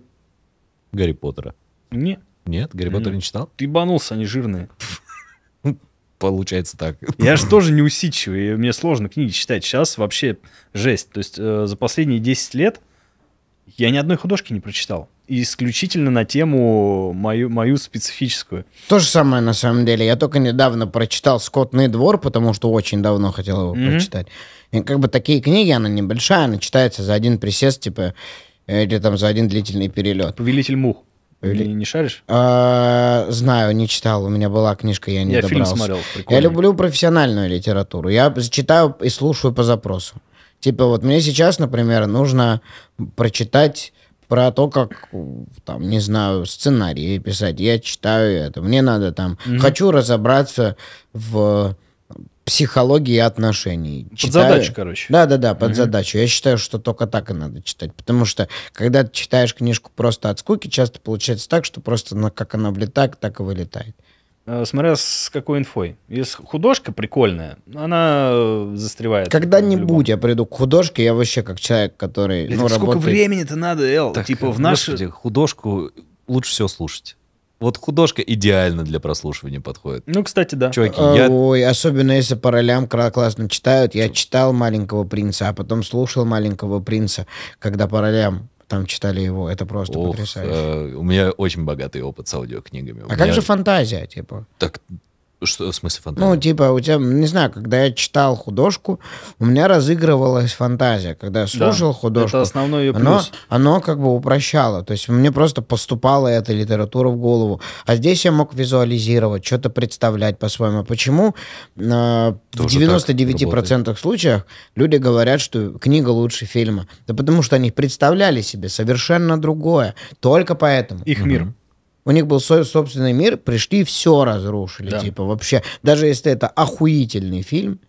Гарри Поттера. Не. Нет, Гарри Поттера не читал? Ты банулся, они жирные. получается так. Я же тоже неусидчивый, и мне сложно книги читать. Сейчас вообще жесть. То есть э, за последние 10 лет я ни одной художки не прочитал. Исключительно на тему мою, мою специфическую. То же самое на самом деле. Я только недавно прочитал «Скотный двор», потому что очень давно хотел его mm-hmm. прочитать. И как бы такие книги, она небольшая, она читается за один присест, типа, э, или там за один длительный перелет. «Повелитель мух». Или не не шаришь? А, знаю, не читал. У меня была книжка, я не я добрался. Я фильм смотрел, прикольный. Я люблю профессиональную литературу. Я читаю и слушаю по запросу. Типа вот мне сейчас, например, нужно прочитать про то, как, там, не знаю, сценарии писать. Я читаю это. Мне надо там... Mm-hmm. Хочу разобраться в психологии отношений. Под Читаю... задачу, короче. Да, да, да, под угу. задачу. Я считаю, что только так и надо читать. Потому что, когда ты читаешь книжку просто от скуки, часто получается так, что просто на, как она влетает, так и вылетает. Э, смотря с какой инфой. Если художка прикольная, она э, застревает. Когда-нибудь я приду к художке, я вообще как человек, который. Блин, ну, сколько работает... времени-то надо, Эл? Так, типа в э, наши... художку лучше всего слушать вот художка идеально для прослушивания подходит. Ну, кстати, да. Чуваки, э, я... Ой, особенно если по ролям классно читают. Я читал «Маленького принца», а потом слушал «Маленького принца», когда по ролям там читали его. Это просто Ох, потрясающе. Э, у меня очень богатый опыт с аудиокнигами. У а меня... как же фантазия, типа? Так что в смысле фантазия? Ну, типа, у тебя, не знаю, когда я читал художку, у меня разыгрывалась фантазия. Когда я слушал да, художку, это основной ее плюс. Оно, оно как бы упрощало. То есть мне просто поступала эта литература в голову. А здесь я мог визуализировать, что-то представлять по-своему. Почему э, Тоже в 99% случаев люди говорят, что книга лучше фильма? Да потому что они представляли себе совершенно другое. Только поэтому. Их мир у них был свой собственный мир, пришли и все разрушили, да. типа вообще. Даже если это охуительный фильм,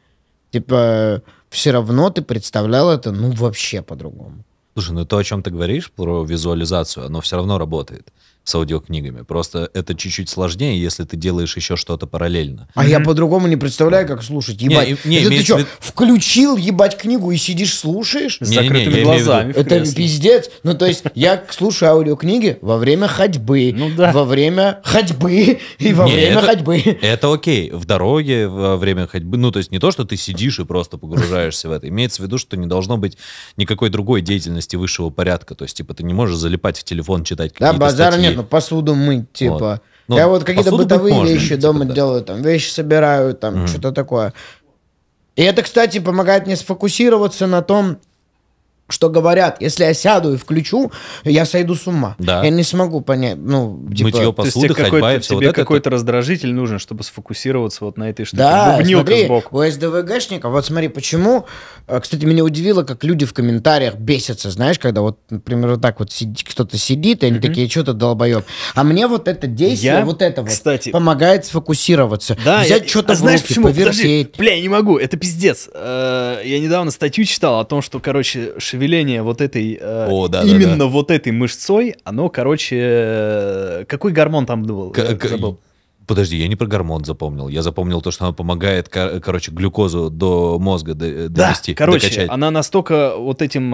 типа все равно ты представлял это, ну вообще по-другому. Слушай, ну то, о чем ты говоришь про визуализацию, оно все равно работает с аудиокнигами. Просто это чуть-чуть сложнее, если ты делаешь еще что-то параллельно. А mm-hmm. я по-другому не представляю, как слушать. Ебать. Не, не, это ты что, вид... включил, ебать, книгу и сидишь, слушаешь? С не, закрытыми не, не, глазами. Это пиздец. Ну, то есть, я слушаю аудиокниги во время ходьбы. Ну да. Во время ходьбы и во не, время это, ходьбы. Это окей. В дороге во время ходьбы. Ну, то есть, не то, что ты сидишь и просто погружаешься в это. Имеется в виду, что не должно быть никакой другой деятельности высшего порядка. То есть, типа, ты не можешь залипать в телефон, читать какие-то Да, базара нет. Ну посуду мыть, типа. Вот. Ну, Я вот какие-то бытовые можно, вещи типа, дома да. делаю, там, вещи собираю, там, mm что-то такое. И это, кстати, помогает мне сфокусироваться на том, что говорят, если я сяду и включу, я сойду с ума. Да. Я не смогу понять, ну, типа... Мытье посуды, То есть, ходьба и все Тебе вот какой-то это... раздражитель нужен, чтобы сфокусироваться вот на этой штуке. Да, Бубнилка смотри, сбоку. у СДВГшников, вот смотри, почему... Э, кстати, меня удивило, как люди в комментариях бесятся, знаешь, когда вот, например, вот так вот сидит, кто-то сидит, и они mm-hmm. такие, что-то долбоеб. А мне вот это действие, я, вот это вот, кстати, помогает сфокусироваться. Да, Взять я... что-то а в знаешь, руки, почему? Подожди, бля, я не могу, это пиздец. Э, я недавно статью читал о том, что, короче, шевеление вот этой, э, О, да, именно да, да. вот этой мышцой, оно, короче, э, какой гормон там был? К- я Подожди, я не про гормон запомнил. Я запомнил то, что она помогает, кор- короче, глюкозу до мозга э, довести, да, короче, докачать. она настолько вот этим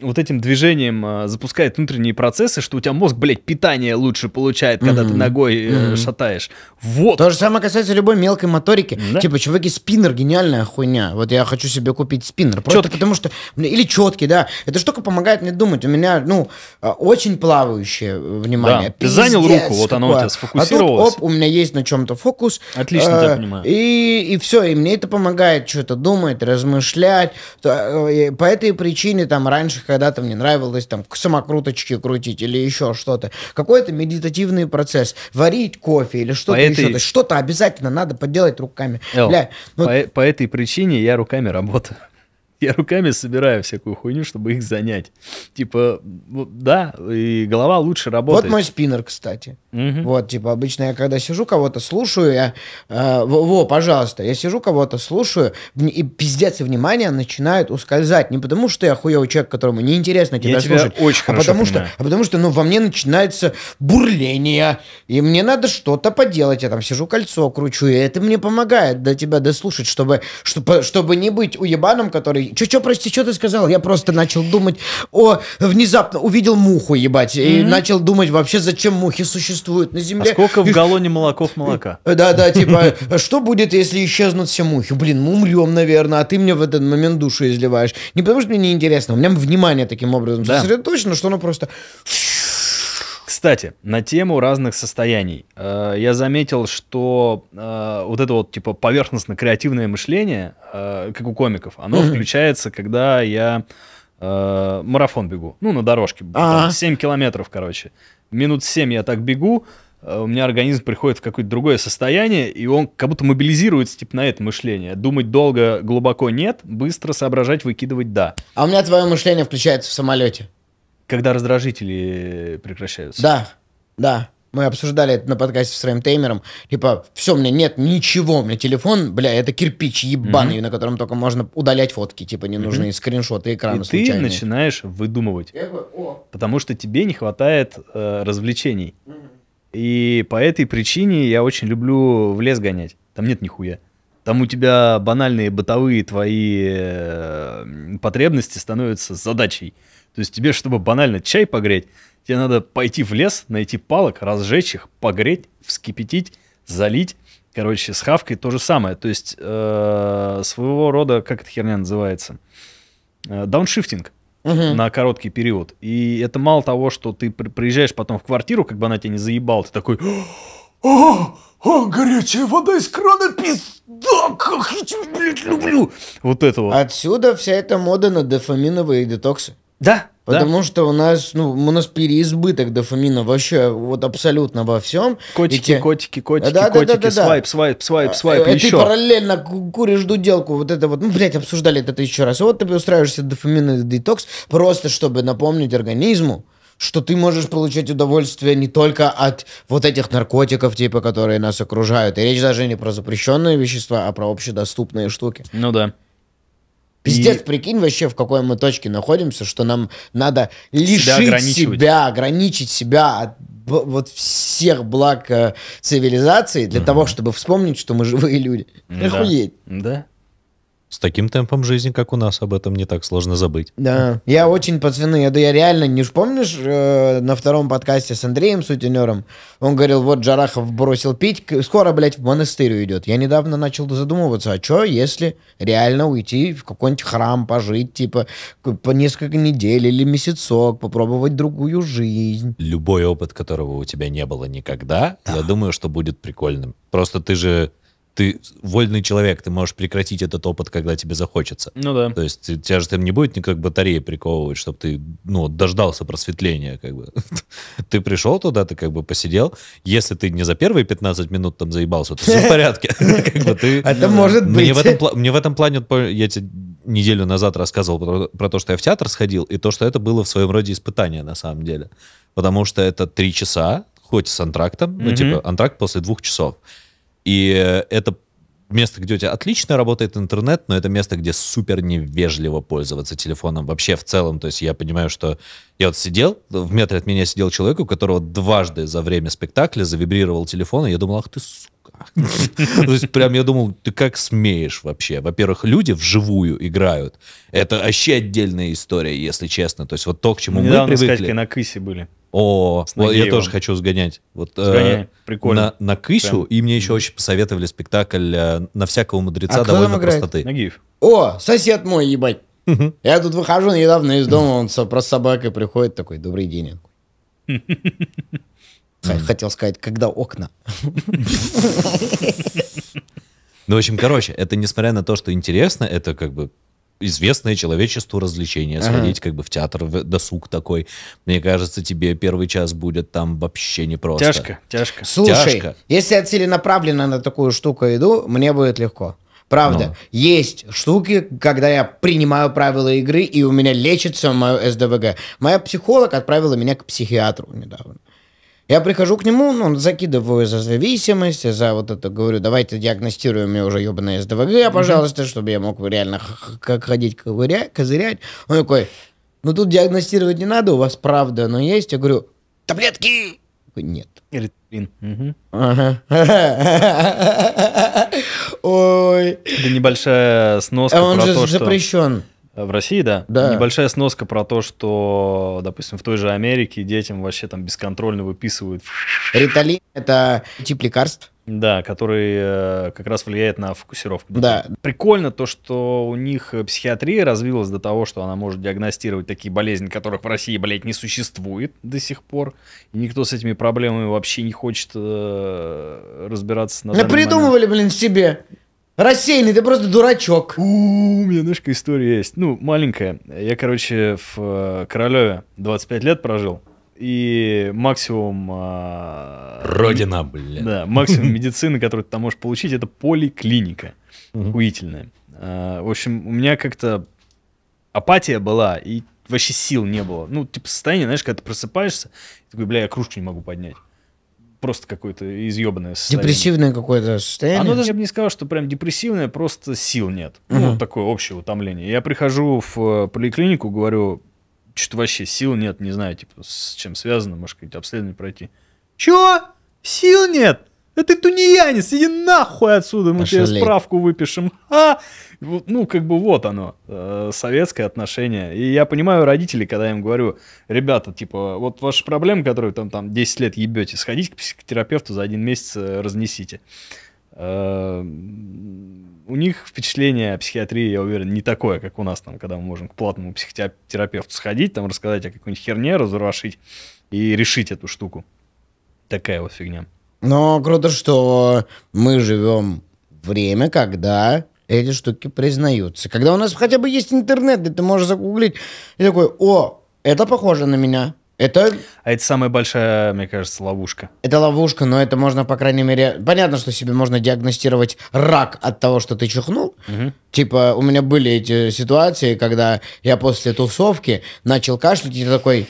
вот этим движением э, запускает внутренние процессы, что у тебя мозг, блядь, питание лучше получает, когда mm-hmm. ты ногой mm-hmm. шатаешь. Вот. То же самое касается любой мелкой моторики. Да? Типа, чуваки, спиннер гениальная хуйня. Вот я хочу себе купить спиннер. Просто четкий. потому что... Или четкий, да. Эта штука помогает мне думать. У меня, ну, э, очень плавающее внимание. Да. ты занял руку, вот оно у тебя сфокусировалось. А тут, оп, у меня есть на чем-то фокус. Отлично, э, тебя понимаю. И, и все, и мне это помогает что-то думать, размышлять. По этой причине там раньше когда-то мне нравилось там самокруточки крутить или еще что-то. Какой-то медитативный процесс. Варить кофе или что-то этой... еще. То есть что-то обязательно надо поделать руками. Эл, Бля, ну... по, по этой причине я руками работаю. Я руками собираю всякую хуйню, чтобы их занять. Типа, ну, да, и голова лучше работает. Вот мой спиннер, кстати. Угу. Вот, типа, обычно я когда сижу кого-то, слушаю, я... Э, во, пожалуйста, я сижу кого-то, слушаю, и пиздец, и внимание начинает ускользать. Не потому, что я хуёвый человек, которому неинтересно тебя я слушать. Тебя очень а потому что, А потому что, ну, во мне начинается бурление, и мне надо что-то поделать. Я там сижу, кольцо кручу, и это мне помогает до тебя дослушать, чтобы, чтобы, чтобы не быть уебаном, который Че-че, прости, что ты сказал? Я просто начал думать о... Внезапно увидел муху, ебать, и начал думать вообще, зачем мухи существуют на Земле. А сколько в галлоне молоков молока? Да-да, э, типа, что будет, если исчезнут все мухи? Блин, мы умрем, наверное, а ты мне в этот момент душу изливаешь. Не потому, что мне неинтересно, у меня внимание таким образом сосредоточено, что оно просто... Кстати, на тему разных состояний. Э, я заметил, что э, вот это вот типа поверхностно-креативное мышление, э, как у комиков, оно включается, когда я марафон бегу. Ну, на дорожке. А 7 километров, короче. Минут 7 я так бегу, у меня организм приходит в какое-то другое состояние, и он как будто мобилизируется типа на это мышление. Думать долго, глубоко нет, быстро соображать, выкидывать да. А у меня твое мышление включается в самолете. Когда раздражители прекращаются. Да, да. Мы обсуждали это на подкасте с своим Теймером. Типа, все, у меня нет ничего. У меня телефон, бля, это кирпич ебаный, mm-hmm. на котором только можно удалять фотки, типа, ненужные mm-hmm. скриншоты экрана и случайные. ты начинаешь выдумывать. Бы, потому что тебе не хватает э, развлечений. Mm-hmm. И по этой причине я очень люблю в лес гонять. Там нет нихуя. Там у тебя банальные бытовые твои э, потребности становятся задачей. То есть тебе, чтобы банально чай погреть, тебе надо пойти в лес, найти палок, разжечь их, погреть, вскипятить, залить. Короче, с хавкой то же самое. То есть э, своего рода, как эта херня называется, э, дауншифтинг угу. на короткий период. И это мало того, что ты приезжаешь потом в квартиру, как бы она тебя не заебала, ты такой... О, о, горячая вода из крана, пизда, как я тебя, блядь, люблю. Вот это вот. Отсюда вся эта мода на дофаминовые детоксы. Да, Потому да? что у нас, ну, у нас переизбыток дофамина вообще вот абсолютно во всем. Котики, те... котики, котики, да, котики, да, да, да, свайп, свайп, свайп, свайп, а, еще. Ты параллельно куришь дуделку, вот это вот, ну, блядь, обсуждали это еще раз. вот ты устраиваешься дофаминный детокс, просто чтобы напомнить организму, что ты можешь получать удовольствие не только от вот этих наркотиков, типа, которые нас окружают. И речь даже не про запрещенные вещества, а про общедоступные штуки. Ну да. Пиздец, и... прикинь вообще, в какой мы точке находимся, что нам надо лишить себя, себя ограничить себя от вот всех благ э, цивилизации для угу. того, чтобы вспомнить, что мы живые люди. Да. Охуеть. Да. С таким темпом жизни, как у нас, об этом не так сложно забыть. Да, я очень, пацаны, я, да я реально, не помнишь, э, на втором подкасте с Андреем Сутенером, он говорил, вот Джарахов бросил пить, скоро, блядь, в монастырь уйдет. Я недавно начал задумываться, а что, если реально уйти в какой-нибудь храм, пожить, типа, по несколько недель или месяцок, попробовать другую жизнь. Любой опыт, которого у тебя не было никогда, да. я думаю, что будет прикольным. Просто ты же ты вольный человек, ты можешь прекратить этот опыт, когда тебе захочется. Ну да. То есть тебя же там не будет никак батареи приковывать, чтобы ты, ну, дождался просветления, как бы. Ты пришел туда, ты как бы посидел. Если ты не за первые 15 минут там заебался, то все в порядке. Это может быть. Мне в этом плане, я тебе неделю назад рассказывал про то, что я в театр сходил, и то, что это было в своем роде испытание на самом деле. Потому что это три часа, хоть с антрактом, ну, типа, антракт после двух часов. И э, это место, где у тебя отлично работает интернет, но это место, где супер невежливо пользоваться телефоном вообще в целом. То есть я понимаю, что я вот сидел, в метре от меня сидел человек, у которого дважды за время спектакля завибрировал телефон, и я думал, ах ты сука. То есть прям я думал, ты как смеешь вообще? Во-первых, люди вживую играют. Это вообще отдельная история, если честно. То есть вот то, к чему мы привыкли. на кысе были. О, вот я тоже хочу сгонять. Вот, э, Сгоняй, э, прикольно. На, на Кысю, Прям. и мне еще очень посоветовали спектакль э, «На всякого мудреца» а довольно простоты. Нагиев. О, сосед мой, ебать. Я тут выхожу недавно из дома, он со, просто собакой приходит такой, добрый день. Хотел сказать, когда окна. Ну, в общем, короче, это несмотря на то, что интересно, это как бы известное человечеству развлечение, сходить ага. как бы в театр, в досуг такой. Мне кажется, тебе первый час будет там вообще не просто. Тяжко, тяжко. Слушай, тяжко. если я целенаправленно на такую штуку иду, мне будет легко. Правда, ну. есть штуки, когда я принимаю правила игры, и у меня лечится мое СДВГ. Моя психолог отправила меня к психиатру недавно. Я прихожу к нему, ну, закидываю за зависимость, за вот это, говорю, давайте диагностируем мне уже ебаное СДВГ, пожалуйста, mm чтобы я мог реально как ходить ковыря- козырять. Он такой, ну тут диагностировать не надо, у вас правда, но есть. Я говорю, таблетки! Нет. Эритрин. Угу. Ага. Ой. Это небольшая сноска а он про же то, запрещен. Что... В России, да. да. Небольшая сноска про то, что, допустим, в той же Америке детям вообще там бесконтрольно выписывают... Риталин — это тип лекарств. Да, который э, как раз влияет на фокусировку. Да. Прикольно то, что у них э, психиатрия развилась до того, что она может диагностировать такие болезни, которых в России, блядь, не существует до сих пор. И никто с этими проблемами вообще не хочет э, разбираться. На придумывали, момент. блин, себе. Рассеянный, ты просто дурачок. У, -у, -у, меня немножко история есть. Ну, маленькая. Я, короче, в э, Королеве 25 лет прожил. И максимум... Э, Родина, блин. Да, максимум медицины, которую ты там можешь получить, это поликлиника. Охуительная. В общем, у меня как-то апатия была, и вообще сил не было. Ну, типа состояние, знаешь, когда ты просыпаешься, такой, бля, я кружку не могу поднять просто какое-то изъебанное состояние. Депрессивное какое-то состояние? Оно даже, я бы не сказал, что прям депрессивное, просто сил нет. Угу. Ну, вот такое общее утомление. Я прихожу в э, поликлинику, говорю, что-то вообще сил нет, не знаю, типа, с чем связано, может, какие-то обследования пройти. Чё? Сил нет? Да ты тунеянец, иди нахуй отсюда, мы Пошли. тебе справку выпишем. А? Ну, как бы вот оно, э, советское отношение. И я понимаю родителей, когда я им говорю, ребята, типа, вот ваши проблемы, которые там, там 10 лет ебете, сходите к психотерапевту, за один месяц э, разнесите. Э, у них впечатление о психиатрии, я уверен, не такое, как у нас, там, когда мы можем к платному психотерапевту сходить, там рассказать о какой-нибудь херне, разрушить и решить эту штуку. Такая вот фигня. Но круто, что мы живем время, когда эти штуки признаются. Когда у нас хотя бы есть интернет, где ты можешь загуглить и такой, о, это похоже на меня. Это... А это самая большая, мне кажется, ловушка. Это ловушка, но это можно, по крайней мере... Понятно, что себе можно диагностировать рак от того, что ты чихнул. Угу. Типа, у меня были эти ситуации, когда я после тусовки начал кашлять, и такой,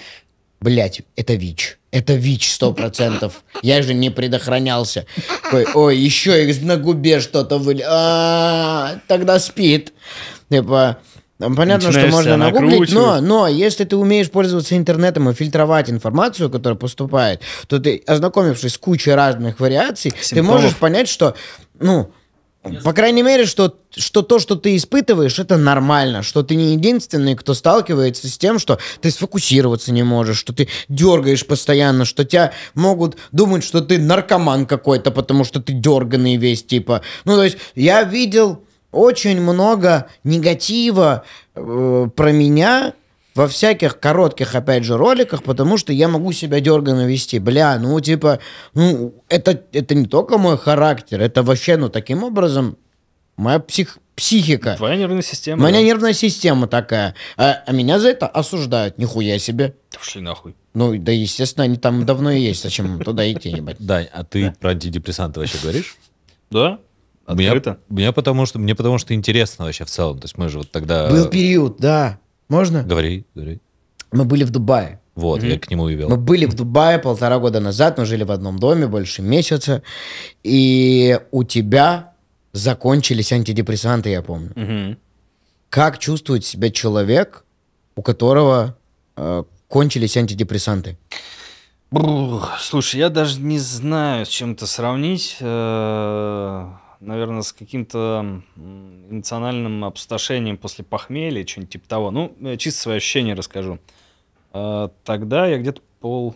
блядь, это ВИЧ. Это ВИЧ сто процентов. Я же не предохранялся. Ой, ой еще и на губе что-то выли... А, тогда спит. Типа, там понятно, что можно нагуглить, но, но если ты умеешь пользоваться интернетом и фильтровать информацию, которая поступает, то ты, ознакомившись с кучей разных вариаций, Симптомов. ты можешь понять, что, ну, по крайней мере, что, что то, что ты испытываешь, это нормально, что ты не единственный, кто сталкивается с тем, что ты сфокусироваться не можешь, что ты дергаешь постоянно, что тебя могут думать, что ты наркоман какой-то, потому что ты дерганный весь, типа. Ну, то есть я видел очень много негатива э, про меня, во всяких коротких, опять же, роликах, потому что я могу себя дерганно вести. Бля, ну, типа, ну, это, это не только мой характер, это вообще, ну, таким образом, моя псих, психика. Твоя нервная система. Моя да. нервная система такая. А, а меня за это осуждают. Нихуя себе. Да пошли нахуй. Ну, да, естественно, они там давно и есть. Зачем туда идти, ебать? да, а ты про антидепрессанты вообще говоришь? Да. Открыто? Мне, мне потому что мне потому что интересно вообще в целом. То есть мы же вот тогда. Был период, да. Можно? Говори, говори. Мы были в Дубае. Вот, mm-hmm. я к нему и вел. Мы были в Дубае полтора года назад, мы жили в одном доме больше месяца, и у тебя закончились антидепрессанты, я помню. Mm-hmm. Как чувствует себя человек, у которого э, кончились антидепрессанты? слушай, я даже не знаю, с чем это сравнить. Э, наверное, с каким-то эмоциональным опустошением после похмелья, что-нибудь типа того. Ну, э, чисто свои ощущения расскажу. А, тогда я где-то пол,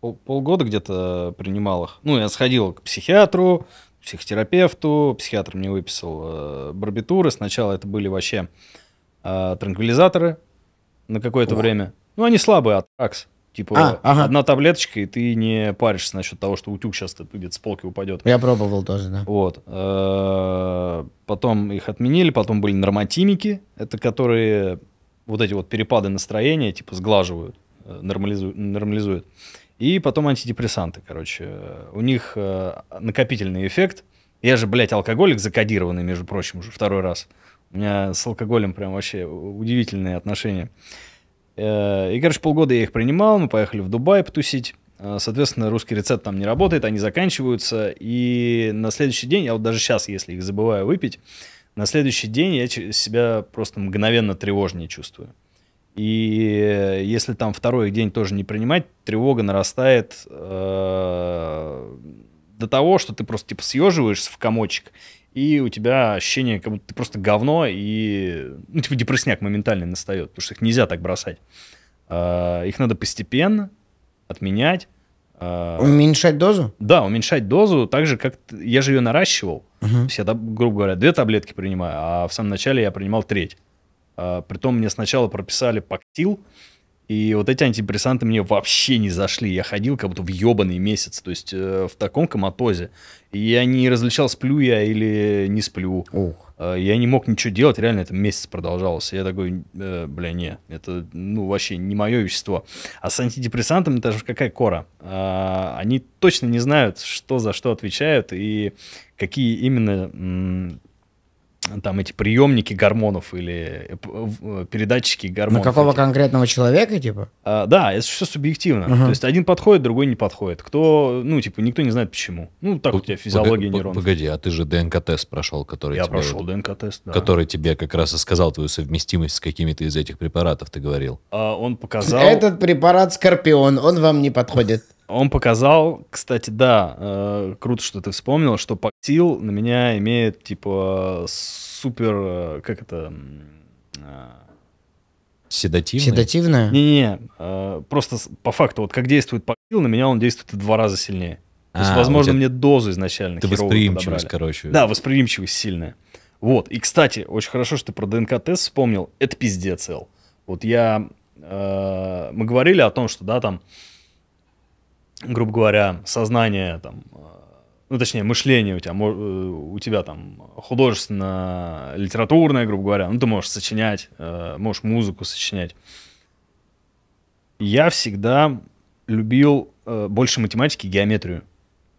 пол, полгода где-то принимал их. Ну, я сходил к психиатру, психотерапевту, психиатр мне выписал э, барбитуры. Сначала это были вообще а, транквилизаторы на какое-то время. Ну, они слабые, а такс. Типа а, ага. одна таблеточка, и ты не паришься насчет того, что утюг сейчас где-то с полки упадет. Я пробовал тоже, да. Вот. Э, потом их отменили, потом были норматимики, это которые вот эти вот перепады настроения типа сглаживают, э, нормализуют. нормализуют. И потом антидепрессанты, короче. У них э, накопительный эффект. Я же, блядь, алкоголик закодированный, между прочим, уже второй раз. У меня с алкоголем прям вообще удивительные отношения. Э, и, короче, полгода я их принимал, мы поехали в Дубай потусить. Э, соответственно, русский рецепт там не работает, они заканчиваются. И на следующий день, я вот даже сейчас, если их забываю выпить, на следующий день я себя просто мгновенно тревожнее чувствую. И э, если там второй день тоже не принимать, тревога нарастает э, до того, что ты просто типа съеживаешься в комочек и у тебя ощущение, как будто ты просто говно, и, ну, типа, депрессняк моментально настает, потому что их нельзя так бросать. Э, их надо постепенно отменять. Э, уменьшать дозу? Да, уменьшать дозу, так же, как я же ее наращивал. Угу. То грубо говоря, две таблетки принимаю, а в самом начале я принимал треть. Э, притом мне сначала прописали пактил, и вот эти антидепрессанты мне вообще не зашли. Я ходил как будто в ебаный месяц, то есть э, в таком коматозе. И я не различал, сплю я или не сплю. Ох. Э, я не мог ничего делать, реально это месяц продолжалось. Я такой, э, бля, не, это ну вообще не мое вещество. А с антидепрессантами даже какая кора. Э, они точно не знают, что за что отвечают и какие именно там эти приемники гормонов или э, э, передатчики гормонов. На какого эти. конкретного человека, типа? А, да, это все субъективно. Угу. То есть один подходит, другой не подходит. Кто, ну, типа, никто не знает почему. Ну, так П- у тебя физиология погоди, нейронов. Погоди, а ты же ДНК-тест прошел, который Я тебе... прошел ДНК-тест, да. Который тебе как раз и сказал твою совместимость с какими-то из этих препаратов, ты говорил. А, он показал... Этот препарат Скорпион, он вам не подходит. Он показал, кстати, да, э, круто, что ты вспомнил, что Пактил на меня имеет, типа, супер, э, как это... Э, Седативный? Седативное? Не-не, э, просто по факту, вот как действует Пактил, на меня он действует в два раза сильнее. То есть, а, возможно, мне дозу изначально Ты восприимчивость, подобрали. короче. Да, восприимчивость сильная. Вот, и, кстати, очень хорошо, что ты про ДНК-тест вспомнил. Это пиздец, Эл. Вот я... Э, мы говорили о том, что, да, там грубо говоря, сознание, там, э, ну, точнее, мышление у тебя, э, у тебя там художественно-литературное, грубо говоря, ну, ты можешь сочинять, э, можешь музыку сочинять. Я всегда любил больше математики и геометрию,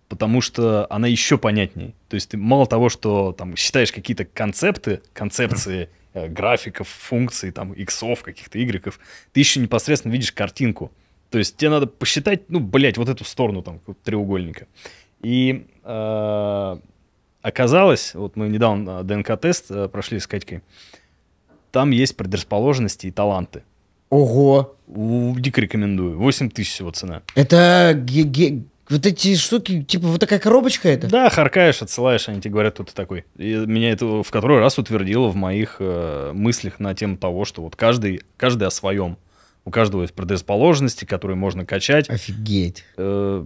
потому что она еще понятней. То есть ты мало того, что там считаешь какие-то концепты, концепции графиков, функций, там, иксов, каких-то игреков, ты еще непосредственно видишь картинку – то есть тебе надо посчитать, ну, блядь, вот эту сторону там треугольника. И э, оказалось, вот мы недавно э, ДНК-тест э, прошли с Катькой, там есть предрасположенности и таланты. Ого! Дико рекомендую. 8 тысяч всего цена. Это ге -ге вот эти штуки, типа вот такая коробочка это? Да, харкаешь, отсылаешь, они тебе говорят, кто ты такой. И меня это в который раз утвердило в моих э, мыслях на тему того, что вот каждый, каждый о своем. У каждого есть предрасположенности, которые можно качать. Офигеть. Э,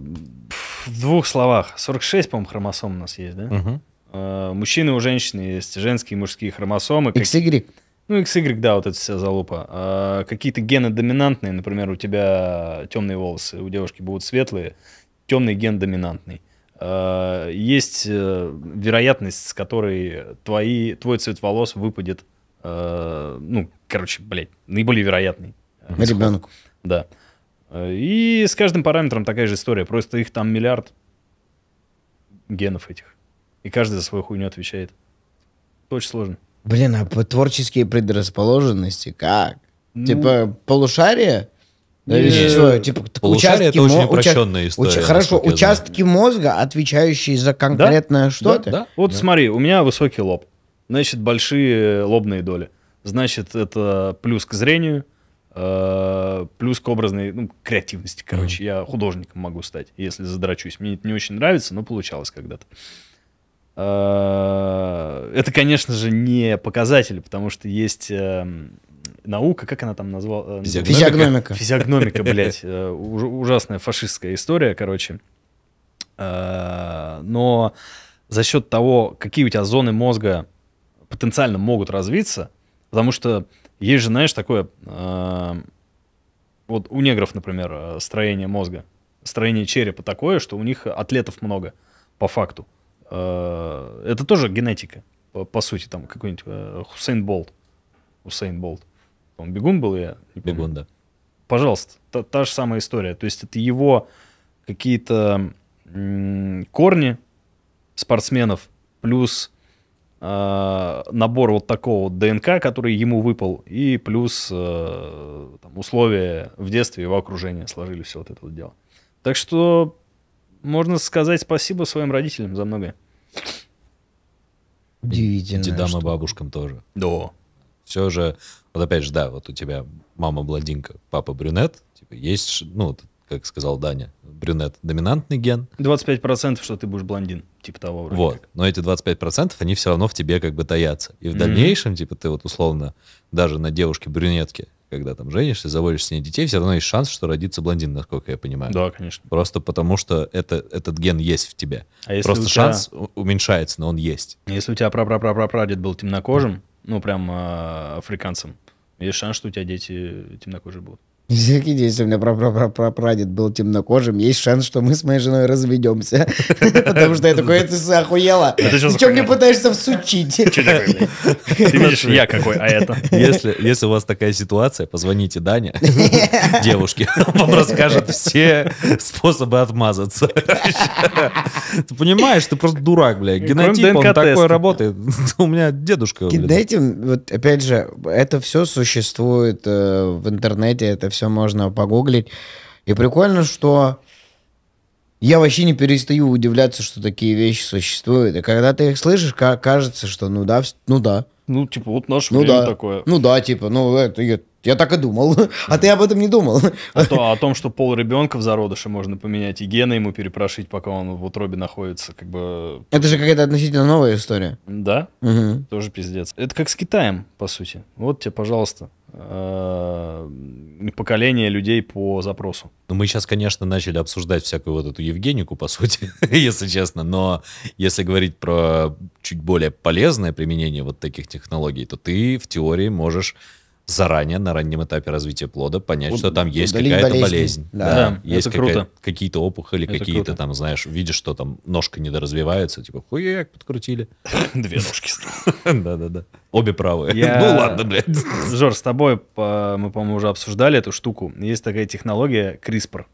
в двух словах. 46, по-моему, хромосом у нас есть, да? Угу. Э, мужчины у женщины есть женские и мужские хромосомы. XY. Как... Ну, XY, да, вот эта вся залупа. А, какие-то гены доминантные, например, у тебя темные волосы, у девушки будут светлые, темный ген доминантный. А, есть э, вероятность, с которой твои, твой цвет волос выпадет, а, ну, короче, блядь, наиболее вероятный. Э, Ребенку. Да. Э, и с каждым параметром такая же история. Просто их там миллиард генов этих. И каждый за свою хуйню отвечает. Это очень сложно. Блин, а по творческие предрасположенности как? Ну... Типа полушария? Или что? Типа, полушарие это очень упрощенная история. Уча хорошо, участки мозга, отвечающие за конкретное да? что-то. Да, да. Вот да. смотри, у меня высокий лоб. Значит, большие лобные доли. Значит, это плюс к зрению Э, плюс к образной, ну, креативности, короче. Я художником могу стать, если задрачусь. Мне это не очень нравится, но получалось когда-то. Э, это, конечно же, не показатель, потому что есть эм, наука, как она там назвала? Э, Физиогномика. Физиогномика, Физиогномика блядь. Ужасная фашистская история, короче. Но за счет того, какие у тебя зоны мозга потенциально могут развиться, потому что есть же, знаешь, такое... Э, вот у негров, например, э, строение мозга, строение черепа такое, что у них атлетов много, по факту. Э, это тоже генетика, по, по сути, там какой-нибудь э, Хусейн Болт. Хусейн Болт. Он бегун был, я не помню. Бегун, да. Пожалуйста, та, та же самая история. То есть это его какие-то корни спортсменов плюс э, набор вот такого ДНК, который ему выпал, и плюс э, там, условия в детстве его окружения сложили все вот это вот дело. Так что можно сказать спасибо своим родителям за многое. Удивительно. Дедам что... и бабушкам тоже. Да. Все же, вот опять же, да, вот у тебя мама блондинка, папа брюнет, типа есть, ну, как сказал Даня, брюнет доминантный ген. 25% что ты будешь блондин, типа того. Вроде вот, как. но эти 25% они все равно в тебе как бы таятся. И в mm-hmm. дальнейшем, типа ты вот условно даже на девушке-брюнетке, когда там женишься, заводишь с ней детей, все равно есть шанс, что родится блондин, насколько я понимаю. Да, конечно. Просто потому что это, этот ген есть в тебе. А если Просто тебя... шанс уменьшается, но он есть. А если у тебя прапрапрапрапрадед был темнокожим, ну прям африканцем, есть шанс, что у тебя дети темнокожие будут. Прикинь, если у меня прапрапрапрадед был темнокожим, есть шанс, что мы с моей женой разведемся. Потому что я такой, это охуела. Ты что мне пытаешься всучить? Ты видишь, я какой, а это? Если у вас такая ситуация, позвоните Дане, девушке. Он вам расскажет все способы отмазаться. Ты понимаешь, ты просто дурак, блядь. Генотип, он такой работает. У меня дедушка. Кидайте, вот опять же, это все существует э, в интернете, это все можно погуглить. И прикольно, что я вообще не перестаю удивляться, что такие вещи существуют. И когда ты их слышишь, кажется, что ну да, ну да. Ну, типа, вот наше ну, время да. такое. Ну да, типа, ну это я, я так и думал. А ты об этом не думал. А то, а о том, что пол ребенка в зародыше можно поменять, и гены ему перепрошить, пока он в утробе находится, как бы... Это же какая-то относительно новая история. Да, угу. тоже пиздец. Это как с Китаем, по сути. Вот тебе, пожалуйста. Э, поколение людей по запросу. Ну, мы сейчас, конечно, начали обсуждать всякую вот эту Евгенику, по сути, если честно, но если говорить про чуть более полезное применение вот таких технологий, то ты в теории можешь заранее на раннем этапе развития плода понять, У, что там есть какая-то болезнь. Да. Да, есть какая- какие-то опухоли, какие-то там, знаешь, видишь, что там ножка недоразвивается, типа хуяк подкрутили. Две ножки. Да-да-да. Обе правые. Я... Ну ладно, блядь. Жор, с тобой по... мы, по-моему, уже обсуждали эту штуку. Есть такая технология CRISPR.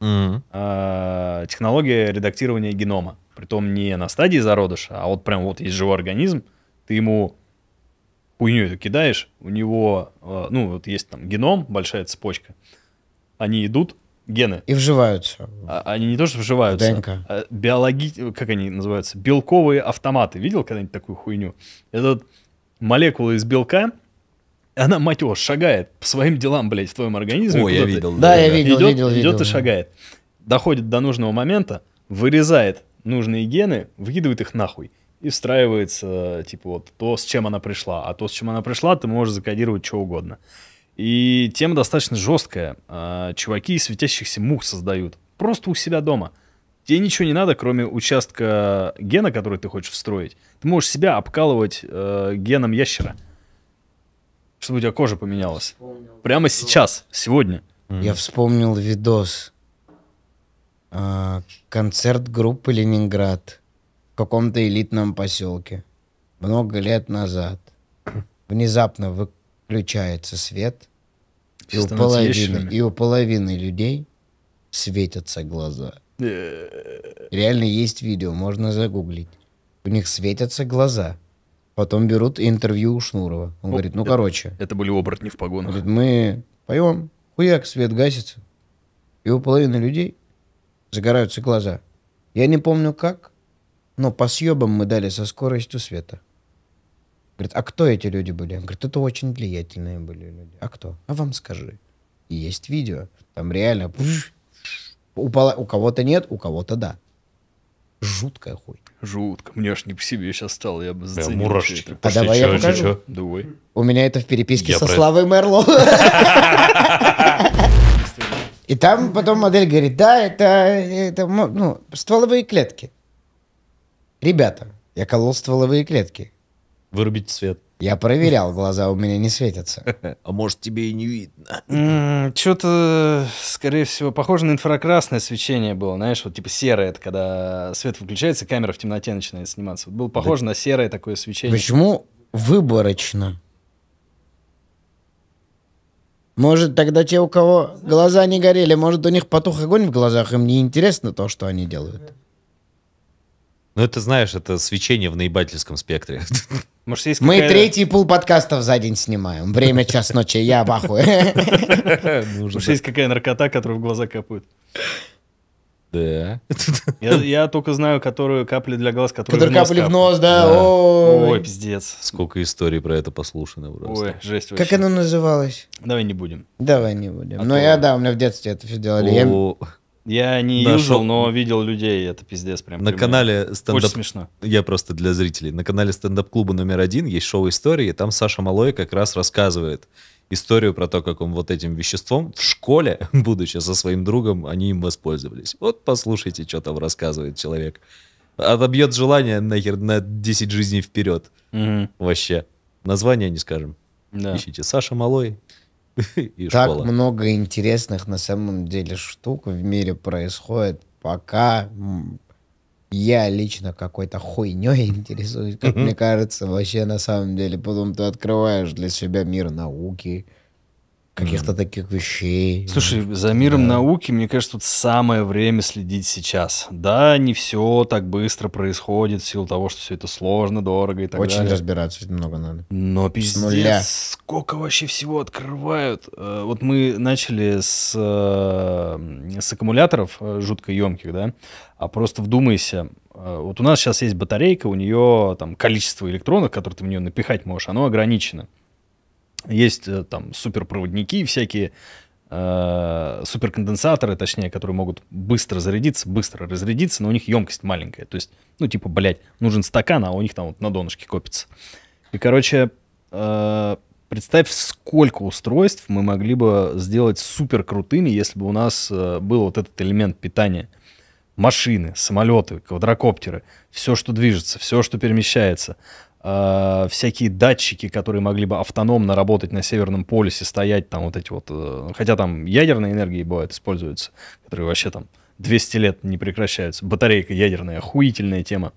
Mm-hmm. А, технология редактирования генома. Притом не на стадии зародыша, а вот прям вот есть живой организм, ты ему хуйню эту кидаешь, у него, э, ну, вот есть там геном, большая цепочка, они идут, гены. И вживаются. А, они не то, что вживаются. ДНК. А биологи... Как они называются? Белковые автоматы. Видел когда-нибудь такую хуйню? Это молекула из белка, она, мать его, шагает по своим делам, блядь, в твоем организме. Ой, я видел. Да, да, я видел, идет, видел, видел. Идет и шагает. Доходит до нужного момента, вырезает нужные гены, выкидывает их нахуй и встраивается, типа, вот то, с чем она пришла. А то, с чем она пришла, ты можешь закодировать что угодно. И тема достаточно жесткая. А, чуваки из светящихся мух создают. Просто у себя дома. Тебе ничего не надо, кроме участка гена, который ты хочешь встроить. Ты можешь себя обкалывать э, геном ящера. Чтобы у тебя кожа поменялась. Вспомнил Прямо сейчас, сегодня. Я вспомнил видос. А, концерт группы Ленинград каком-то элитном поселке. Много лет назад. Внезапно выключается свет, и у, половины, и у половины людей светятся глаза. Э. Реально есть видео, можно загуглить. У них светятся глаза. Потом берут интервью у Шнурова. Он ну, говорит, ну это, короче. Это были оборотни в погонах. Говорит, мы поем, хуяк, свет гасится. И у половины людей загораются глаза. Я не помню как, но по съебам мы дали со скоростью света. Говорит, а кто эти люди были? говорит, это очень влиятельные были люди. А кто? А вам скажи. И есть видео. Там реально упала. У кого-то нет, у кого-то да. Жуткая хуй. Жутко. Мне аж не по себе сейчас стало, я бы заценил. Прям мурашечки. А давай я покажу. Давай. У меня это в переписке я со про... Славой Мерло. И там потом модель говорит, да, это, это ну, стволовые клетки. «Ребята, я колол стволовые клетки». «Вырубить свет». Я проверял, глаза у меня не светятся. А может, тебе и не видно? Что-то, скорее всего, похоже на инфракрасное свечение было, знаешь, вот типа серое, это когда свет выключается, камера в темноте начинает сниматься. Вот было похоже да. на серое такое свечение. Почему выборочно? Может, тогда те, у кого глаза не горели, может, у них потух огонь в глазах, им не интересно то, что они делают. Ну, это, знаешь, это свечение в наебательском спектре. Может, есть Мы третий пол подкастов за день снимаем. Время час ночи, я в ахуе. Может, есть какая наркота, которую в глаза капают. Да. Я, я только знаю, которую капли для глаз, которые, которые в нос капли в нос, да. да. Ой. Ой, пиздец. Сколько историй про это послушано просто. Ой, жесть вообще. Как оно называлось? Давай не будем. Давай не будем. А Но ну, то... я, да, у меня в детстве это все делали. О... Я... Я не юзал, но видел людей, это пиздец прям. На канале стендап... Очень смешно. Я просто для зрителей. На канале стендап-клуба номер один есть шоу истории, и там Саша Малой как раз рассказывает историю про то, как он вот этим веществом в школе, будучи со своим другом, они им воспользовались. Вот послушайте, что там рассказывает человек. Отобьет желание нахер на 10 жизней вперед. Угу. Вообще. Название не скажем. Да. Ищите. Саша Малой, и так школа. много интересных на самом деле штук в мире происходит, пока я лично какой-то хуйней интересуюсь, как мне кажется, вообще на самом деле. Потом ты открываешь для себя мир науки, каких-то таких вещей. Слушай, за миром да. науки, мне кажется, тут самое время следить сейчас. Да, не все так быстро происходит в силу того, что все это сложно, дорого и так Очень далее. Очень разбираться этим много надо. Но пиздец, Нуля. сколько вообще всего открывают. Э, вот мы начали с, э, с аккумуляторов э, жутко емких, да, а просто вдумайся, вот у нас сейчас есть батарейка, у нее там количество электронов, которые ты в нее напихать можешь, оно ограничено. Есть э, там суперпроводники всякие, э, суперконденсаторы, точнее, которые могут быстро зарядиться, быстро разрядиться, но у них емкость маленькая. То есть, ну, типа, блядь, нужен стакан, а у них там вот на донышке копится. И, короче, э, представь, сколько устройств мы могли бы сделать супер крутыми, если бы у нас был вот этот элемент питания. Машины, самолеты, квадрокоптеры, все, что движется, все, что перемещается, э, всякие датчики, которые могли бы автономно работать на Северном полюсе, стоять там вот эти вот... Э, хотя там ядерные энергии бывает используется, которые вообще там 200 лет не прекращаются. Батарейка ядерная, охуительная тема.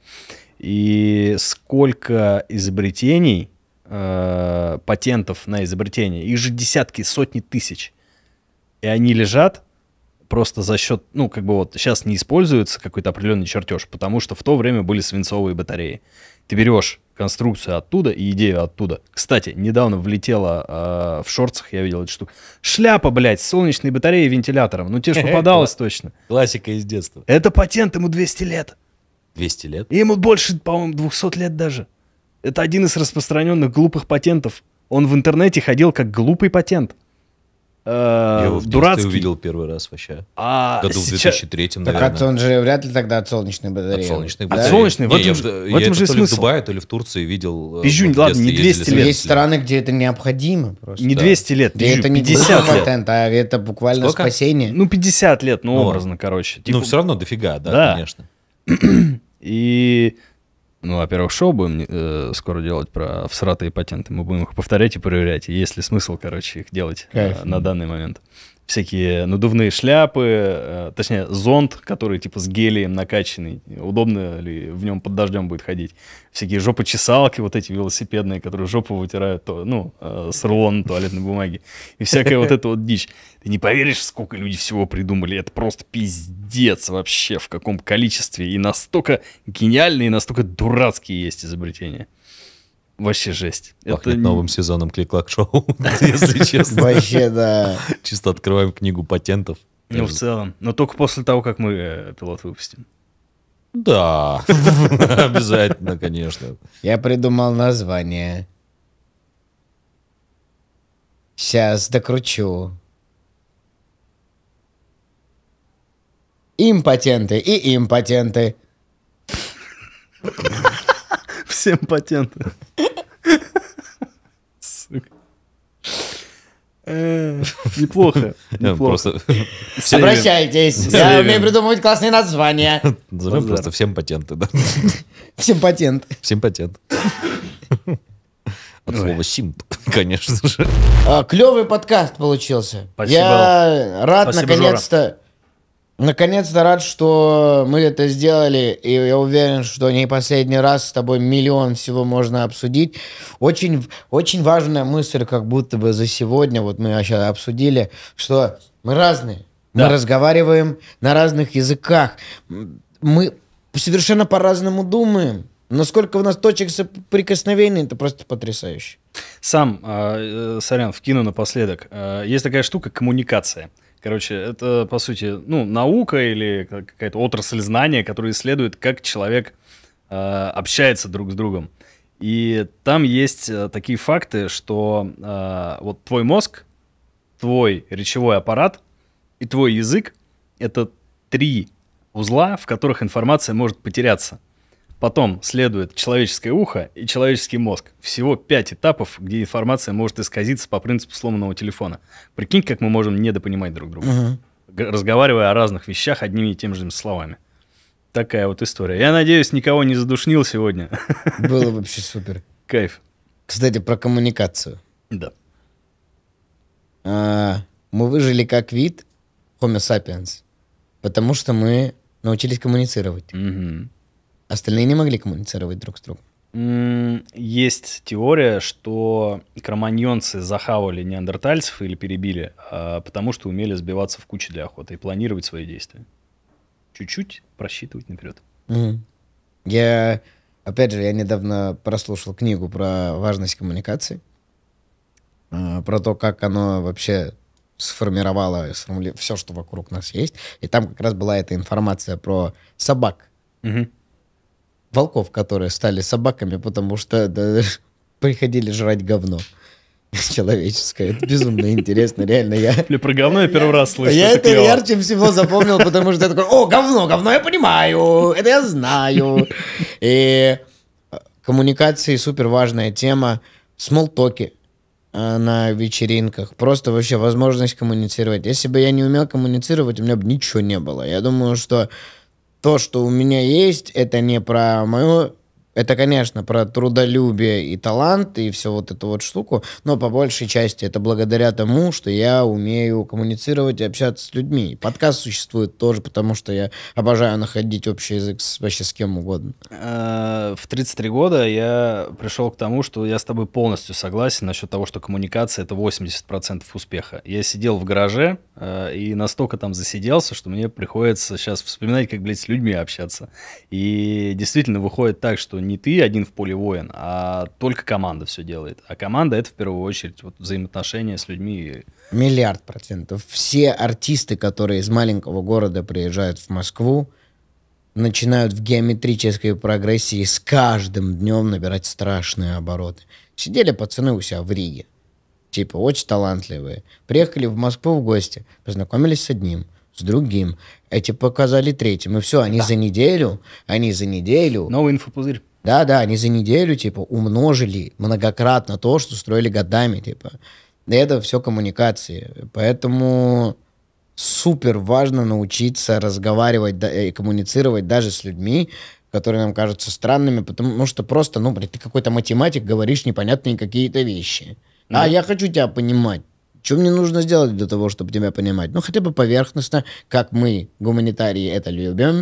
И сколько изобретений, э, патентов на изобретения, их же десятки, сотни тысяч. И они лежат просто за счет, ну, как бы вот сейчас не используется какой-то определенный чертеж, потому что в то время были свинцовые батареи. Ты берешь конструкцию оттуда и идею оттуда. Кстати, недавно влетела э, в шорцах, я видел эту штуку. Шляпа, блядь, солнечные батареи и вентилятором. Ну, тебе ж попадалось точно. Классика из детства. Это патент, ему 200 лет. 200 лет? Ему больше, по-моему, 200 лет даже. Это один из распространенных глупых патентов. Он в интернете ходил как глупый патент. Э, я его в дурацкий. увидел первый раз вообще. А Году сейчас... в 2003, наверное. Так от, он же вряд ли тогда от солнечной батареи. От солнечной батареи. От солнечной, не, в этом, я, в этом я же то смысл. в Дубае, то ли в Турции видел. Э, Пижунь, ладно, не 200 лет. Есть страны, где это необходимо просто. Не 200 лет, Да это не 50 лет. Контент, а это буквально Сколько? спасение. Ну, 50 лет, ну, ну образно, короче. Ну, типа... Ну, все равно дофига, да, да. конечно. И ну, во-первых, шоу будем э, скоро делать про всратые патенты. Мы будем их повторять и проверять. Есть ли смысл, короче, их делать э, на данный момент всякие надувные шляпы, э, точнее, зонт, который типа с гелием накачанный. Удобно ли в нем под дождем будет ходить? Всякие жопочесалки вот эти велосипедные, которые жопу вытирают, то, ну, э, с рулона туалетной бумаги. И всякая вот эта вот дичь. Ты не поверишь, сколько люди всего придумали. Это просто пиздец вообще, в каком количестве. И настолько гениальные, и настолько дурацкие есть изобретения. Вообще жесть. Пахнет Это... новым сезоном Клик-Клак Шоу, если честно. Вообще, да. Чисто открываем книгу патентов. Ну, в целом. Но только после того, как мы пилот э, выпустим. Да, обязательно, конечно. Я придумал название. Сейчас докручу. Импотенты и импотенты. Всем патенты. Э, неплохо. Ну, неплохо. Обращайтесь. Я умею придумывать классные названия. Назовем просто всем патенты, да? Всем патент. Всем патент. От слова симп, конечно же. А, Клевый подкаст получился. Спасибо. Я рад наконец-то Наконец-то рад, что мы это сделали, и я уверен, что не последний раз с тобой миллион всего можно обсудить. Очень, очень важная мысль, как будто бы за сегодня, вот мы сейчас обсудили, что мы разные, да. мы разговариваем на разных языках, мы совершенно по-разному думаем. Насколько у нас точек соприкосновения, это просто потрясающе. Сам, а, э, сорян, вкину напоследок. Э, есть такая штука – коммуникация. Короче, это, по сути, ну, наука или какая-то отрасль знания, которая исследует, как человек э, общается друг с другом. И там есть э, такие факты, что э, вот твой мозг, твой речевой аппарат и твой язык — это три узла, в которых информация может потеряться — Потом следует человеческое ухо и человеческий мозг. Всего пять этапов, где информация может исказиться по принципу сломанного телефона. Прикинь, как мы можем недопонимать друг друга, угу. разговаривая о разных вещах одними и теми же словами. Такая вот история. Я надеюсь, никого не задушнил сегодня. Было вообще супер. Кайф. Кстати, про коммуникацию. Да. А, мы выжили как вид Homo sapiens, потому что мы научились коммуницировать. Угу. Остальные не могли коммуницировать друг с другом. Есть теория, что кроманьонцы захавали неандертальцев или перебили, а, потому что умели сбиваться в кучи для охоты и планировать свои действия. Чуть-чуть просчитывать наперед. Угу. Я, опять же, я недавно прослушал книгу про важность коммуникации, а, про то, как оно вообще сформировало сформули... все, что вокруг нас есть. И там как раз была эта информация про собак. Угу волков, которые стали собаками, потому что да, приходили жрать говно человеческое. Это безумно интересно, реально. Я... Бля, про говно я первый раз слышу. Я это ярче всего запомнил, потому что я такой, о, говно, говно, я понимаю, это я знаю. И э, коммуникации супер важная тема. Смолтоки э, на вечеринках. Просто вообще возможность коммуницировать. Если бы я не умел коммуницировать, у меня бы ничего не было. Я думаю, что то, что у меня есть, это не про мое это, конечно, про трудолюбие и талант, и все вот эту вот штуку, но по большей части это благодаря тому, что я умею коммуницировать и общаться с людьми. Подкаст существует тоже, потому что я обожаю находить общий язык с, вообще с кем угодно. Э, в 33 года я пришел к тому, что я с тобой полностью согласен насчет того, что коммуникация — это 80% успеха. Я сидел в гараже э, и настолько там засиделся, что мне приходится сейчас вспоминать, как, блядь, с людьми общаться. И действительно выходит так, что не ты один в поле воин, а только команда все делает. А команда это в первую очередь вот, взаимоотношения с людьми. Миллиард процентов. Все артисты, которые из маленького города приезжают в Москву, начинают в геометрической прогрессии с каждым днем набирать страшные обороты. Сидели пацаны у себя в Риге. Типа, очень талантливые. Приехали в Москву в гости, познакомились с одним, с другим. Эти показали третьим. И все, они да. за неделю, они за неделю... Новый инфопузырь. Да-да, они за неделю, типа, умножили многократно то, что строили годами, типа. это все коммуникации. Поэтому супер важно научиться разговаривать да, и коммуницировать даже с людьми, которые нам кажутся странными, потому ну, что просто, ну, блин, ты какой-то математик, говоришь непонятные какие-то вещи. А ну, а я хочу тебя понимать. Что мне нужно сделать для того, чтобы тебя понимать? Ну, хотя бы поверхностно, как мы, гуманитарии, это любим,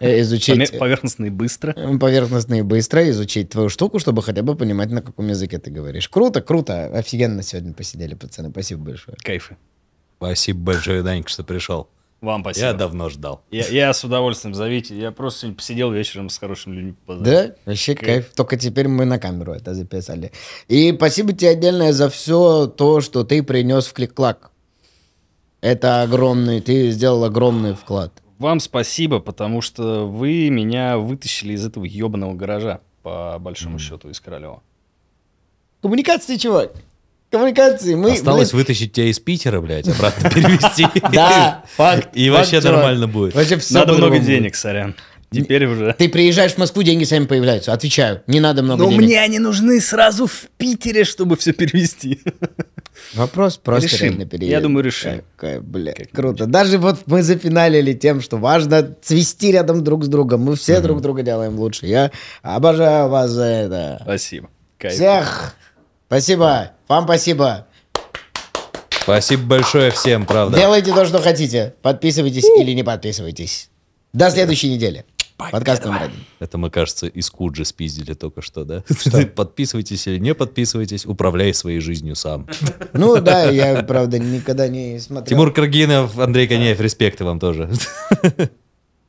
э, изучить... Поверхностно и быстро. Э, поверхностно и быстро изучить твою штуку, чтобы хотя бы понимать, на каком языке ты говоришь. Круто, круто. Офигенно сегодня посидели, пацаны. Спасибо большое. Кайфы. Спасибо большое, Даник, что пришел. Вам спасибо. Я давно ждал. Я, я с удовольствием зовите. Я просто сегодня посидел вечером с хорошими людьми. Да? Вообще кайф. кайф. Только теперь мы на камеру это записали. И спасибо тебе отдельное за все то, что ты принес в клик-клак. Это огромный, ты сделал огромный вклад. Вам спасибо, потому что вы меня вытащили из этого ебаного гаража, по большому mm. счету, из Королева. Коммуникации, чувак! коммуникации. Мы, Осталось блин... вытащить тебя из Питера, блядь, обратно перевести. Да, факт. И вообще нормально будет. Надо много денег, сорян. Теперь уже. Ты приезжаешь в Москву, деньги сами появляются. Отвечаю, не надо много Но денег. Но мне они нужны сразу в Питере, чтобы все перевести. Вопрос просто решим. реально переедем. Я думаю, решим. Э, какая, бля, как круто. Ничего. Даже вот мы зафиналили тем, что важно цвести рядом друг с другом. Мы все угу. друг друга делаем лучше. Я обожаю вас за это. Спасибо. Кайф. Всех Спасибо. Вам спасибо. Спасибо большое всем, правда. Делайте то, что хотите. Подписывайтесь или не подписывайтесь. До следующей недели. Подкаст номер один. Это мы, кажется, из Куджи спиздили только что, да? Что? Подписывайтесь или не подписывайтесь, управляй своей жизнью сам. Ну да, я, правда, никогда не смотрел. Тимур Каргинов, Андрей Коняев, респекты вам тоже.